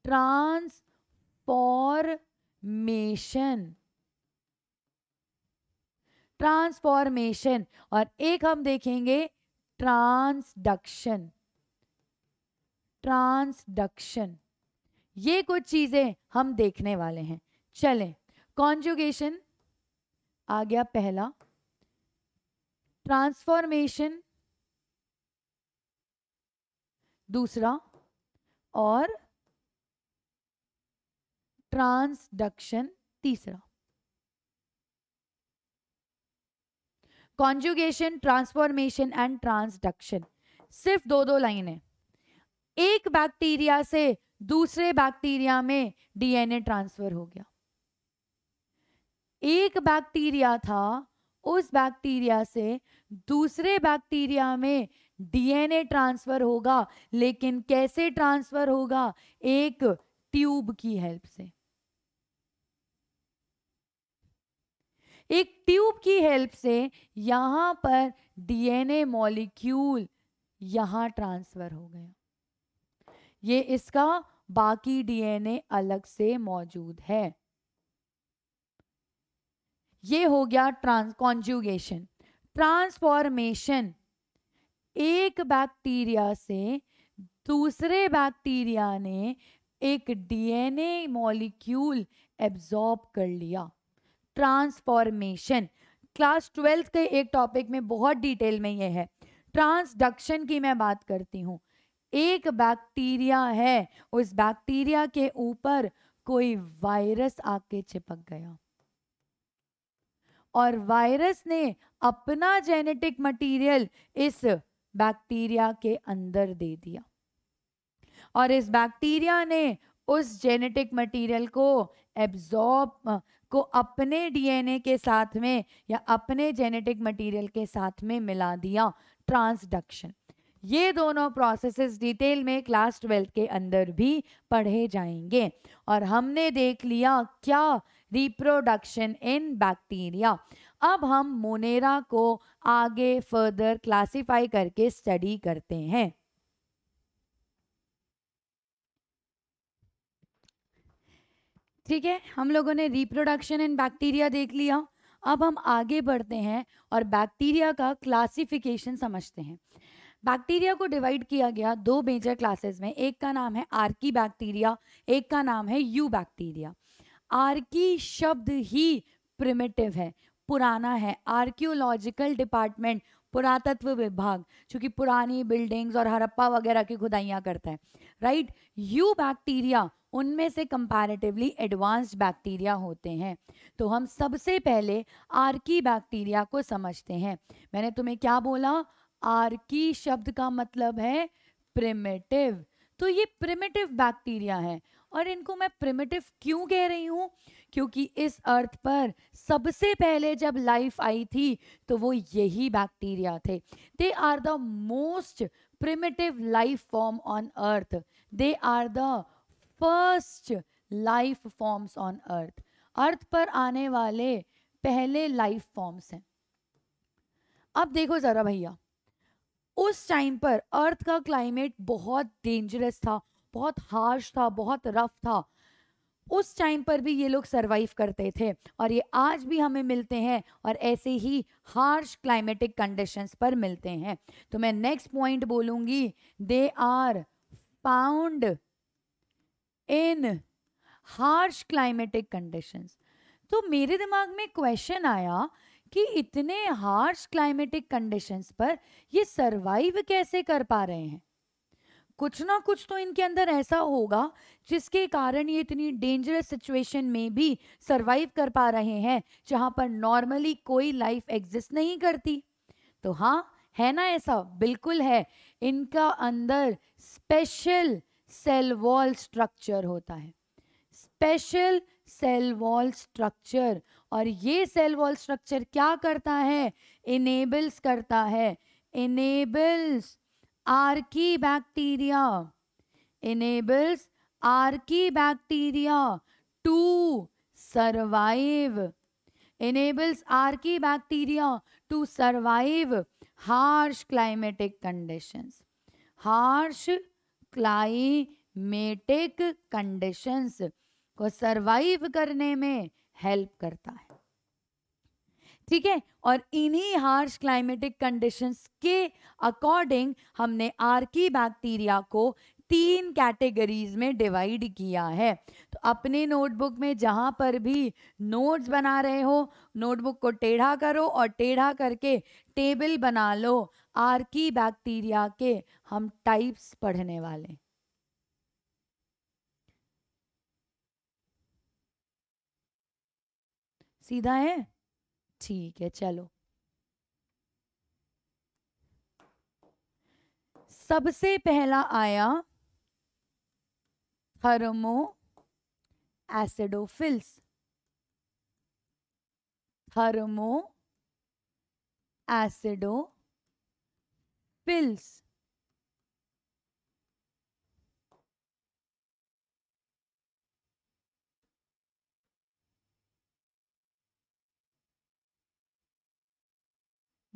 ट्रांसफॉर्मेशन ट्रांसफॉर्मेशन और एक हम देखेंगे ट्रांसडक्शन ट्रांसडक्शन ये कुछ चीजें हम देखने वाले हैं चलें कॉन्जुगेशन आ गया पहला ट्रांसफॉर्मेशन दूसरा और ट्रांसडक्शन तीसरा कॉन्जुगेशन ट्रांसफॉर्मेशन एंड ट्रांसडक्शन सिर्फ दो दो लाइन है एक बैक्टीरिया से दूसरे बैक्टीरिया में डीएनए ट्रांसफर हो गया एक बैक्टीरिया था उस बैक्टीरिया से दूसरे बैक्टीरिया में डीएनए ट्रांसफर होगा लेकिन कैसे ट्रांसफर होगा एक ट्यूब की हेल्प से एक ट्यूब की हेल्प से यहाँ पर डीएनए मॉलिक्यूल यहाँ ट्रांसफ़र हो गया ये इसका बाकी डीएनए अलग से मौजूद है ये हो गया ट्रांस कॉन्जुगेशन ट्रांसफॉर्मेशन एक बैक्टीरिया से दूसरे बैक्टीरिया ने एक डीएनए मॉलिक्यूल एब्जॉर्ब कर लिया ट्रांसफॉर्मेशन क्लास ट्वेल्थ के एक टॉपिक में बहुत डिटेल में यह है ट्रांसडक्शन की मैं बात करती हूँ एक बैक्टीरिया है उस बैक्टीरिया के ऊपर कोई वायरस आके चिपक गया और वायरस ने अपना जेनेटिक मटेरियल इस बैक्टीरिया के अंदर दे दिया और इस बैक्टीरिया ने उस जेनेटिक मटेरियल को एब्जॉर्ब को अपने डीएनए के साथ में या अपने जेनेटिक मटेरियल के साथ में मिला दिया ट्रांसडक्शन ये दोनों प्रोसेसेस डिटेल में क्लास ट्वेल्थ के अंदर भी पढ़े जाएंगे और हमने देख लिया क्या रिप्रोडक्शन इन बैक्टीरिया अब हम मोनेरा को आगे फर्दर क्लासिफाई करके स्टडी करते हैं ठीक है हम लोगों ने रिप्रोडक्शन इन बैक्टीरिया देख लिया अब हम आगे बढ़ते हैं और बैक्टीरिया का क्लासिफिकेशन समझते हैं बैक्टीरिया को डिवाइड किया गया दो मेजर क्लासेस में एक का नाम है आर्की बैक्टीरिया एक का नाम है यू बैक्टीरिया आर्की शब्द ही प्रिमेटिव है पुराना है आर्क्योलॉजिकल डिपार्टमेंट पुरातत्व विभाग चूँकि पुरानी बिल्डिंग्स और हरप्पा वगैरह की खुदाइयाँ करता है राइट यू बैक्टीरिया उनमें से कंपैरेटिवली एडवांस्ड बैक्टीरिया होते हैं तो हम सबसे पहले आर्की बैक्टीरिया को समझते हैं मैंने तुम्हें क्या बोला आर्की शब्द का मतलब है प्रिमेटिव तो ये प्रिमेटिव बैक्टीरिया है और इनको मैं प्रिमेटिव क्यों कह रही हूँ क्योंकि इस अर्थ पर सबसे पहले जब लाइफ आई थी तो वो यही बैक्टीरिया थे they are the most primitive life form on earth they are the first life forms on earth earth पर आने वाले पहले लाइफ फॉर्म्स हैं अब देखो ज़रा भैया उस टाइम पर अर्थ का क्लाइमेट बहुत डेंजरस था बहुत हार्श था बहुत रफ था उस टाइम पर भी ये लोग सरवाइव करते थे और ये आज भी हमें मिलते हैं और ऐसे ही हार्श क्लाइमेटिक कंडीशंस पर मिलते हैं तो मैं नेक्स्ट पॉइंट बोलूंगी they are found in harsh climatic conditions तो मेरे दिमाग में क्वेश्चन आया कि इतने हार्श क्लाइमेटिक कंडीशंस पर ये सरवाइव कैसे कर पा रहे हैं कुछ ना कुछ तो इनके अंदर ऐसा होगा जिसके कारण ये इतनी डेंजरस सिचुएशन में भी सरवाइव कर पा रहे हैं जहाँ पर नॉर्मली कोई लाइफ एग्जिस्ट नहीं करती तो हाँ है ना ऐसा बिल्कुल है इनका अंदर स्पेशल सेल वॉल स्ट्रक्चर होता है स्पेशल सेल वॉल स्ट्रक्चर और ये सेल वॉल स्ट्रक्चर क्या करता है इनेबल्स करता है enables archaebacteria enables archaebacteria to survive enables archaebacteria to survive harsh climatic conditions harsh climatic conditions को सरवाइव करने में हेल्प करता है ठीक है और इन्हीं हार्श क्लाइमेटिक कंडीशंस के अकॉर्डिंग हमने आर्की बैक्टीरिया को तीन कैटेगरीज में डिवाइड किया है तो अपने नोटबुक में जहाँ पर भी नोट्स बना रहे हो नोटबुक को टेढ़ा करो और टेढ़ा करके टेबल बना लो आर्की बैक्टीरिया के हम टाइप्स पढ़ने वाले सीधा है ठीक है चलो सबसे पहला आया thermoacidophiles thermo acido pills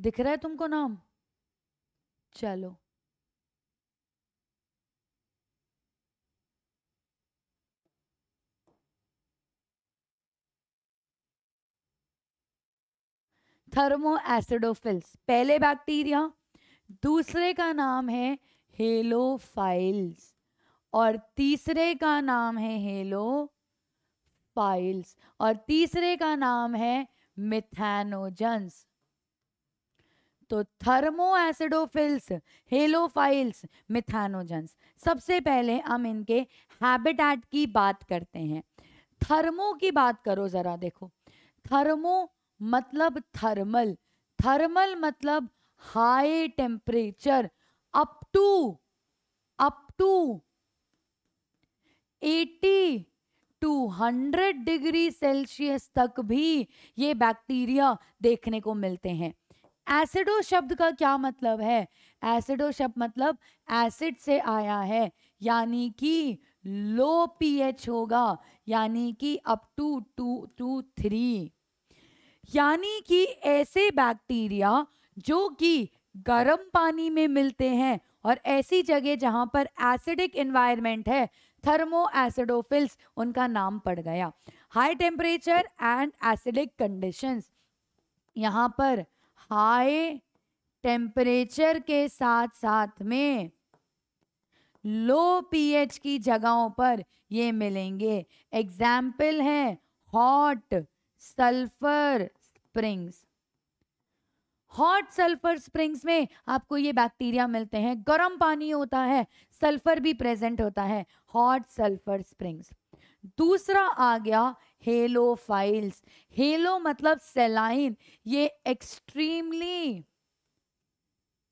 दिख रहा है तुमको नाम चलो थर्मो एसिडोफिल्स पहले बैक्टीरिया दूसरे का नाम है हेलो फाइल्स और तीसरे का नाम है हेलो फाइल्स और तीसरे का नाम है मिथेनोजन्स तो थर्मो एसिडोफिल्स हेलोफाइल्स मिथेनोजन्स सबसे पहले हम इनके हैबिटेट की बात करते हैं थर्मो की बात करो ज़रा देखो थर्मो मतलब थर्मल थर्मल मतलब high temperature up to up to eighty to hundred degree Celsius तक भी ये बैक्टीरिया देखने को मिलते हैं एसिडो शब्द का क्या मतलब है एसिडो शब्द मतलब एसिड से आया है यानी कि लो पीएच होगा यानी कि up to two to three यानी कि ऐसे बैक्टीरिया जो कि गर्म पानी में मिलते हैं और ऐसी जगह जहां पर एसिडिक एनवायरमेंट है थर्मो एसिडोफिल्स उनका नाम पड़ गया high temperature and acidic conditions यहाँ पर हाई टेम्परेचर के साथ साथ में लो पीएच की जगहों पर ये मिलेंगे एग्जाम्पल हैं hot sulphur springs hot sulphur springs में आपको ये बैक्टीरिया मिलते हैं गर्म पानी होता है सल्फर भी प्रेजेंट होता है हॉट सल्फर स्प्रिंग्स दूसरा आ गया हेलो फाइल्स हेलो मतलब सेलाइन ये एक्सट्रीमली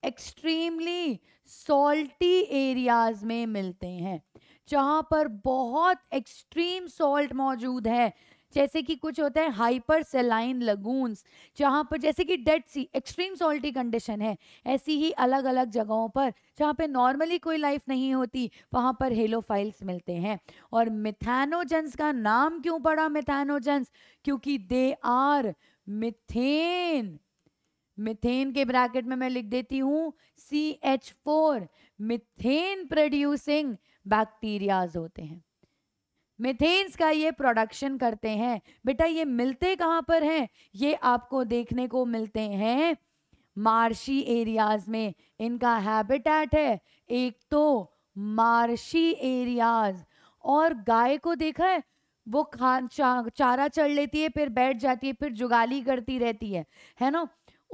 एक्सट्रीमली सॉल्टी एरियाज में मिलते हैं जहां पर बहुत एक्सट्रीम सॉल्ट मौजूद है जैसे कि कुछ होता है हाइपर सेलाइन लगून्स जहाँ पर जैसे कि Dead Sea extreme salty condition है ऐसी ही अलग अलग जगहों पर जहाँ पे नॉर्मली कोई लाइफ नहीं होती वहाँ पर हेलोफाइल्स मिलते हैं और मिथेनोजेंस का नाम क्यों पड़ा मिथेनोजेंस क्योंकि दे आर मिथेन मिथेन के ब्रैकेट में मैं लिख देती हूँ C H four methane producing bacterias होते हैं मिथेन्स का ये प्रोडक्शन करते हैं बेटा ये मिलते कहाँ पर हैं ये आपको देखने को मिलते हैं मार्शी एरियाज में इनका हैबिटेट है एक तो मार्शी एरियाज और गाय को देखा है वो खान चा, चारा चढ़ लेती है फिर बैठ जाती है फिर जुगाली करती रहती है है ना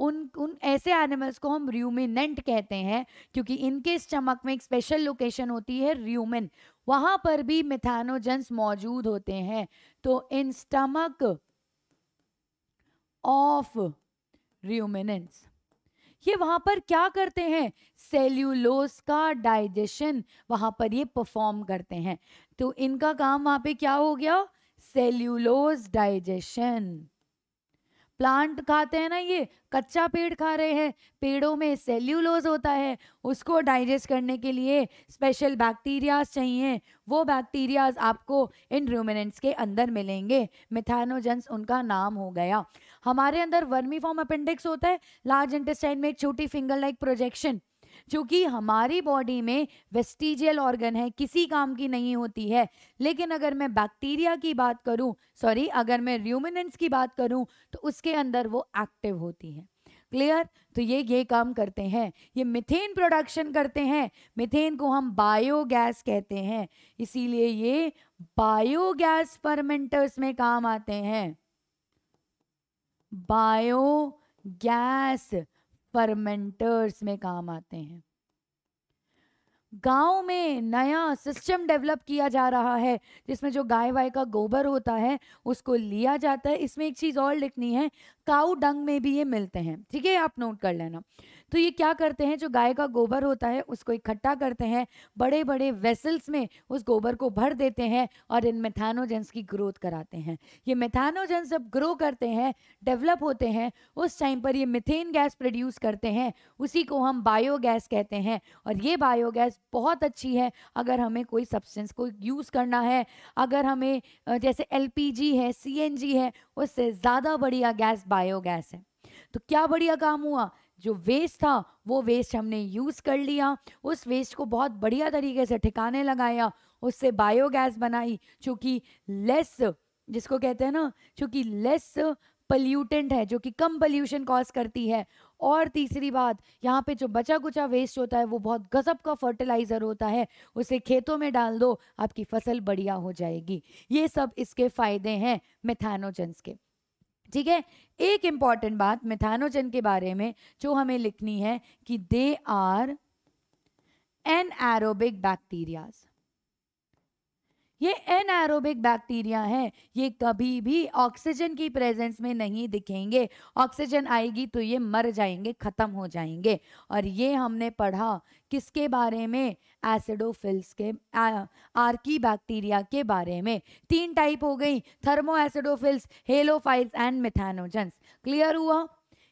उन उन ऐसे एनिमल्स को हम र्यूमिनेंट कहते हैं क्योंकि इनके स्टमक में एक स्पेशल लोकेशन होती है र्यूमिन वहां पर भी मिथानोजेंस मौजूद होते हैं तो इन स्टमक ऑफ र्यूमिनेंट्स ये वहां पर क्या करते हैं सेल्यूलोस का डाइजेशन वहां पर ये परफॉर्म करते हैं तो इनका काम वहां पे क्या हो गया सेल्यूलोस डाइजेशन प्लांट खाते हैं ना ये कच्चा पेड़ खा रहे हैं पेड़ों में सेल्यूलोज होता है उसको डाइजेस्ट करने के लिए स्पेशल बैक्टीरियाज चाहिए वो बैक्टीरियाज आपको इन र्यूमिनेंट्स के अंदर मिलेंगे मिथानोजेंस उनका नाम हो गया हमारे अंदर वर्मी फॉर्म अपेंडिक्स होता है लार्ज इंटेस्टाइन में एक छोटी फिंगर लाइक प्रोजेक्शन जो कि हमारी बॉडी में वेस्टिजियल ऑर्गन है किसी काम की नहीं होती है लेकिन अगर मैं बैक्टीरिया की बात करूं सॉरी अगर मैं र्यूमिनेंस की बात करूं तो उसके अंदर वो एक्टिव होती है क्लियर तो ये ये काम करते हैं ये मिथेन प्रोडक्शन करते हैं मिथेन को हम बायोगैस कहते हैं इसीलिए ये बायोगैस फर्मेंटर्स में काम आते हैं बायो गैस फर्मेंटर्स में काम आते हैं गांव में नया सिस्टम डेवलप किया जा रहा है जिसमें जो गाय वाय का गोबर होता है उसको लिया जाता है इसमें एक चीज़ और लिखनी है काउ डंग में भी ये मिलते हैं ठीक है आप नोट कर लेना तो ये क्या करते हैं जो गाय का गोबर होता है उसको इकट्ठा करते हैं बड़े बड़े वेसल्स में उस गोबर को भर देते हैं और इन मेथानोजेंस की ग्रोथ कराते हैं ये मेथानोजेंस जब ग्रो करते हैं डेवलप होते हैं उस टाइम पर ये मिथेन गैस प्रोड्यूस करते हैं उसी को हम बायोगैस कहते हैं और ये बायोगैस बहुत अच्छी है अगर हमें कोई सब्सटेंस को यूज़ करना है अगर हमें जैसे एल है सी है उससे ज़्यादा बढ़िया गैस बायोगैस है तो क्या बढ़िया काम हुआ जो वेस्ट था वो वेस्ट हमने यूज़ कर लिया उस वेस्ट को बहुत बढ़िया तरीके से ठिकाने लगाया उससे बायोगैस बनाई चूँकि लेस जिसको कहते हैं ना चूँकि लेस पल्यूटेंट है जो कि कम पल्यूशन कॉज करती है और तीसरी बात यहाँ पे जो बचा कुचा वेस्ट होता है वो बहुत गजब का फर्टिलाइज़र होता है उसे खेतों में डाल दो आपकी फसल बढ़िया हो जाएगी ये सब इसके फ़ायदे हैं मेथानोजेंस के ठीक है एक इंपॉर्टेंट बात मिथानोजन के बारे में जो हमें लिखनी है कि they are anaerobic bacterias ये एनारोबिक बैक्टीरिया हैं ये कभी भी ऑक्सीजन की प्रेजेंस में नहीं दिखेंगे ऑक्सीजन आएगी तो ये मर जाएंगे ख़त्म हो जाएंगे और ये हमने पढ़ा किसके बारे में एसिडोफिल्स के आर्की बैक्टीरिया के बारे में तीन टाइप हो गई thermoacidophiles halophiles and methanogens clear हुआ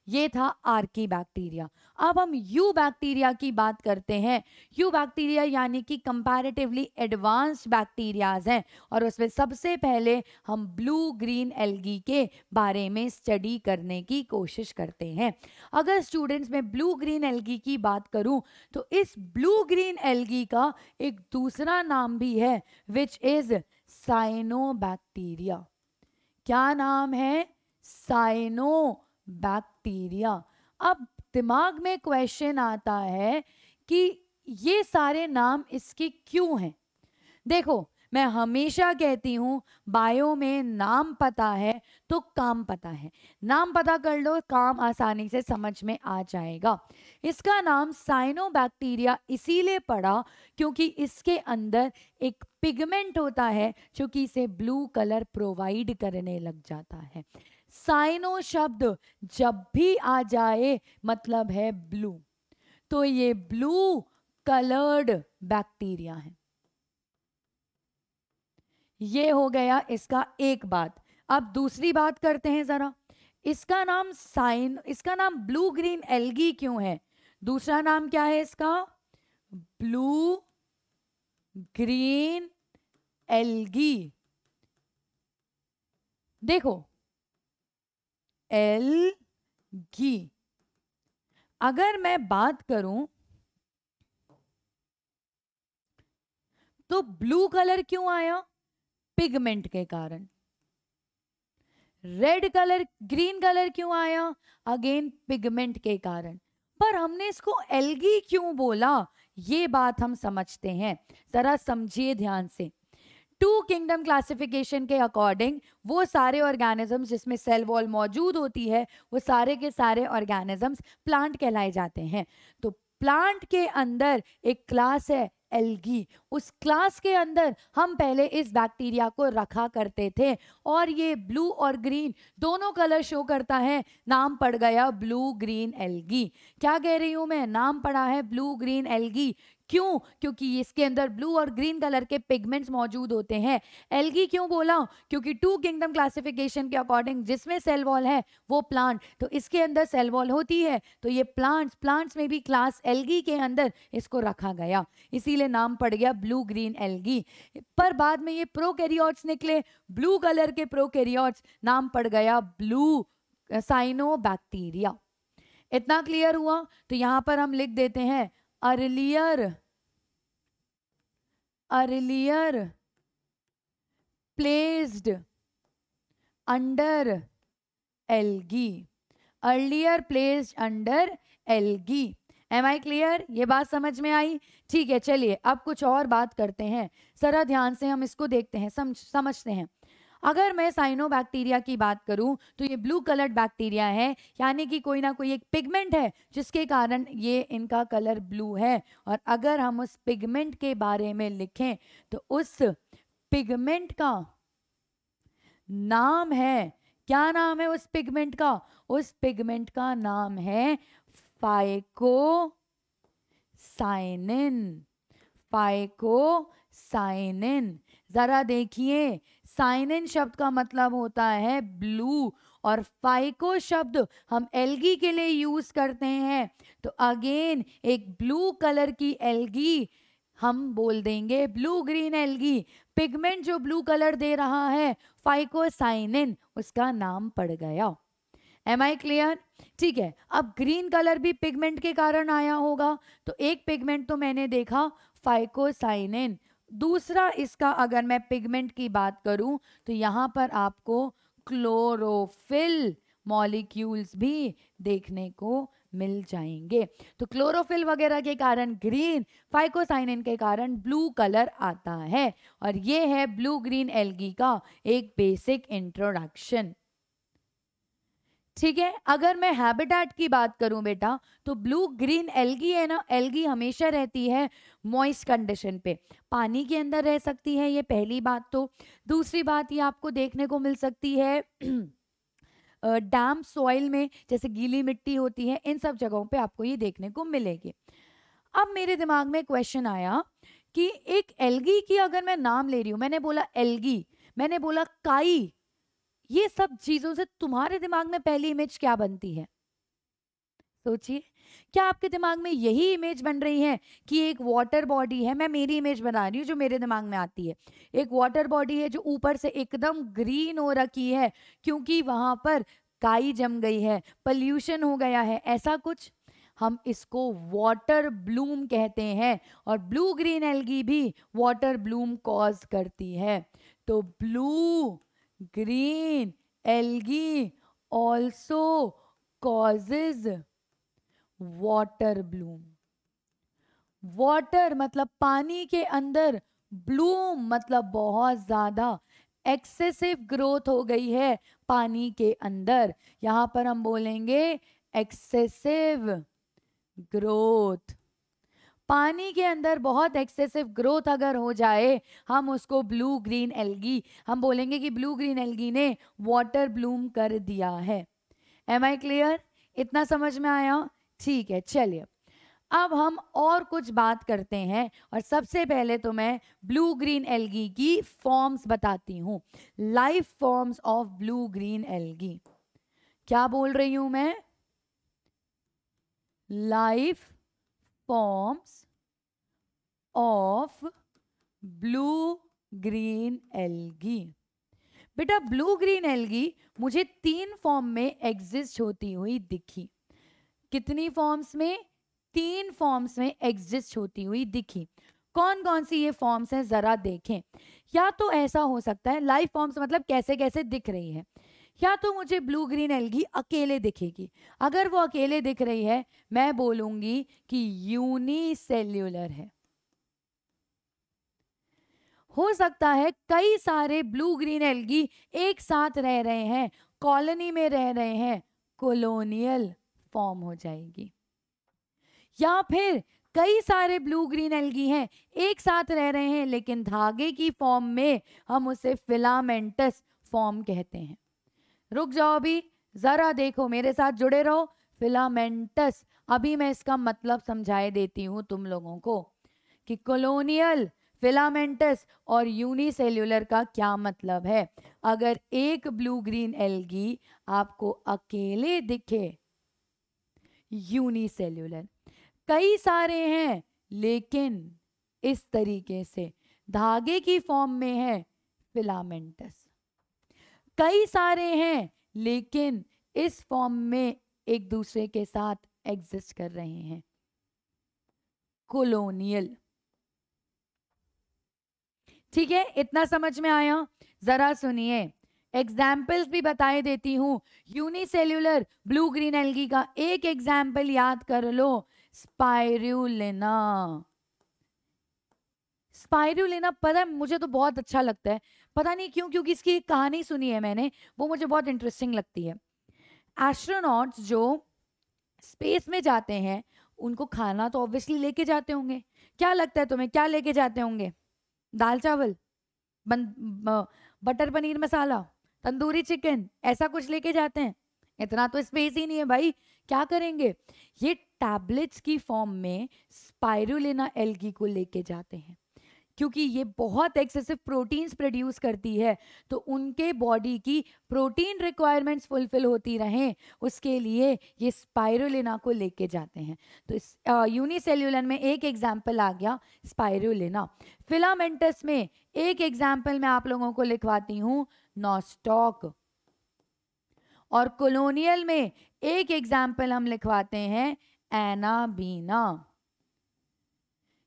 ये था आर्की बैक्टीरिया अब हम यू बैक्टीरिया की बात करते हैं यू बैक्टीरिया यानी कि कंपैरेटिवली एडवांस बैक्टीरियाज हैं और उसमें सबसे पहले हम ब्लू ग्रीन एलगी के बारे में स्टडी करने की कोशिश करते हैं अगर स्टूडेंट्स में ब्लू ग्रीन एलगी की बात करूं तो इस ब्लू ग्रीन एलगी का एक दूसरा नाम भी है विच इज़ साइनो क्या नाम है साइनो बैक्टीरिया अब दिमाग में क्वेश्चन आता है कि ये सारे नाम इसके क्यों हैं देखो मैं हमेशा कहती हूँ बायो में नाम पता है तो काम पता है नाम पता कर लो काम आसानी से समझ में आ जाएगा इसका नाम साइनोबैक्टीरिया इसीलिए पड़ा क्योंकि इसके अंदर एक पिगमेंट होता है जो कि इसे ब्लू कलर प्रोवाइड करने लग जाता है साइनो शब्द जब भी आ जाए मतलब है ब्लू तो ये ब्लू कलर्ड बैक्टीरिया है ये हो गया इसका एक बात अब दूसरी बात करते हैं जरा इसका नाम साइन इसका नाम ब्लू ग्रीन एल्गी क्यों है दूसरा नाम क्या है इसका ब्लू ग्रीन एल्गी देखो एल घी अगर मैं बात करूं तो ब्लू कलर क्यों आया पिगमेंट के कारण रेड कलर ग्रीन कलर क्यों आया अगेन पिगमेंट के कारण पर हमने इसको एलगी क्यों बोला ये बात हम समझते हैं जरा समझिए ध्यान से टू किंगडम क्लासिफिकेशन के अकॉर्डिंग वो सारे ऑर्गेनिजम्स जिसमें सेल वॉल मौजूद होती है वो सारे के सारे ऑर्गेनिजम्स प्लांट कहलाए जाते हैं तो प्लांट के अंदर एक क्लास है एल्गी उस क्लास के अंदर हम पहले इस बैक्टीरिया को रखा करते थे और ये ब्लू और ग्रीन दोनों कलर शो करता है नाम पड़ गया ब्लू ग्रीन एल्गी क्या कह रही हूँ मैं नाम पड़ा है ब्लू ग्रीन एल्गी क्यों क्योंकि इसके अंदर ब्लू और ग्रीन कलर के पिगमेंट्स मौजूद होते हैं एलगी क्यों बोला क्योंकि टू किंगडम क्लासिफिकेशन के अकॉर्डिंग जिसमें सेल वॉल है वो प्लांट तो इसके अंदर सेल वॉल होती है तो ये प्लांट्स प्लांट्स में भी क्लास एलगी के अंदर इसको रखा गया इसीलिए नाम पड़ गया ब्लू ग्रीन एलगी पर बाद में ये प्रो निकले ब्लू कलर के प्रो नाम पड़ गया ब्लू साइनो इतना क्लियर हुआ तो यहाँ पर हम लिख देते हैं earlier earlier placed under algae earlier placed under algae am I clear ये बात समझ में आई ठीक है चलिए अब कुछ और बात करते हैं सरा ध्यान से हम इसको देखते हैं समझ समझते हैं अगर मैं साइनो बैक्टीरिया की बात करूं तो ये ब्लू कलर्ड बैक्टीरिया है यानी कि कोई ना कोई एक पिगमेंट है जिसके कारण ये इनका कलर ब्लू है और अगर हम उस पिगमेंट के बारे में लिखें तो उस पिगमेंट का नाम है क्या नाम है उस पिगमेंट का उस पिगमेंट का नाम है फाइको साइनिन फाइको साइनिन ज़रा देखिए साइनिन शब्द का मतलब होता है ब्लू और फाइको शब्द हम एलगी के लिए यूज करते हैं तो अगेन एक ब्लू कलर की एलगी हम बोल देंगे ब्लू ग्रीन एलगी पिगमेंट जो ब्लू कलर दे रहा है इन उसका नाम पड़ गया एम आई क्लियर ठीक है अब ग्रीन कलर भी पिगमेंट के कारण आया होगा तो एक पिगमेंट तो मैंने देखा फाइकोसाइनिन दूसरा इसका अगर मैं पिगमेंट की बात करूं तो यहाँ पर आपको क्लोरोफिल मॉलिक्यूल्स भी देखने को मिल जाएंगे तो क्लोरोफिल वगैरह के कारण ग्रीन फाइकोसाइनिन के कारण ब्लू कलर आता है और ये है ब्लू ग्रीन एलगी का एक बेसिक इंट्रोडक्शन ठीक है अगर मैं हैबिटेट की बात करूं बेटा तो ब्लू ग्रीन एलगी है ना एलगी हमेशा रहती है मॉइस्ट कंडीशन पे पानी के अंदर रह सकती है ये पहली बात तो दूसरी बात ये आपको देखने को मिल सकती है डैम सॉइल में जैसे गीली मिट्टी होती है इन सब जगहों पे आपको ये देखने को मिलेगी अब मेरे दिमाग में क्वेश्चन आया कि एक एलगी की अगर मैं नाम ले रही हूँ मैंने बोला एलगी मैंने बोला काई ये सब चीजों से तुम्हारे दिमाग में पहली इमेज क्या बनती है सोचिए क्या आपके दिमाग में यही इमेज बन रही है कि एक वाटर बॉडी है मैं मेरी इमेज बना रही हूँ जो मेरे दिमाग में आती है एक वाटर बॉडी है जो ऊपर से एकदम ग्रीन हो रखी है क्योंकि वहां पर काई जम गई है पल्यूशन हो गया है ऐसा कुछ हम इसको वाटर ब्लूम कहते हैं और ब्लू ग्रीन एलगी भी वाटर ब्लूम कॉज करती है तो blue green algae also causes water bloom water मतलब पानी के अंदर bloom मतलब बहुत ज़्यादा एक्सेसिव ग्रोथ हो गई है पानी के अंदर यहां पर हम बोलेंगे एक्सेसिव ग्रोथ पानी के अंदर बहुत एक्सेसिव ग्रोथ अगर हो जाए हम उसको ब्लू ग्रीन एल्गी हम बोलेंगे कि ब्लू ग्रीन एल्गी ने वाटर ब्लूम कर दिया है एम आई क्लियर इतना समझ में आया ठीक है चलिए अब हम और कुछ बात करते हैं और सबसे पहले तो मैं ब्लू ग्रीन एल्गी की फॉर्म्स बताती हूँ life forms of blue green algae क्या बोल रही हूं मैं life forms of blue green algae बेटा ब्लू ग्रीन एलगी मुझे तीन फॉर्म में एग्जिस्ट होती हुई दिखी कितनी फॉर्म्स में तीन फॉर्म्स में एग्जिस्ट होती हुई दिखी कौन कौन सी ये फॉर्म्स हैं ज़रा देखें या तो ऐसा हो सकता है लाइफ फॉर्म्स मतलब कैसे कैसे दिख रही है या तो मुझे ब्लू ग्रीन एलगी अकेले दिखेगी अगर वो अकेले दिख रही है मैं बोलूंगी कि यूनिसेल्यूलर है हो सकता है कई सारे ब्लू ग्रीन एलगी एक साथ रह रहे हैं कॉलोनी में रह रहे हैं कोलोनियल फॉर्म हो जाएगी या फिर कई सारे ब्लू ग्रीन एल्गी हैं एक साथ रह रहे हैं लेकिन धागे की फॉर्म में हम उसे फिलामेंटस फॉर्म कहते हैं रुक जाओ अभी ज़रा देखो मेरे साथ जुड़े रहो फिलामेंटस अभी मैं इसका मतलब समझाए देती हूँ तुम लोगों को कि कॉलोनियल फिलामेंटस और यूनिसेल्यूलर का क्या मतलब है अगर एक ब्लू ग्रीन एल्गी आपको अकेले दिखे यूनिसेल्यूलर कई सारे हैं लेकिन इस तरीके से धागे की फॉर्म में है फिलामेंटस कई सारे हैं लेकिन इस फॉर्म में एक दूसरे के साथ एग्जिस्ट कर रहे हैं कोलोनियल ठीक है इतना समझ में आया जरा सुनिए एग्जाम्पल्स भी बताए देती हूँ यूनिसेल्यूलर ब्लू ग्रीन एल्गी का एक एग्जाम्पल याद कर लो स्पायरुलिना स्पायरुलिना पता है मुझे तो बहुत अच्छा लगता है पता नहीं क्यों क्योंकि इसकी एक कहानी सुनी है मैंने वो मुझे बहुत इंटरेस्टिंग लगती है एस्ट्रोनॉट्स जो स्पेस में जाते हैं उनको खाना तो ऑब्वियसली लेके जाते होंगे क्या लगता है तुम्हें क्या लेके जाते होंगे दाल चावल bun butter paneer masala tandoori chicken ऐसा कुछ लेके जाते हैं इतना तो स्पेस ही नहीं है भाई क्या करेंगे ये टैबलेट्स की फॉर्म में स्पायरुलिना एल्गी को लेके जाते हैं क्योंकि ये बहुत एक्सेसिव प्रोटीन्स प्रोड्यूस करती है तो उनके बॉडी की प्रोटीन रिक्वायरमेंट्स फुलफिल होती रहें उसके लिए ये स्पायरोना को लेके जाते हैं तो इस यूनिसेल्यूलर में एक एग्जाम्पल आ गया स्पायरोना फिलामेंटस में एक एग्जाम्पल मैं आप लोगों को लिखवाती हूँ नॉस्टॉक और कॉलोनियल में एक एग्जाम्पल हम लिखवाते हैं एनाबीना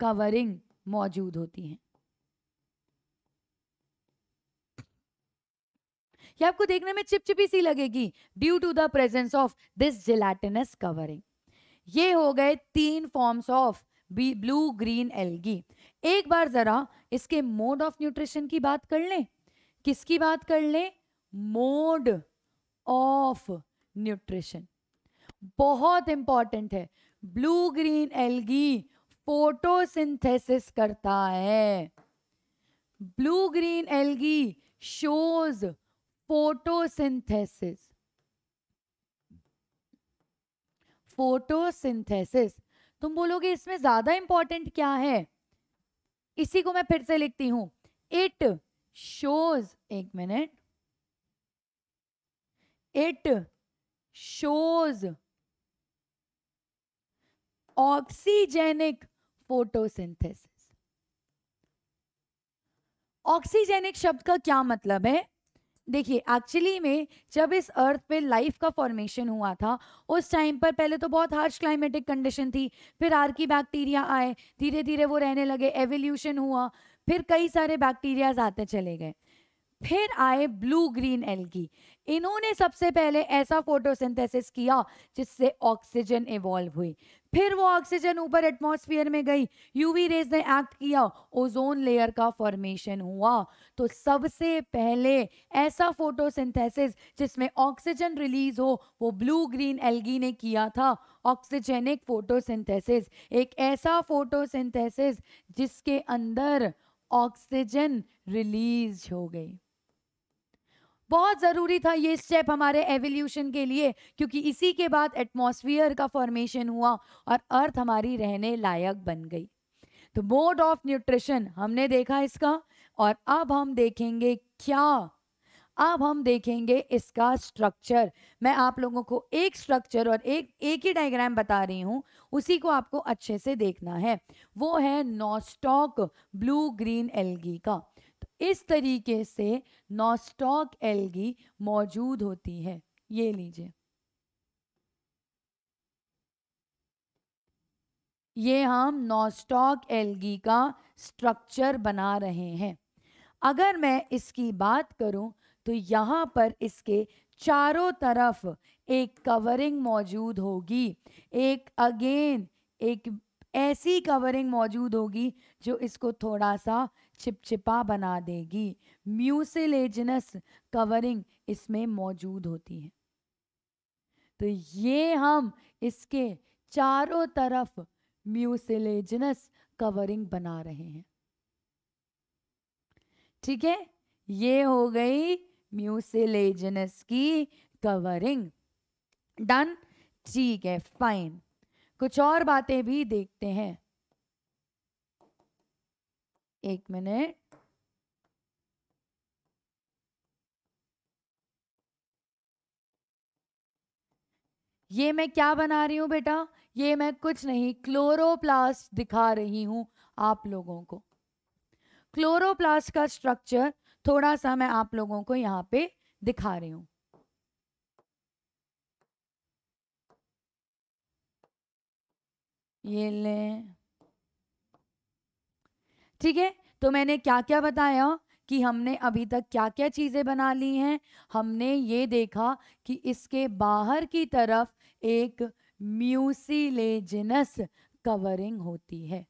कवरिंग मौजूद होती हैं ये आपको देखने में चिपचिपी सी लगेगी due to the presence of this gelatinous covering ये हो गए तीन forms of blue green algae एक बार जरा इसके मोड ऑफ न्यूट्रिशन की बात कर लें किसकी बात कर लें मोड ऑफ न्यूट्रिशन बहुत इंपॉर्टेंट है ब्लू ग्रीन एल्गी फोटोसिंथेसिस करता है blue green algae shows photosynthesis photosynthesis तुम बोलोगे इसमें ज्यादा इंपॉर्टेंट क्या है इसी को मैं फिर से लिखती हूं इट शोज एक minute it shows oxygenic photosynthesis oxygenic शब्द का क्या मतलब है देखिए एक्चुअली में जब इस अर्थ पे लाइफ का फॉर्मेशन हुआ था उस टाइम पर पहले तो बहुत हार्श क्लाइमेटिक कंडीशन थी फिर आर्की बैक्टीरिया आए धीरे धीरे वो रहने लगे एवोल्यूशन हुआ फिर कई सारे बैक्टीरियाज आते चले गए फिर आए ब्लू ग्रीन एल्गी इन्होंने सबसे पहले ऐसा फोटोसिंथेसिस किया जिससे ऑक्सीजन इवॉल्व हुई फिर वो ऑक्सीजन ऊपर एटमोसफियर में गई यूवी रेज ने एक्ट किया ओजोन लेयर का फॉर्मेशन हुआ तो सबसे पहले ऐसा फोटोसिंथेसिस जिसमें ऑक्सीजन रिलीज हो वो ब्लू ग्रीन एल्गी ने किया था ऑक्सीजेनिक फोटोसिंथेसिस एक ऐसा फोटोसिंथेसिस जिसके अंदर ऑक्सीजन रिलीज हो गई बहुत ज़रूरी था ये स्टेप हमारे एवोल्यूशन के लिए क्योंकि इसी के बाद एटमोसफियर का फॉर्मेशन हुआ और अर्थ हमारी रहने लायक बन गई तो मोड ऑफ न्यूट्रिशन हमने देखा इसका और अब हम देखेंगे क्या अब हम देखेंगे इसका स्ट्रक्चर मैं आप लोगों को एक स्ट्रक्चर और एक एक ही डायग्राम बता रही हूँ उसी को आपको अच्छे से देखना है वो है नॉस्टॉक ब्लू ग्रीन एलगी का इस तरीके से नॉस्टॉक एल्गी मौजूद होती है ये लीजिए ये हम नॉस्टॉक एल्गी का स्ट्रक्चर बना रहे हैं अगर मैं इसकी बात करूं तो यहाँ पर इसके चारों तरफ एक कवरिंग मौजूद होगी एक अगेन एक ऐसी कवरिंग मौजूद होगी जो इसको थोड़ा सा चिपचिपा बना देगी म्यूसिलेजनस कवरिंग इसमें मौजूद होती है तो ये हम इसके चारों तरफ म्यूसिलेजनस कवरिंग बना रहे हैं ठीक है ये हो गई म्यूसिलेजनस की कवरिंग डन ठीक है फाइन कुछ और बातें भी देखते हैं एक मिनट ये मैं क्या बना रही हूं बेटा ये मैं कुछ नहीं क्लोरोप्लास्ट दिखा रही हूं आप लोगों को क्लोरोप्लास्ट का स्ट्रक्चर थोड़ा सा मैं आप लोगों को यहां पे दिखा रही हूं ये लें ठीक है तो मैंने क्या क्या बताया कि हमने अभी तक क्या क्या चीज़ें बना ली हैं हमने ये देखा कि इसके बाहर की तरफ एक म्यूसिलेजिनस कवरिंग होती है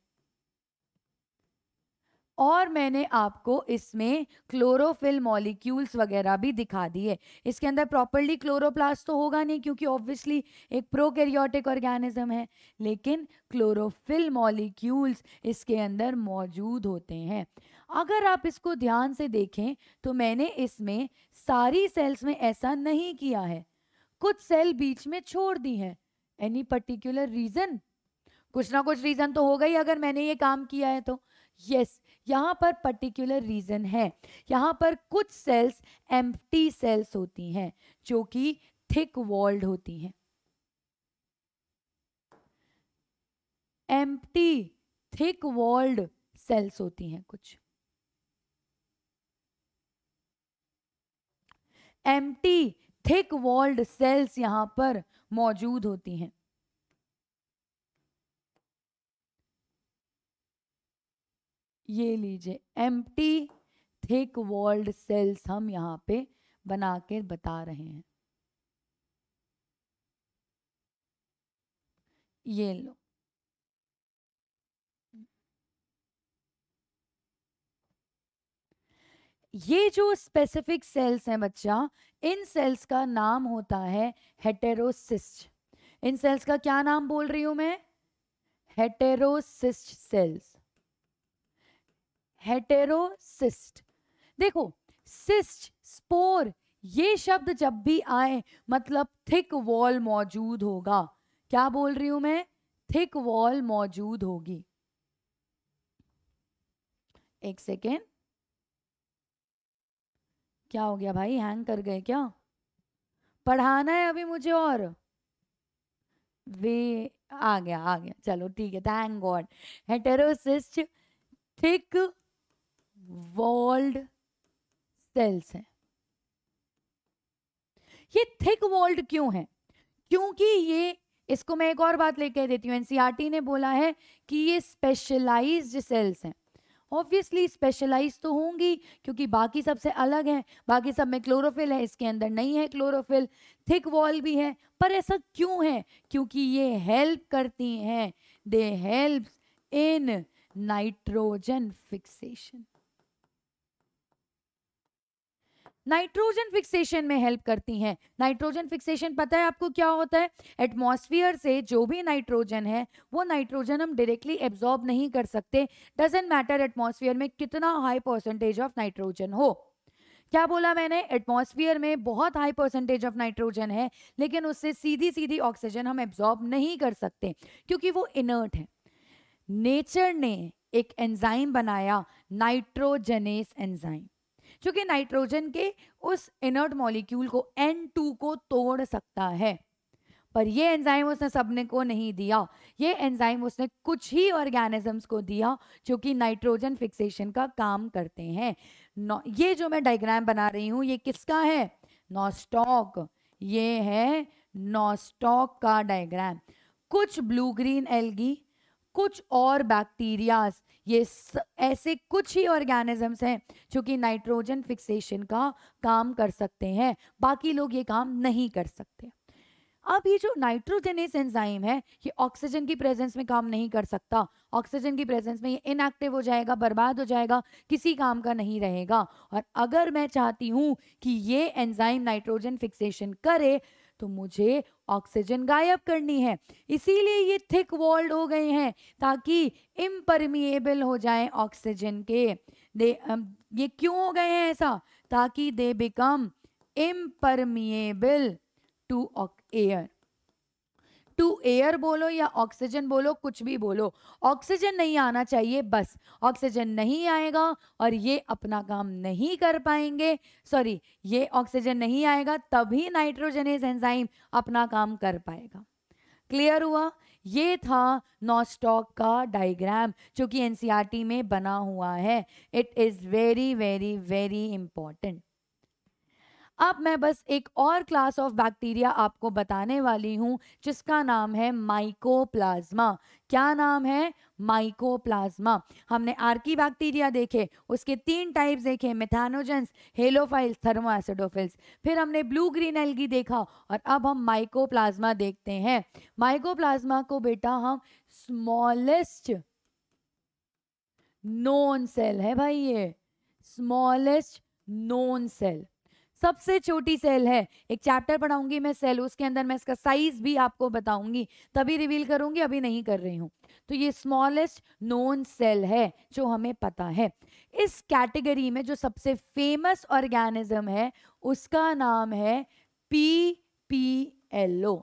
और मैंने आपको इसमें क्लोरोफिल मॉलिक्यूल्स वगैरह भी दिखा दिए इसके अंदर प्रॉपरली क्लोरोप्लास्ट तो होगा नहीं क्योंकि ऑब्वियसली एक प्रोकैरियोटिक ऑर्गेनिज्म है लेकिन क्लोरोफिल मॉलिक्यूल्स इसके अंदर मौजूद होते हैं अगर आप इसको ध्यान से देखें तो मैंने इसमें सारी सेल्स में ऐसा नहीं किया है कुछ सेल बीच में छोड़ दी हैं एनी पर्टिकुलर रीज़न कुछ ना कुछ रीज़न तो होगा ही अगर मैंने ये काम किया है तो यस yes, यहाँ पर पर्टिकुलर रीज़न है यहाँ पर कुछ सेल्स एम्प्टी सेल्स होती हैं जो कि थिक वॉल्ड होती हैं एम्प्टी थिक वॉल्ड सेल्स होती हैं कुछ एम्प्टी थिक वॉल्ड सेल्स यहां पर मौजूद होती हैं ये लीजिए एम्प्टी थिक वॉल्ड सेल्स हम यहाँ पे बना के बता रहे हैं ये लो ये जो स्पेसिफिक सेल्स हैं बच्चा इन सेल्स का नाम होता है हेटेरोसिस्ट इन सेल्स का क्या नाम बोल रही हूं मैं हेटेरोसिस्ट सेल्स हेटेरोसिस्ट देखो सिस्ट स्पोर ये शब्द जब भी आए मतलब थिक वॉल मौजूद होगा क्या बोल रही हूं मैं थिक वॉल मौजूद होगी एक सेकेंड क्या हो गया भाई हैंग कर गए क्या पढ़ाना है अभी मुझे और वे आ गया आ गया चलो ठीक है thank God heterocyst thick walled cells हैं ये थिक वॉल्ड क्यों है क्योंकि ये इसको मैं एक और बात लेकर देती हूँ एनसीईआरटी e ने बोला है कि ये स्पेशलाइज्ड सेल्स हैं ऑब्वियसली स्पेशलाइज तो होंगी क्योंकि बाकी सब से अलग हैं बाकी सब में क्लोरोफिल है इसके अंदर नहीं है क्लोरोफिल थिक वॉल भी है पर ऐसा क्यों है क्योंकि ये हेल्प करती हैं they help in nitrogen fixation nitrogen fixation में हेल्प करती हैं नाइट्रोजन फिक्सेशन पता है आपको क्या होता है एटमॉस्फेयर से जो भी नाइट्रोजन है वो नाइट्रोजन हम डायरेक्टली एब्जॉर्ब नहीं कर सकते डजेंट मैटर एटमॉस्फेयर में कितना हाई परसेंटेज ऑफ नाइट्रोजन हो क्या बोला मैंने एटमॉस्फेयर में बहुत हाई परसेंटेज ऑफ नाइट्रोजन है लेकिन उससे सीधी सीधी ऑक्सीजन हम एब्जॉर्ब नहीं कर सकते क्योंकि वो इनर्ट है नेचर ने एक एंजाइम बनाया नाइट्रोजनेस एंजाइम क्योंकि नाइट्रोजन के उस इनर्ट मॉलिक्यूल को N2 को तोड़ सकता है पर ये एंजाइम उसने सबने को नहीं दिया ये एंजाइम उसने कुछ ही ऑर्गेनिजम्स को दिया जो कि नाइट्रोजन फिक्सेशन का काम करते हैं ये जो मैं डायग्राम बना रही हूँ ये किसका है नॉस्टॉक ये है नॉस्टॉक का डायग्राम कुछ ब्लू ग्रीन एलगी कुछ और बैक्टीरियाज ये स, ऐसे कुछ ही ऑर्गेनिजम्स हैं जो कि नाइट्रोजन फिक्सेशन का काम कर सकते हैं बाकी लोग ये काम नहीं कर सकते अब ये जो नाइट्रोजनस एंजाइम है ये ऑक्सीजन की प्रेजेंस में काम नहीं कर सकता ऑक्सीजन की प्रेजेंस में ये इनएक्टिव हो जाएगा बर्बाद हो जाएगा किसी काम का नहीं रहेगा और अगर मैं चाहती हूँ कि ये एंजाइम नाइट्रोजन फिक्सेशन करे तो मुझे ऑक्सीजन गायब करनी है इसीलिए ये थिक वॉल्ड हो गए हैं ताकि इम्परमिएबल हो जाए ऑक्सीजन के दे ये क्यों हो गए हैं ऐसा ताकि they become impermeable to air to air बोलो या ऑक्सीजन बोलो कुछ भी बोलो ऑक्सीजन नहीं आना चाहिए बस ऑक्सीजन नहीं आएगा और ये अपना काम नहीं कर पाएंगे सॉरी ये ऑक्सीजन नहीं आएगा तभी नाइट्रोजनेस एंजाइम अपना काम कर पाएगा क्लियर हुआ ये था नॉस्टॉक का डायग्राम जो कि एनसीआरटी e में बना हुआ है it is very very very important अब मैं बस एक और क्लास ऑफ बैक्टीरिया आपको बताने वाली हूँ जिसका नाम है माइकोप्लाज्मा क्या नाम है माइकोप्लाज्मा हमने आर्की बैक्टीरिया देखे उसके तीन टाइप्स देखे मिथानोजेंस हेलोफाइल्स थर्मोएसिडोफिल्स फिर हमने ब्लू ग्रीन एल्गी देखा और अब हम माइकोप्लाज्मा देखते हैं माइकोप्लाज्मा को बेटा हम स्मॉलेस्ट नोन सेल है भाई ये स्मॉलेस्ट नोन सेल सबसे छोटी सेल है एक चैप्टर पढ़ाऊंगी मैं सेल उसके अंदर मैं इसका साइज भी आपको बताऊंगी तभी रिवील करूंगी अभी नहीं कर रही हूँ तो ये स्मॉलेस्ट नोन सेल है जो हमें पता है इस कैटेगरी में जो सबसे फेमस ऑर्गेनिज्म है उसका नाम है पी पी एल ओ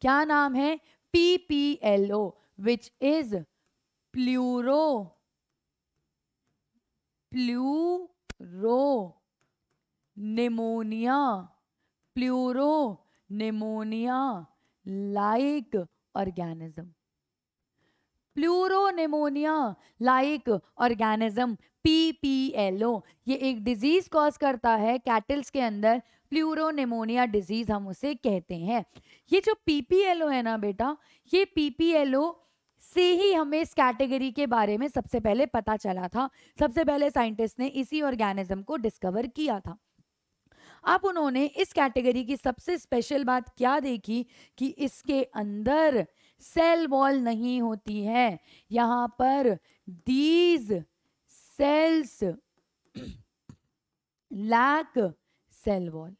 क्या नाम है P P L O which is pleuro pleuropneumonia pleuropneumonia like organism pneumonia like organism PPLO ये एक डिजीज कॉज करता है कैटल्स के अंदर निमोनिया डिजीज हम उसे कहते हैं ये जो पीपीएलओ है ना बेटा ये पीपीएलओ से ही हमें इस कैटेगरी के बारे में सबसे पहले पता चला था सबसे पहले साइंटिस्ट ने इसी ऑर्गेनिज्म को डिस्कवर किया था अब उन्होंने इस कैटेगरी की सबसे स्पेशल बात क्या देखी कि इसके अंदर सेल वॉल नहीं होती है यहाँ पर these cells lack cell wall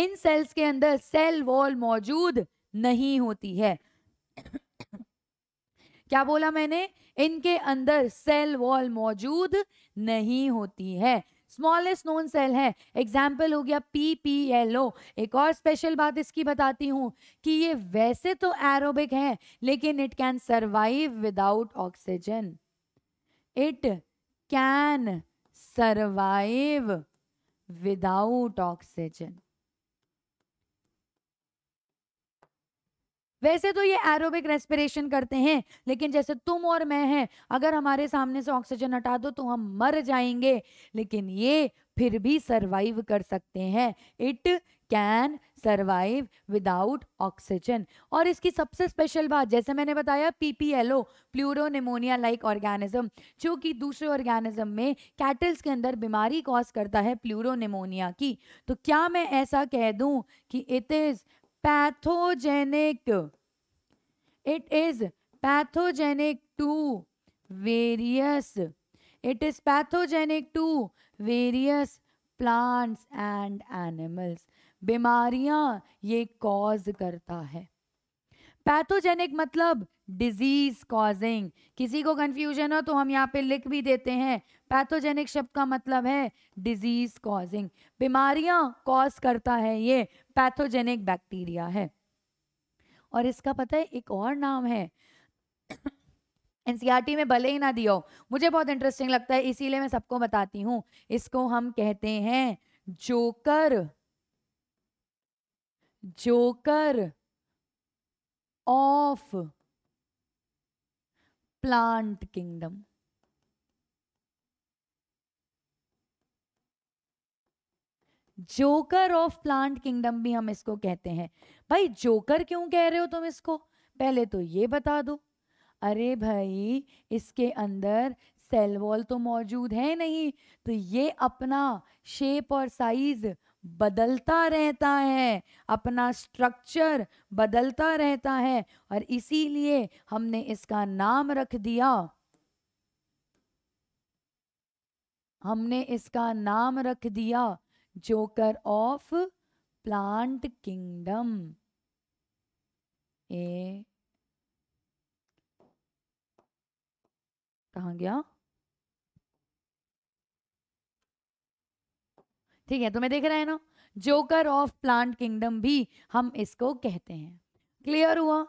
इन सेल्स के अंदर सेल वॉल मौजूद नहीं होती है क्या बोला मैंने इनके अंदर सेल वॉल मौजूद नहीं होती है स्मॉलेस्ट नोन सेल है एग्जाम्पल हो गया पी पी एल ओ एक और स्पेशल बात इसकी बताती हूँ कि ये वैसे तो एरोबिक है लेकिन it can survive without oxygen it can survive without oxygen वैसे तो ये एरोबिक रेस्पिरेशन करते हैं लेकिन जैसे तुम और मैं हैं अगर हमारे सामने से ऑक्सीजन हटा दो तो हम मर जाएंगे लेकिन ये फिर भी सरवाइव कर सकते हैं it can survive without oxygen और इसकी सबसे स्पेशल बात जैसे मैंने बताया P P L O pleuropneumonia like organism जो कि दूसरे ऑर्गेनिज्म में कैटल्स के अंदर बीमारी कॉज करता है प्लूरो निमोनिया की तो क्या मैं ऐसा कह दूँ कि it is pathogenic it is pathogenic to various it is pathogenic to various plants and animals बीमारियां ये cause करता है पैथोजेनिक मतलब डिजीज कॉजिंग किसी को कंफ्यूजन हो तो हम यहाँ पे लिख भी देते हैं पैथोजेनिक शब्द का मतलब है डिजीज कॉजिंग बीमारियां कॉज करता है ये पैथोजेनिक बैक्टीरिया है और इसका पता है एक और नाम है एनसीआरटी में भले ही ना दियो मुझे बहुत इंटरेस्टिंग लगता है इसीलिए मैं सबको बताती हूँ इसको हम कहते हैं joker joker of plant kingdom joker of plant kingdom भी हम इसको कहते हैं भाई जोकर क्यों कह रहे हो तुम इसको पहले तो ये बता दो अरे भाई इसके अंदर सेल वॉल तो मौजूद है नहीं तो ये अपना शेप और साइज बदलता रहता है अपना स्ट्रक्चर बदलता रहता है और इसीलिए हमने इसका नाम रख दिया हमने इसका नाम रख दिया जोकर ऑफ प्लांट किंगडम ए कहा गया ठीक है तुम्हें देख रहा है ना जोकर ऑफ प्लांट किंगडम भी हम इसको कहते हैं क्लियर हुआ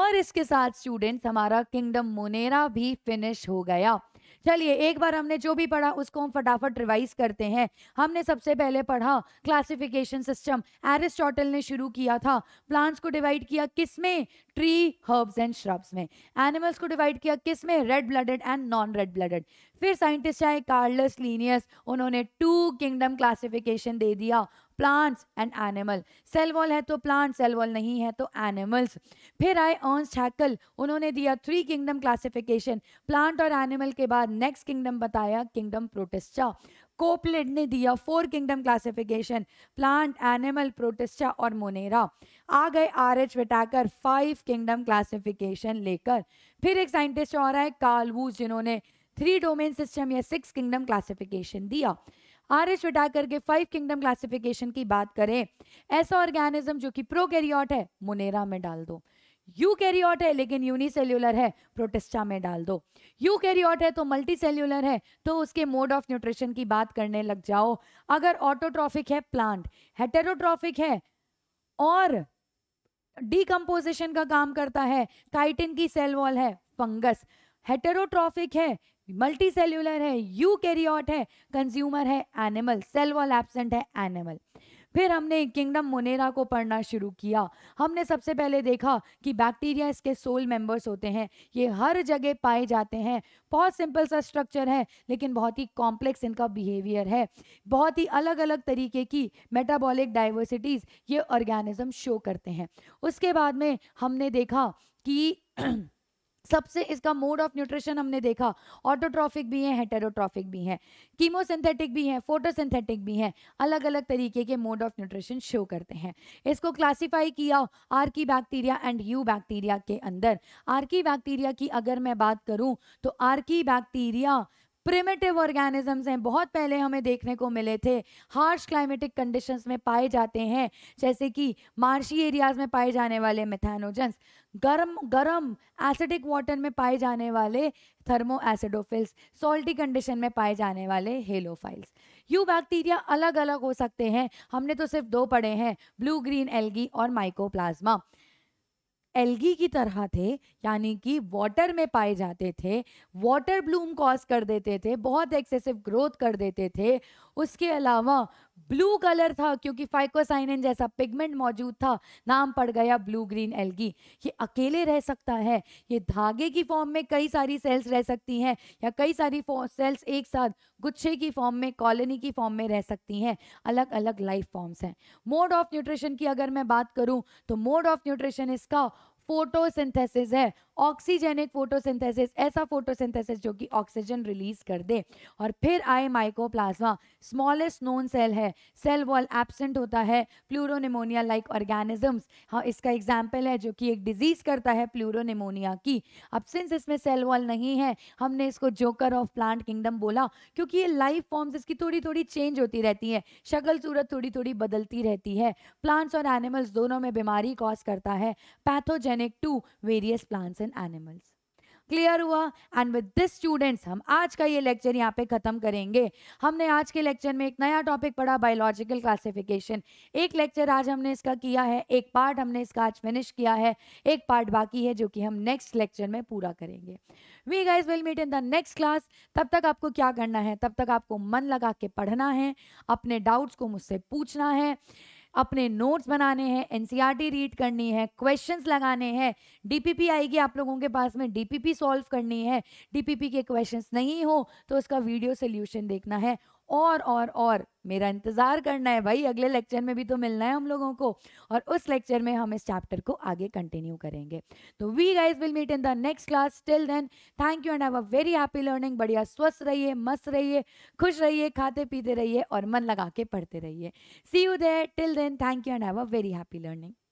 और इसके साथ स्टूडेंट्स हमारा किंगडम मोनेरा भी फिनिश हो गया चलिए एक बार हमने जो भी पढ़ा उसको हम फटाफट रिवाइज करते हैं हमने सबसे पहले पढ़ा क्लासिफिकेशन सिस्टम एरिस्टोटल ने शुरू किया था प्लांट्स को डिवाइड किया किस में ट्री हर्ब्स एंड श्रब्स में एनिमल्स को डिवाइड किया किस में red blooded and non red blooded फिर साइंटिस्ट आए कार्लस लीनियस उन्होंने टू किंगडम क्लासिफिकेशन दे दिया plants and animal cell wall है तो प्लांट सेल वॉल नहीं है तो एनिमल्स फिर आए ऑन्स छाकल उन्होंने दिया थ्री किंगडम क्लासिफिकेशन प्लांट और एनिमल के बाद नेक्स्ट किंगडम बताया किंगडम प्रोटेस्टा कोपलेड ने दिया four kingdom classification plant animal Protista और मोनेरा आ गए R H Whittaker five kingdom classification लेकर फिर एक साइंटिस्ट और आए कार्लवूज जिन्होंने थ्री डोमेन सिस्टम या सिक्स किंगडम क्लासिफिकेशन दिया आर एच हटा करके फाइव किंगडम क्लासिफिकेशन की बात करें ऐसा ऑर्गेनिज्म जो कि प्रोकैरियोट है मुनेरा में डाल दो यू कैरियोट है लेकिन यूनिसेल्यूलर है प्रोटेस्टा में डाल दो यू कैरियोट है तो मल्टी सेल्यूलर है तो उसके मोड ऑफ न्यूट्रिशन की बात करने लग जाओ अगर ऑटोट्रॉफिक है प्लांट हेटेरोट्रॉफिक है और डीकम्पोजिशन का काम करता है काइटिन की सेल वॉल है फंगस हेटेरोट्रॉफिक है मल्टी सेल्यूलर है यू कैरियॉट है कंज्यूमर है एनिमल सेल वॉल एबसेंट है एनिमल फिर हमने किंगडम मोनेरा को पढ़ना शुरू किया हमने सबसे पहले देखा कि बैक्टीरिया इसके सोल मेंबर्स होते हैं ये हर जगह पाए जाते हैं बहुत सिंपल सा स्ट्रक्चर है लेकिन बहुत ही कॉम्प्लेक्स इनका बिहेवियर है बहुत ही अलग अलग तरीके की मेटाबॉलिक डाइवर्सिटीज़ ये ऑर्गेनिज्म शो करते हैं उसके बाद में हमने देखा कि सबसे इसका मोड ऑफ न्यूट्रिशन हमने देखा ऑटोट्रॉफिक भी है हेटेरोट्रॉफिक भी है कीमोसिंथेटिक भी है फोटोसिंथेटिक भी है अलग अलग तरीके के मोड ऑफ न्यूट्रिशन शो करते हैं इसको क्लासीफाई किया की बैक्टीरिया एंड यू बैक्टीरिया के अंदर आर्की बैक्टीरिया की अगर मैं बात करूँ तो की बैक्टीरिया प्रिमेटिव ऑर्गेनिजम्स हैं बहुत पहले हमें देखने को मिले थे हार्श क्लाइमेटिक कंडीशंस में पाए जाते हैं जैसे कि मार्शी एरियाज में पाए जाने वाले मिथानोजेंस गर्म गर्म एसिडिक वाटर में पाए जाने वाले थर्मो एसिडोफिल्स सॉल्टी कंडीशन में पाए जाने वाले हेलोफाइल्स यू बैक्टीरिया अलग अलग हो सकते हैं हमने तो सिर्फ दो पढ़े हैं ब्लू ग्रीन एल्गी और माइकोप्लाज्मा एल्गी की तरह थे यानी कि वाटर में पाए जाते थे वाटर ब्लूम कॉज कर देते थे बहुत एक्सेसिव ग्रोथ कर देते थे उसके अलावा ब्लू कलर था क्योंकि फाइकोसाइनिन जैसा पिगमेंट मौजूद था नाम पड़ गया ब्लू ग्रीन एल्गी ये अकेले रह सकता है ये धागे की फॉर्म में कई सारी सेल्स रह सकती हैं या कई सारी सेल्स एक साथ गुच्छे की फॉर्म में कॉलोनी की फॉर्म में रह सकती हैं अलग अलग लाइफ फॉर्म्स हैं मोड ऑफ न्यूट्रिशन की अगर मैं बात करूँ तो मोड ऑफ न्यूट्रिशन इसका फोटोसिंथेसिस है ऑक्सीजेनिक फोटोसिंथेसिस ऐसा फोटोसिंथेसिस जो कि ऑक्सीजन रिलीज कर दे और फिर आए माइकोप्लाज्मा स्मॉलेस्ट नोन सेल है सेल वॉल एबसेंट होता है प्लूरोनिमोनिया लाइक ऑर्गेनिजम्स हाँ इसका एग्जाम्पल है जो कि एक डिजीज करता है प्लूरोनिमोनिया की अब सिंस इसमें सेल वॉल नहीं है हमने इसको जोकर ऑफ प्लांट किंगडम बोला क्योंकि ये लाइफ फॉर्म्स इसकी थोड़ी थोड़ी चेंज होती रहती है शक्ल सूरत थोड़ी थोड़ी बदलती रहती है प्लांट्स और एनिमल्स दोनों में बीमारी कॉज करता है pathogen connect to various plants and animals clear हुआ एंड विद दिस स्टूडेंट्स हम आज का ये लेक्चर यहाँ पे ख़त्म करेंगे हमने आज के लेक्चर में एक नया टॉपिक पढ़ा बायोलॉजिकल क्लासिफिकेशन एक लेक्चर आज हमने इसका किया है एक पार्ट हमने इसका आज फिनिश किया है एक पार्ट बाकी है जो कि हम नेक्स्ट लेक्चर में पूरा करेंगे we guys will meet in the next class तब तक आपको क्या करना है तब तक आपको मन लगा के पढ़ना है अपने डाउट्स को मुझसे पूछना है अपने नोट्स बनाने हैं एनसीईआरटी रीड e करनी है क्वेश्चंस लगाने हैं डीपीपी आएगी आप लोगों के पास में डीपीपी सॉल्व करनी है डीपीपी के क्वेश्चंस नहीं हो तो उसका वीडियो सोल्यूशन देखना है और और और मेरा इंतज़ार करना है भाई अगले लेक्चर में भी तो मिलना है हम लोगों को और उस लेक्चर में हम इस चैप्टर को आगे कंटिन्यू करेंगे तो we guys will meet in the next class till then thank you and have a very happy learning बढ़िया स्वस्थ रहिए मस्त रहिए खुश रहिए खाते पीते रहिए और मन लगा के पढ़ते रहिए see you there till then thank you and have a very happy learning